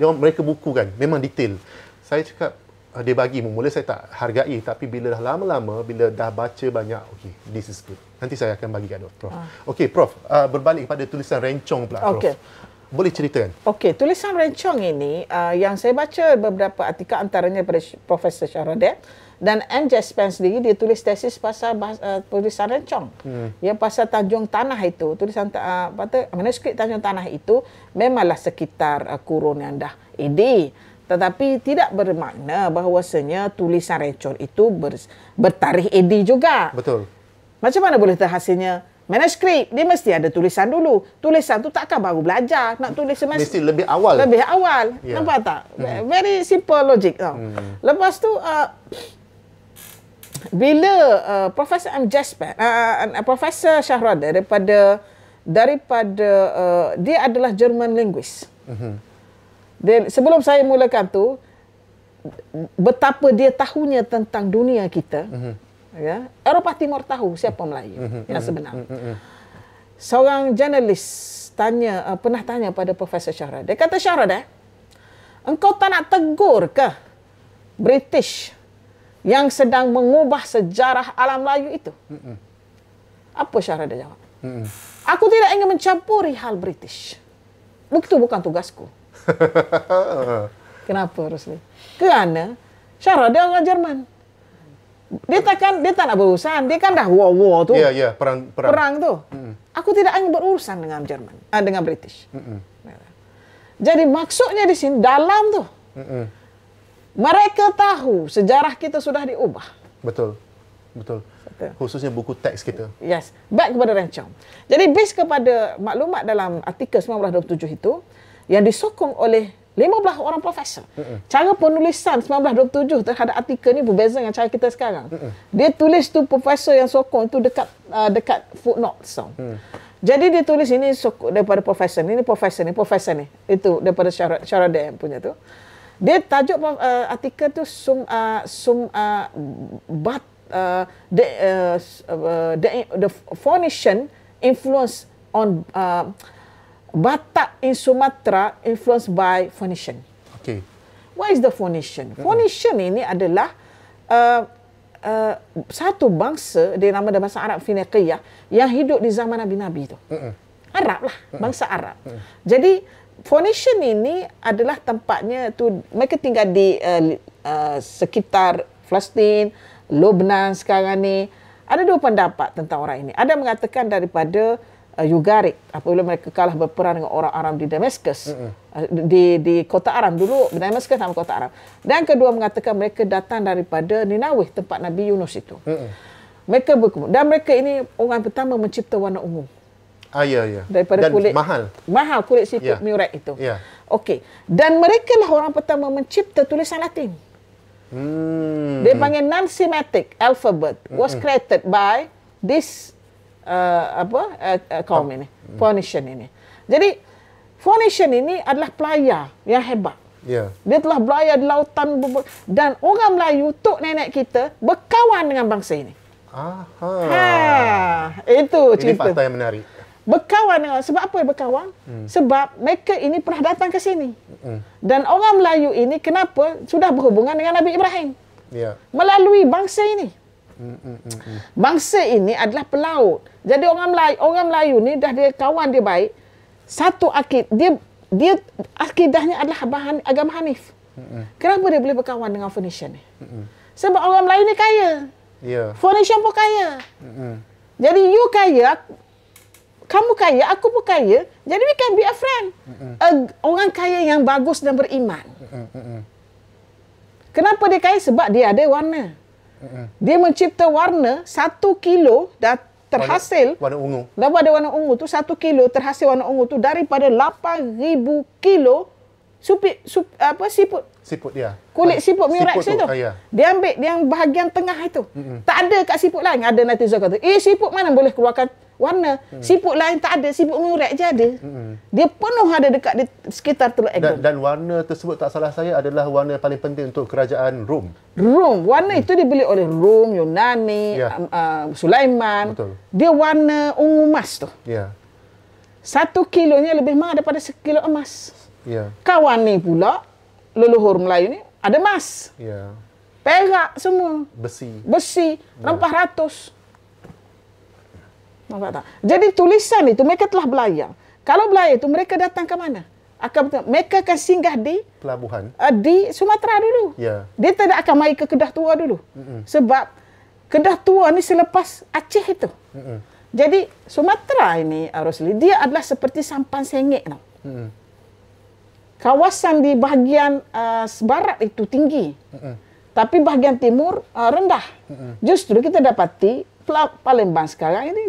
Dia mereka buku kan. Memang detail. Saya cakap uh, dia bagi mula saya tak hargai tapi bila dah lama-lama bila dah baca banyak okey this is good nanti saya akan bagi kat doktor prof uh. Ah. okey prof uh, berbalik kepada tulisan rencong pula prof okay. Boleh ceritakan? Okey, tulisan rencong ini uh, yang saya baca beberapa artikel antaranya daripada Profesor Sharadet dan M. Spence sendiri, dia tulis tesis pasal uh, tulisan rencong. Hmm. Ya, pasal Tanjung Tanah itu, tulisan uh, manuskrip Tanjung Tanah itu memanglah sekitar uh, kurun yang dah ini. Hmm tetapi tidak bermakna bahawasanya tulisan recon itu ber, bertarikh AD juga. Betul. Macam mana boleh terhasilnya? Manuskrip, dia mesti ada tulisan dulu. Tulisan tu takkan baru belajar. Nak tulis semasa. Mesti lebih awal. Lebih awal. Yeah. Nampak tak? Hmm. Very simple logic. Hmm. Lepas tu, uh, bila uh, Profesor M. Jasper, uh, uh, uh Profesor Shahrada daripada, daripada uh, dia adalah German linguist. hmm dan sebelum saya mulakan tu betapa dia tahunya tentang dunia kita. Mm-hmm. Ya. Eropah Timur tahu siapa Melayu mm-hmm. yang mhm, sebenar. Mm-hmm. Seorang jurnalis tanya uh, pernah tanya pada Profesor Syahrad. Dia kata Syahrad eh, engkau tak nak tegur ke British yang sedang mengubah sejarah alam Melayu itu? Mm-hmm. Apa Syahrad jawab? Mm-hmm. Aku tidak ingin mencampuri hal British. Itu bukan tugasku. Kenapa Rusli? Kerana Syara dia orang Jerman. Dia takkan dia tak nak berurusan. Dia kan dah war war tu. Ya yeah, ya yeah, perang perang. Perang tu. Mm-hmm. Aku tidak ingin berurusan dengan Jerman uh, dengan British. Mm-hmm. Jadi maksudnya di sini dalam tu. Mm-hmm. Mereka tahu sejarah kita sudah diubah. Betul. Betul. Betul. Khususnya buku teks kita. Yes. Baik kepada Rencong. Jadi, based kepada maklumat dalam artikel 1927 itu, yang disokong oleh 15 orang profesor. Mm-mm. Cara penulisan 1927 terhadap artikel ni berbeza dengan cara kita sekarang. Mm-mm. Dia tulis tu profesor yang sokong tu dekat uh, dekat footnote so. Mm. Jadi dia tulis ini sokong daripada profesor ni, ini profesor ni, profesor ni. Itu daripada syarat syarat dia punya tu. Dia tajuk uh, artikel tu sum uh, sum uh, but uh, uh, uh the, uh, the the the influence on uh, Batak in Sumatra influenced by Phoenician. Okay. What is the Phoenician? Mm-hmm. Phoenician ini adalah uh, uh, satu bangsa dia nama dalam bahasa Arab Phoenician yang hidup di zaman Nabi-nabi itu. Mm-hmm. Arab lah, mm-hmm. bangsa Arab. Mm-hmm. Jadi Phoenician ini adalah tempatnya tu mereka tinggal di uh, uh, sekitar Palestin, Lebanon sekarang ni. Ada dua pendapat tentang orang ini. Ada mengatakan daripada uh, Ugarit apabila mereka kalah berperan dengan orang Aram di Damascus uh, di di kota Aram dulu Damascus sama kota Aram dan kedua mengatakan mereka datang daripada Ninawih tempat Nabi Yunus itu uh-uh. mereka berkumpul dan mereka ini orang pertama mencipta warna ungu Ah, ya, ya. Daripada dan kulit mahal. Mahal kulit siput ya. murek itu. Ya. Okey. Dan mereka lah orang pertama mencipta tulisan Latin. Hmm. Dia panggil non-Semitic alphabet was created by this uh, apa uh, uh kaum ini, hmm. ini. Jadi Phoenician ini adalah pelayar yang hebat. Yeah. Dia telah belayar di lautan dan orang Melayu tok nenek kita berkawan dengan bangsa ini. Aha. Ha, itu cerita. Ini fakta yang menarik. Berkawan dengan sebab apa berkawan? Hmm. Sebab mereka ini pernah datang ke sini. Hmm. Dan orang Melayu ini kenapa sudah berhubungan dengan Nabi Ibrahim? Yeah. Melalui bangsa ini. Bangsa ini adalah pelaut. Jadi orang Melayu, orang Melayu ni dah dia kawan dia baik. Satu akid dia dia akidahnya adalah bahan, agama Hanif. Kenapa dia boleh berkawan dengan Phoenician ni? Sebab orang Melayu ni kaya. Yeah. Phoenician pun kaya. Jadi you kaya, kamu kaya, aku pun kaya. Jadi we can be a friend. A, orang kaya yang bagus dan beriman. Kenapa dia kaya? Sebab dia ada warna. Dia mencipta warna satu kilo dah terhasil warna, warna ungu. Dah ada warna ungu tu satu kilo terhasil warna ungu tu daripada 8,000 kilo supi, sup, apa siput siput dia kulit siput murex tu, tu. Ah, ya. dia ambil yang bahagian tengah itu Mm-mm. tak ada kat siput lain ada netizen kata eh siput mana boleh keluarkan warna. Hmm. Siput lain tak ada, siput murek je ada. Hmm. Dia penuh ada dekat di sekitar Teluk Egon. Dan, dan warna tersebut tak salah saya adalah warna paling penting untuk kerajaan Rom. Rom, warna hmm. itu dibeli oleh Rom, Yunani, ya. uh, Sulaiman. Betul. Dia warna ungu emas tu. Ya. Satu kilonya lebih mahal daripada sekilo emas. Ya. Kawan ni pula, leluhur Melayu ni ada emas. Ya. Perak semua. Besi. Besi. Ya. ratus. Nampak tak? Jadi tulisan itu mereka telah belayar. Kalau belayar itu mereka datang ke mana? Akan mereka akan singgah di pelabuhan. Uh, di Sumatera dulu. Ya. Dia tidak akan mai ke Kedah Tua dulu. Mm-mm. Sebab Kedah Tua ni selepas Aceh itu. Mm-mm. Jadi Sumatera ini Rosli dia adalah seperti sampan sengit Mm-mm. Kawasan di bahagian uh, barat itu tinggi. Mm-mm. Tapi bahagian timur uh, rendah. Mm-mm. Justru kita dapati Palembang sekarang ini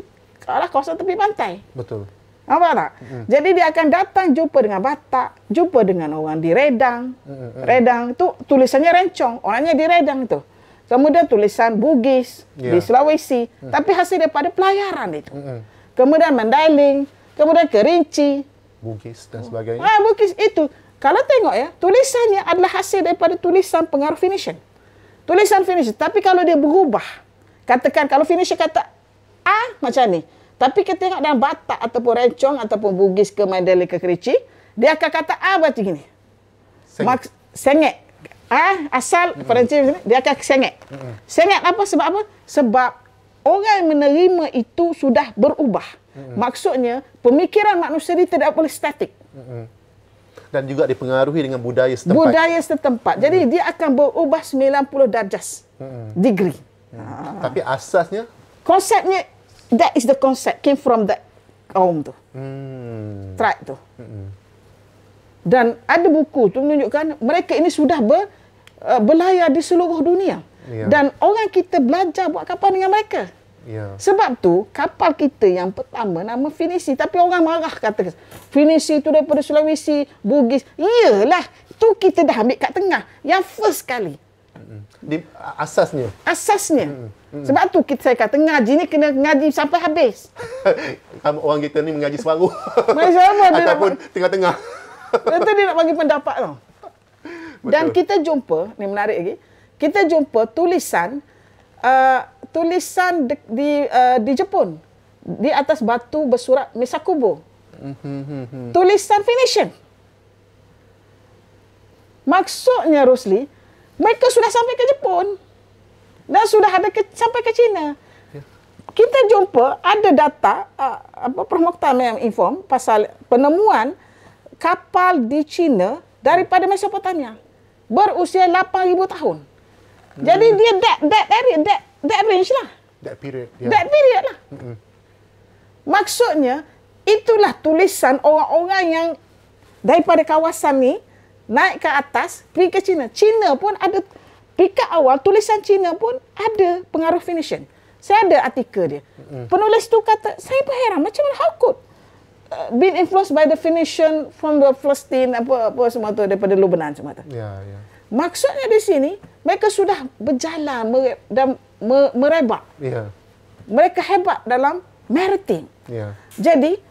seolah kawasan tepi pantai. Betul. Nampak tak? Mm. Jadi dia akan datang jumpa dengan Batak, jumpa dengan orang di Redang. Mm-hmm. Redang tu tulisannya rencong, orangnya di Redang tu. Kemudian tulisan Bugis yeah. di ya. Sulawesi, mm. tapi hasil daripada pelayaran itu. Mm-hmm. Kemudian Mandailing, kemudian Kerinci. Bugis dan sebagainya. Ah, Bugis itu. Kalau tengok ya, tulisannya adalah hasil daripada tulisan pengaruh finishing. Tulisan finishing. Tapi kalau dia berubah, katakan kalau finishing kata A macam ni, tapi kita tengok dalam Batak ataupun Rencong ataupun Bugis ke Mandali ke Kerici, dia akan kata A berarti gini. Sengit. sengit. A, asal mm. Perancis ni, dia akan sengit. Mm. Sengit apa? Sebab apa? Sebab orang yang menerima itu sudah berubah. Mm. Maksudnya, pemikiran manusia ini tidak boleh statik. Mm dan juga dipengaruhi dengan budaya setempat. Budaya setempat. Jadi dia akan berubah 90 darjah. Hmm. Degree. Hmm. Ha. Tapi asasnya konsepnya That is the concept came from the kaum tu. Hmm. Tribe tu. Hmm. Dan ada buku tu menunjukkan mereka ini sudah ber, uh, berlayar di seluruh dunia. Yeah. Dan orang kita belajar buat kapal dengan mereka. Yeah. Sebab tu kapal kita yang pertama nama Finisi. Tapi orang marah kata Finisi tu daripada Sulawesi, Bugis. Iyalah. Tu kita dah ambil kat tengah. Yang first kali. Hmm. Di, asasnya. Asasnya. Mm. Hmm. Sebab tu kita saya kata ngaji ni kena ngaji sampai habis. Orang kita ni mengaji selalu. Mengaji separuh. Ataupun nak, tengah-tengah. Itu dia nak bagi pendapat tau. Dan Betul. kita jumpa, ni menarik lagi. Kita jumpa tulisan uh, tulisan di di, uh, di Jepun di atas batu bersurat Misakubo. Mm-hmm. Tulisan finishing. Maksudnya Rosli, mereka sudah sampai ke Jepun dan sudah ada ke, sampai ke China. Ya. Kita jumpa ada data ah, apa permoktam yang inform pasal penemuan kapal di China daripada Mesopotamia berusia 8000 tahun. Jadi hmm. dia that that area that that range lah. That period. Yeah. period lah. Maksudnya itulah tulisan orang-orang yang daripada kawasan ni naik ke atas pergi ke China. China pun ada Peringkat awal tulisan Cina pun ada pengaruh finishing. Saya ada artikel dia. Penulis tu kata, saya pun heran macam mana how could uh, been influenced by the finition from the Philistine apa apa semua tu daripada Lebanon semua tu. Ya, yeah, ya. Yeah. Maksudnya di sini mereka sudah berjalan mere- dan merebak. Ya. Yeah. Mereka hebat dalam maritime. Yeah. Jadi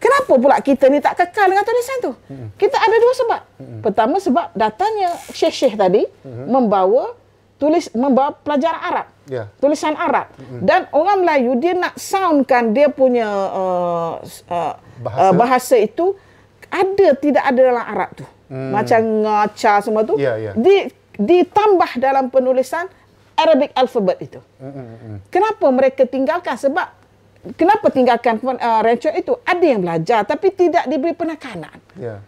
Kenapa pula kita ni tak kekal dengan tulisan tu? Hmm. Kita ada dua sebab. Hmm. Pertama sebab datanya syekh-syekh tadi hmm. membawa tulis membawa pelajar Arab. Yeah. Tulisan Arab. Hmm. Dan orang Melayu dia nak soundkan dia punya uh, uh, bahasa. Uh, bahasa itu ada tidak ada dalam Arab tu. Hmm. Macam ngaca semua tu. Yeah, yeah. Di, ditambah dalam penulisan Arabic alphabet itu. Hmm. hmm, hmm, hmm. Kenapa mereka tinggalkan? Sebab kenapa tinggalkan uh, rancuan itu? Ada yang belajar tapi tidak diberi penekanan. Yeah.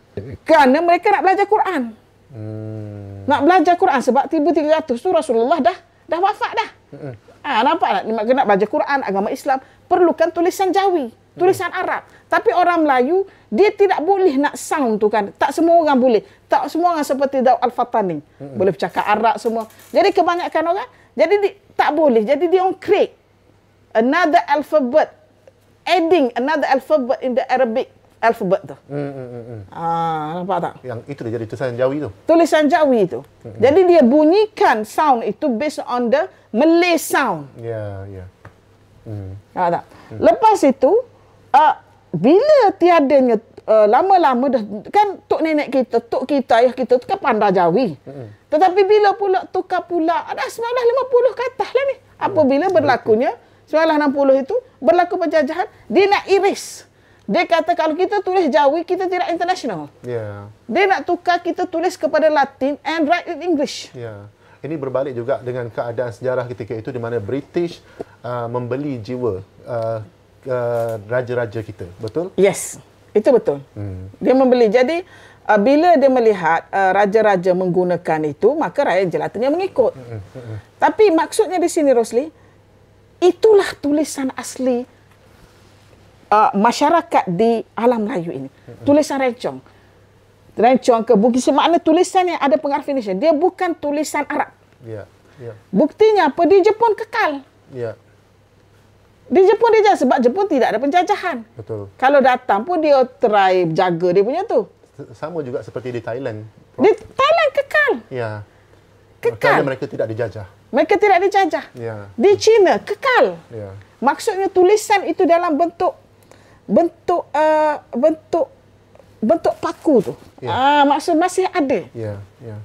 Kerana mereka nak belajar Quran. Hmm. Nak belajar Quran sebab tiba tiba tu Rasulullah dah dah wafat dah. Mm-hmm. Ha, nampak tak? Nak, nak belajar Quran, agama Islam, perlukan tulisan Jawi, tulisan mm-hmm. Arab. Tapi orang Melayu, dia tidak boleh nak sound tu kan. Tak semua orang boleh. Tak semua orang seperti Daud Al-Fatani. Mm-hmm. Boleh bercakap Arab semua. Jadi kebanyakan orang, jadi di, tak boleh. Jadi dia on create another alphabet, adding another alphabet in the Arabic alphabet tu. Hmm, hmm, hmm, hmm. Ah, nampak tak? Yang itu dia jadi tulisan Jawi tu. Tulisan Jawi tu. Mm-hmm. Jadi dia bunyikan sound itu based on the Malay sound. Ya, yeah, ya. Yeah. Hmm. Ah, tak? Mm. Lepas itu, uh, bila tiadanya uh, lama-lama dah kan tok nenek kita, tok kita, ayah kita tu kan pandai Jawi. Mm-hmm. Tetapi bila pula tukar pula ada 1950 kata lah ni. Apabila berlakunya 60 itu berlaku penjajahan dia nak iris dia kata kalau kita tulis jawi kita tidak international yeah. dia nak tukar kita tulis kepada latin and write in english yeah. Ini berbalik juga dengan keadaan sejarah ketika itu di mana British uh, membeli jiwa uh, uh, raja-raja kita, betul? Yes, itu betul. Hmm. Dia membeli. Jadi uh, bila dia melihat uh, raja-raja menggunakan itu, maka rakyat jelatanya mengikut. Hmm hmm, hmm. hmm. Tapi maksudnya di sini Rosli, Itulah tulisan asli uh, masyarakat di alam Melayu ini. Tulisan rencong. Rencong ke Bugis. Maknanya tulisan yang ada pengaruh Indonesia. Dia bukan tulisan Arab. Ya. ya. Buktinya apa? Di Jepun kekal. Ya. Di Jepun dia jalan. Sebab Jepun tidak ada penjajahan. Betul. Kalau datang pun dia try jaga dia punya tu. Sama juga seperti di Thailand. Di Thailand kekal. Ya kekal. Kerana mereka tidak dijajah. Mereka tidak dijajah. Yeah. Di China kekal. Yeah. Maksudnya tulisan itu dalam bentuk bentuk uh, bentuk bentuk paku tu. Yeah. Ah maksud masih ada. Ya, ya.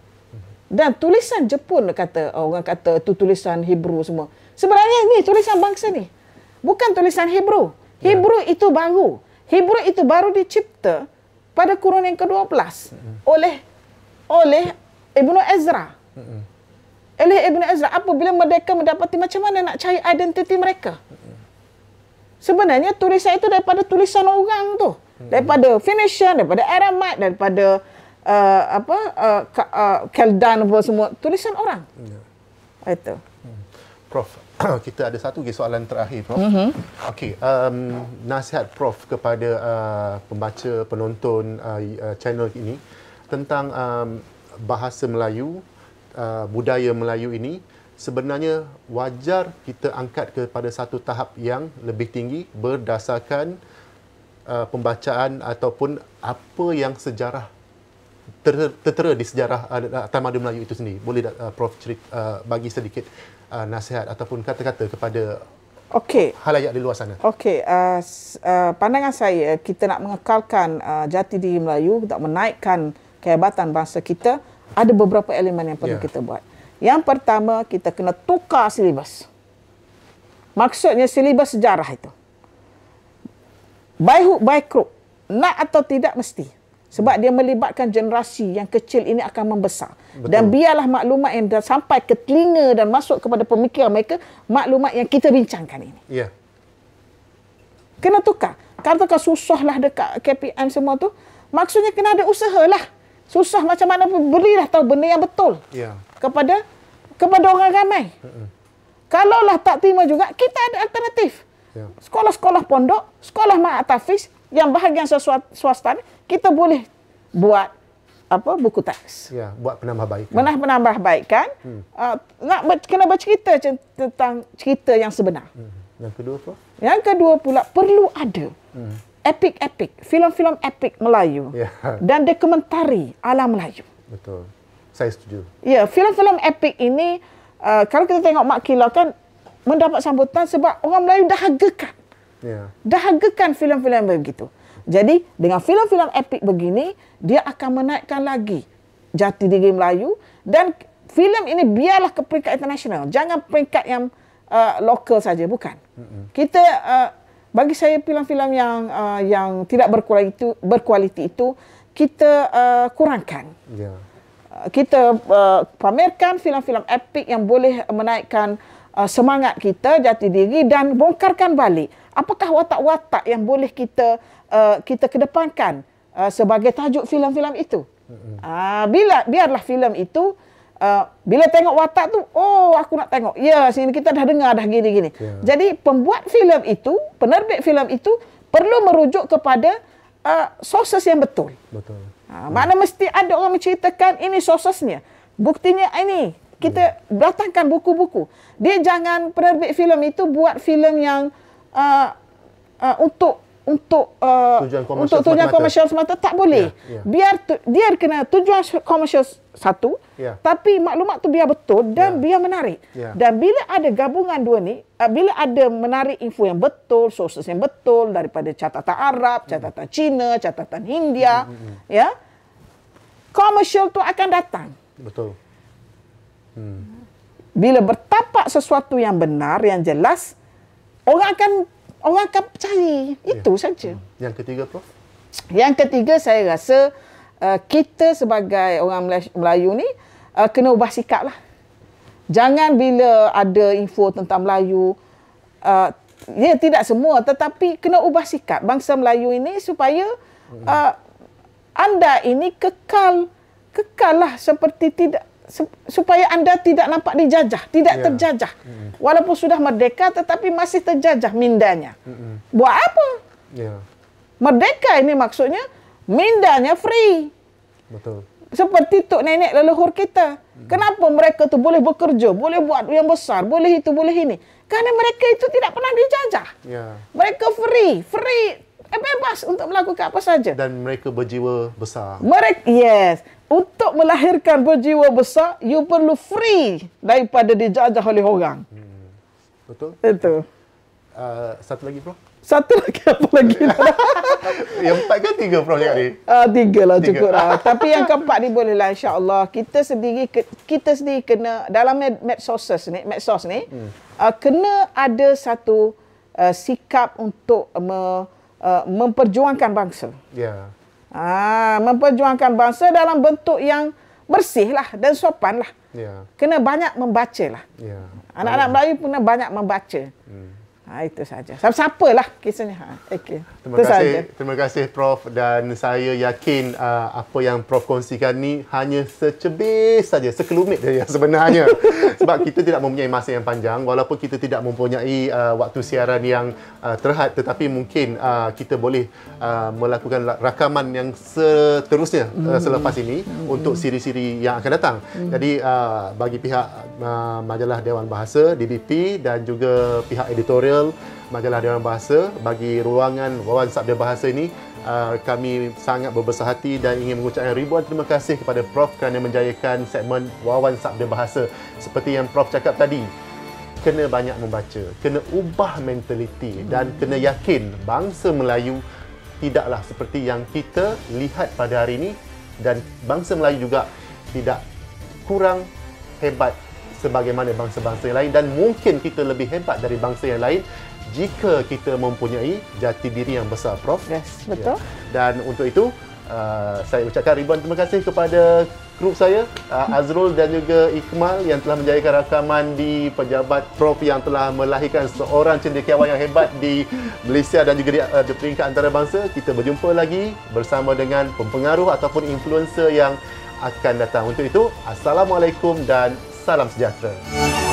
Dan tulisan Jepun kata orang kata tu tulisan Hebrew semua. Sebenarnya ini tulisan bangsa ni. Bukan tulisan Hebrew. Ya. Hebrew yeah. itu baru. Hebrew itu baru dicipta pada kurun yang ke-12 oleh oleh Ibnu Ezra. Yeah. Mm-hmm. Ibn Ezra, apa apabila mereka mendapati macam mana nak cari identiti mereka? Sebenarnya tulisan itu daripada tulisan orang tu. Mm-hmm. Daripada Phoenician, daripada Aramaic, daripada uh, apa uh, uh, Keldan apa semua. Tulisan orang. Ya. Ah, mm Itu. hmm Prof, kita ada satu lagi soalan terakhir prof. Mm-hmm. Okey, um nasihat prof kepada uh, pembaca penonton uh, uh channel ini tentang um, bahasa Melayu Uh, budaya Melayu ini sebenarnya wajar kita angkat kepada satu tahap yang lebih tinggi berdasarkan uh, pembacaan ataupun apa yang sejarah tertera di sejarah uh, uh tamadun Melayu itu sendiri. Boleh uh, Prof cerit, uh, bagi sedikit uh, nasihat ataupun kata-kata kepada Okey. Halayak di luar sana. Okey, uh, uh, pandangan saya kita nak mengekalkan uh, jati diri Melayu, kita nak menaikkan kehebatan bangsa kita, ada beberapa elemen yang perlu yeah. kita buat. Yang pertama, kita kena tukar silibus. Maksudnya silibus sejarah itu. By hook, by crook. Nak atau tidak, mesti. Sebab dia melibatkan generasi yang kecil ini akan membesar. Betul. Dan biarlah maklumat yang dah sampai ke telinga dan masuk kepada pemikiran mereka, maklumat yang kita bincangkan ini. Ya. Yeah. Kena tukar. Katakan susahlah dekat KPM semua tu. Maksudnya kena ada usaha lah. Susah macam mana pun belilah tahu benda yang betul. Ya. Kepada kepada orang ramai. Kalau lah tak terima juga, kita ada alternatif. Ya. Sekolah-sekolah pondok, sekolah mak tafis yang bahagian swasta ni, kita boleh buat apa buku teks. Ya, buat penambahbaikan. Menah penambahbaikan. Hmm. Uh, nak kena bercerita c- tentang cerita yang sebenar. Hmm. Yang kedua apa? Yang kedua pula perlu ada. Hmm epic epic filem-filem epic Melayu yeah. dan dokumentari alam Melayu. Betul. Saya setuju. Ya, yeah, filem-filem epic ini uh, kalau kita tengok Mak Kilo kan mendapat sambutan sebab orang Melayu dah hargakan. Ya. Yeah. Dah hargakan filem-filem begitu. Jadi dengan filem-filem epic begini dia akan menaikkan lagi jati diri Melayu dan filem ini biarlah ke peringkat international. Jangan peringkat yang uh, lokal saja bukan. Mm-hmm. Kita uh, bagi saya filem-filem yang uh, yang tidak berkualiti itu berkualiti itu kita uh, kurangkan. Yeah. Uh, kita uh, pamerkan filem-filem epik yang boleh menaikkan uh, semangat kita, jati diri dan bongkarkan balik apakah watak-watak yang boleh kita uh, kita kedepankan uh, sebagai tajuk filem-filem itu. Uh, bila biarlah filem itu uh, bila tengok watak tu, oh aku nak tengok. Ya, sini kita dah dengar dah gini-gini. Yeah. Jadi pembuat filem itu, penerbit filem itu perlu merujuk kepada uh, sources yang betul. Betul. Uh, yeah. Mana mesti ada orang menceritakan ini sourcesnya. Buktinya eh, ini. Kita yeah. datangkan buku-buku. Dia jangan penerbit filem itu buat filem yang uh, uh, untuk untuk uh, tujuan komersial untuk tujuan semata komersial semata tak boleh. Yeah, yeah. Biar tu, dia kena tujuan komersial satu yeah. tapi maklumat tu biar betul dan yeah. biar menarik. Yeah. Dan bila ada gabungan dua ni, uh, bila ada menarik info yang betul, sources yang betul daripada catatan Arab, hmm. catatan mm. Cina, catatan India, mm-hmm. ya. komersial tu akan datang. Betul. Hmm. Bila bertapak sesuatu yang benar, yang jelas, orang akan orang akan percaya. Ya. Itu ya. saja. Hmm. Yang ketiga, Prof? Yang ketiga, saya rasa uh, kita sebagai orang Melayu ni uh, kena ubah sikap lah. Jangan bila ada info tentang Melayu, uh, ya tidak semua tetapi kena ubah sikap bangsa Melayu ini supaya hmm. uh, anda ini kekal, kekal lah seperti tidak supaya anda tidak nampak dijajah, tidak yeah. terjajah. Mm. Walaupun sudah merdeka tetapi masih terjajah mindanya. Mm-mm. Buat apa? Yeah. Merdeka ini maksudnya mindanya free. Betul. Seperti tok nenek leluhur kita. Mm. Kenapa mereka tu boleh bekerja, boleh buat yang besar, boleh itu, boleh ini? Karena mereka itu tidak pernah dijajah. Yeah. Mereka free, free eh, bebas untuk melakukan apa saja. Dan mereka berjiwa besar. Mereka, yes. Untuk melahirkan berjiwa besar, you perlu free daripada dijajah oleh orang. Hmm. Betul? Itu. Uh, satu lagi, bro. Satu lagi, apa lagi? yang empat ke tiga, bro, Uh, tiga lah, tiga. cukup lah. Tapi yang keempat ni boleh lah, insyaAllah. Kita sendiri, kita sendiri kena, dalam med, med sources ni, med source ni, hmm. uh, kena ada satu uh, sikap untuk uh, uh, memperjuangkan bangsa. Yeah. Ah, memperjuangkan bangsa dalam bentuk yang bersih lah dan sopan lah. Yeah. Kena banyak membaca lah. Yeah. Anak-anak Melayu pun kena banyak membaca. Hmm. Ha, itu saja. Siapa lah kisahnya? Ha, ah, okay. Terima Itu kasih. Sahaja. Terima kasih Prof dan saya yakin uh, apa yang Prof kongsikan ni hanya secebis saja, sekelumit saja sebenarnya. Sebab kita tidak mempunyai masa yang panjang walaupun kita tidak mempunyai uh, waktu siaran yang uh, terhad tetapi mungkin uh, kita boleh uh, melakukan rakaman yang seterusnya mm. uh, hmm. selepas ini mm. untuk siri-siri yang akan datang. Mm. Jadi uh, bagi pihak uh, majalah Dewan Bahasa DBP dan juga pihak editorial majalah Dewan Bahasa bagi ruangan Wawan Sabda Bahasa ini. Uh, kami sangat berbesar hati dan ingin mengucapkan ribuan terima kasih kepada Prof kerana menjayakan segmen Wawan Sabda Bahasa. Seperti yang Prof cakap tadi, kena banyak membaca, kena ubah mentaliti dan kena yakin bangsa Melayu tidaklah seperti yang kita lihat pada hari ini dan bangsa Melayu juga tidak kurang hebat sebagaimana bangsa-bangsa yang lain dan mungkin kita lebih hebat dari bangsa yang lain jika kita mempunyai jati diri yang besar prof yes ya. betul ya. dan untuk itu uh, saya ucapkan ribuan terima kasih kepada kru saya uh, Azrul dan juga Ikmal yang telah menjayakan rakaman di pejabat prof yang telah melahirkan seorang cendekiawan yang hebat di Malaysia dan juga di, uh, di peringkat antarabangsa kita berjumpa lagi bersama dengan pempengaruh ataupun influencer yang akan datang untuk itu assalamualaikum dan salam sejahtera